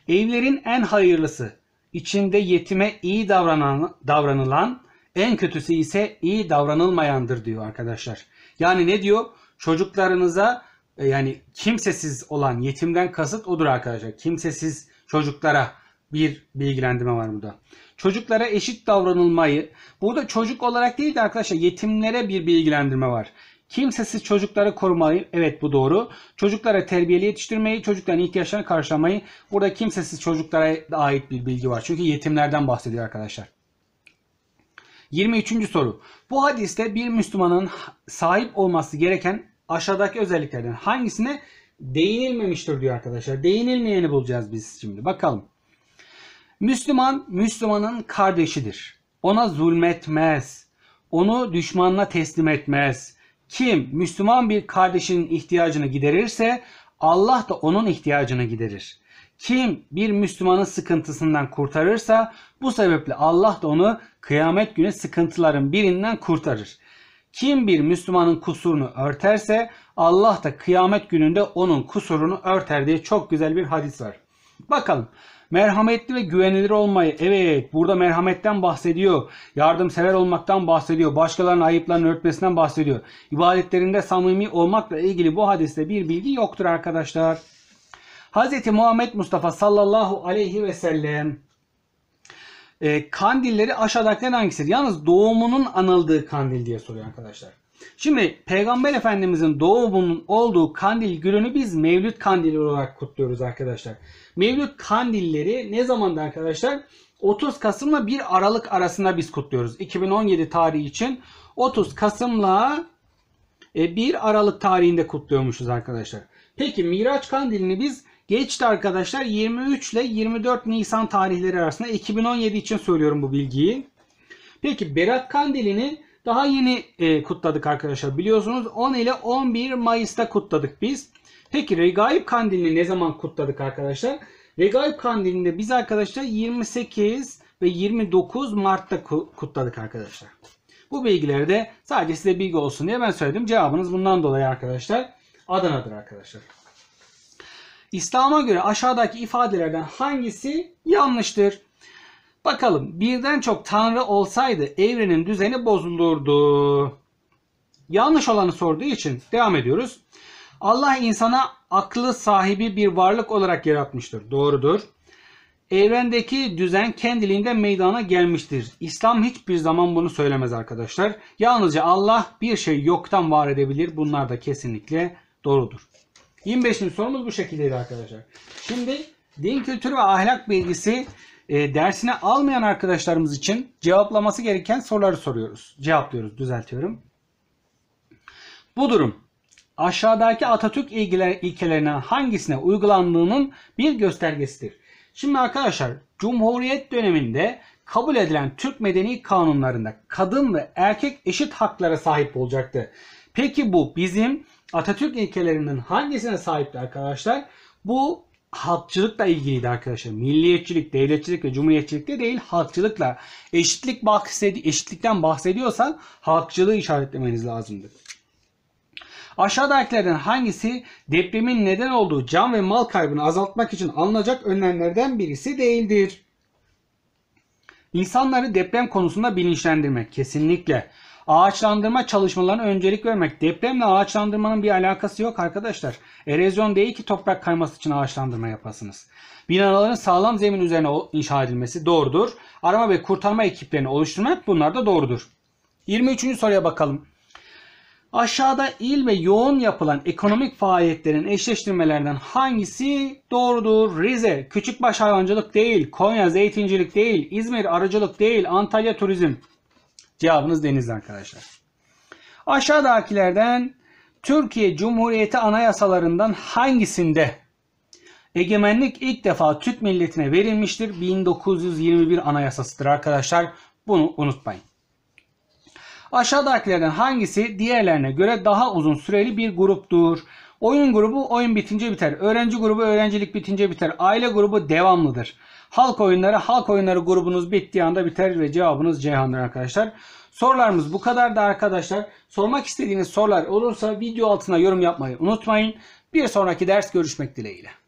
Evlerin en hayırlısı, içinde yetime iyi davranan, davranılan, en kötüsü ise iyi davranılmayandır diyor arkadaşlar. Yani ne diyor? Çocuklarınıza e, yani kimsesiz olan yetimden kasıt odur arkadaşlar. Kimsesiz çocuklara bir bilgilendirme var burada. Çocuklara eşit davranılmayı, burada çocuk olarak değil de arkadaşlar yetimlere bir bilgilendirme var. Kimsesiz çocukları korumayı, evet bu doğru. Çocuklara terbiyeli yetiştirmeyi, çocukların ihtiyaçlarını karşılamayı. Burada kimsesiz çocuklara ait bir bilgi var. Çünkü yetimlerden bahsediyor arkadaşlar. 23. soru. Bu hadiste bir Müslümanın sahip olması gereken aşağıdaki özelliklerden hangisine değinilmemiştir diyor arkadaşlar. Değinilmeyeni bulacağız biz şimdi. Bakalım. Müslüman, Müslümanın kardeşidir. Ona zulmetmez. Onu düşmanına teslim etmez. Kim Müslüman bir kardeşinin ihtiyacını giderirse Allah da onun ihtiyacını giderir. Kim bir Müslümanın sıkıntısından kurtarırsa bu sebeple Allah da onu kıyamet günü sıkıntıların birinden kurtarır. Kim bir Müslümanın kusurunu örterse Allah da kıyamet gününde onun kusurunu örter diye çok güzel bir hadis var. Bakalım Merhametli ve güvenilir olmayı. Evet burada merhametten bahsediyor. Yardımsever olmaktan bahsediyor. Başkalarının ayıplarını örtmesinden bahsediyor. İbadetlerinde samimi olmakla ilgili bu hadiste bir bilgi yoktur arkadaşlar. Hz. Muhammed Mustafa sallallahu aleyhi ve sellem e, kandilleri aşağıdakilerden hangisidir? Yalnız doğumunun anıldığı kandil diye soruyor arkadaşlar. Şimdi Peygamber Efendimizin doğumunun olduğu kandil gününü biz Mevlüt kandili olarak kutluyoruz arkadaşlar. Mevlüt Kandilleri ne zamandı arkadaşlar? 30 Kasım'la 1 Aralık arasında biz kutluyoruz. 2017 tarihi için 30 Kasım'la 1 e, Aralık tarihinde kutluyormuşuz arkadaşlar. Peki Miraç Kandilini biz geçti arkadaşlar 23 ile 24 Nisan tarihleri arasında 2017 için söylüyorum bu bilgiyi. Peki Berat Kandilini daha yeni e, kutladık arkadaşlar biliyorsunuz 10 ile 11 Mayıs'ta kutladık biz. Peki Regaib Kandili'ni ne zaman kutladık arkadaşlar? Regaib Kandili'nde biz arkadaşlar 28 ve 29 Mart'ta kutladık arkadaşlar. Bu bilgileri de sadece size bilgi olsun diye ben söyledim. Cevabınız bundan dolayı arkadaşlar Adana'dır arkadaşlar. İslam'a göre aşağıdaki ifadelerden hangisi yanlıştır? Bakalım birden çok tanrı olsaydı evrenin düzeni bozulurdu. Yanlış olanı sorduğu için devam ediyoruz. Allah insana aklı sahibi bir varlık olarak yaratmıştır. Doğrudur. Evrendeki düzen kendiliğinde meydana gelmiştir. İslam hiçbir zaman bunu söylemez arkadaşlar. Yalnızca Allah bir şey yoktan var edebilir. Bunlar da kesinlikle doğrudur. 25. sorumuz bu şekildeydi arkadaşlar. Şimdi din kültürü ve ahlak bilgisi e, dersine almayan arkadaşlarımız için cevaplaması gereken soruları soruyoruz. Cevaplıyoruz, düzeltiyorum. Bu durum aşağıdaki Atatürk ilkelerinden hangisine uygulandığının bir göstergesidir. Şimdi arkadaşlar Cumhuriyet döneminde kabul edilen Türk medeni kanunlarında kadın ve erkek eşit haklara sahip olacaktı. Peki bu bizim Atatürk ilkelerinin hangisine sahipti arkadaşlar? Bu halkçılıkla ilgiliydi arkadaşlar. Milliyetçilik, devletçilik ve cumhuriyetçilikte de değil halkçılıkla. Eşitlik bahsedi eşitlikten bahsediyorsan halkçılığı işaretlemeniz lazımdır. Aşağıdakilerden hangisi depremin neden olduğu can ve mal kaybını azaltmak için alınacak önlemlerden birisi değildir? İnsanları deprem konusunda bilinçlendirmek kesinlikle. Ağaçlandırma çalışmalarına öncelik vermek. Depremle ağaçlandırmanın bir alakası yok arkadaşlar. Erozyon değil ki toprak kayması için ağaçlandırma yapasınız. Binaların sağlam zemin üzerine inşa edilmesi doğrudur. Arama ve kurtarma ekiplerini oluşturmak bunlar da doğrudur. 23. soruya bakalım. Aşağıda il ve yoğun yapılan ekonomik faaliyetlerin eşleştirmelerden hangisi doğrudur? Rize, küçükbaş hayvancılık değil, Konya zeytincilik değil, İzmir arıcılık değil, Antalya turizm. Cevabınız denizli arkadaşlar. Aşağıdakilerden Türkiye Cumhuriyeti anayasalarından hangisinde egemenlik ilk defa Türk milletine verilmiştir? 1921 anayasasıdır arkadaşlar. Bunu unutmayın. Aşağıdakilerden hangisi diğerlerine göre daha uzun süreli bir gruptur? Oyun grubu oyun bitince biter. Öğrenci grubu öğrencilik bitince biter. Aile grubu devamlıdır. Halk oyunları halk oyunları grubunuz bittiği anda biter ve cevabınız Ceyhan'dır arkadaşlar. Sorularımız bu kadar da arkadaşlar. Sormak istediğiniz sorular olursa video altına yorum yapmayı unutmayın. Bir sonraki ders görüşmek dileğiyle.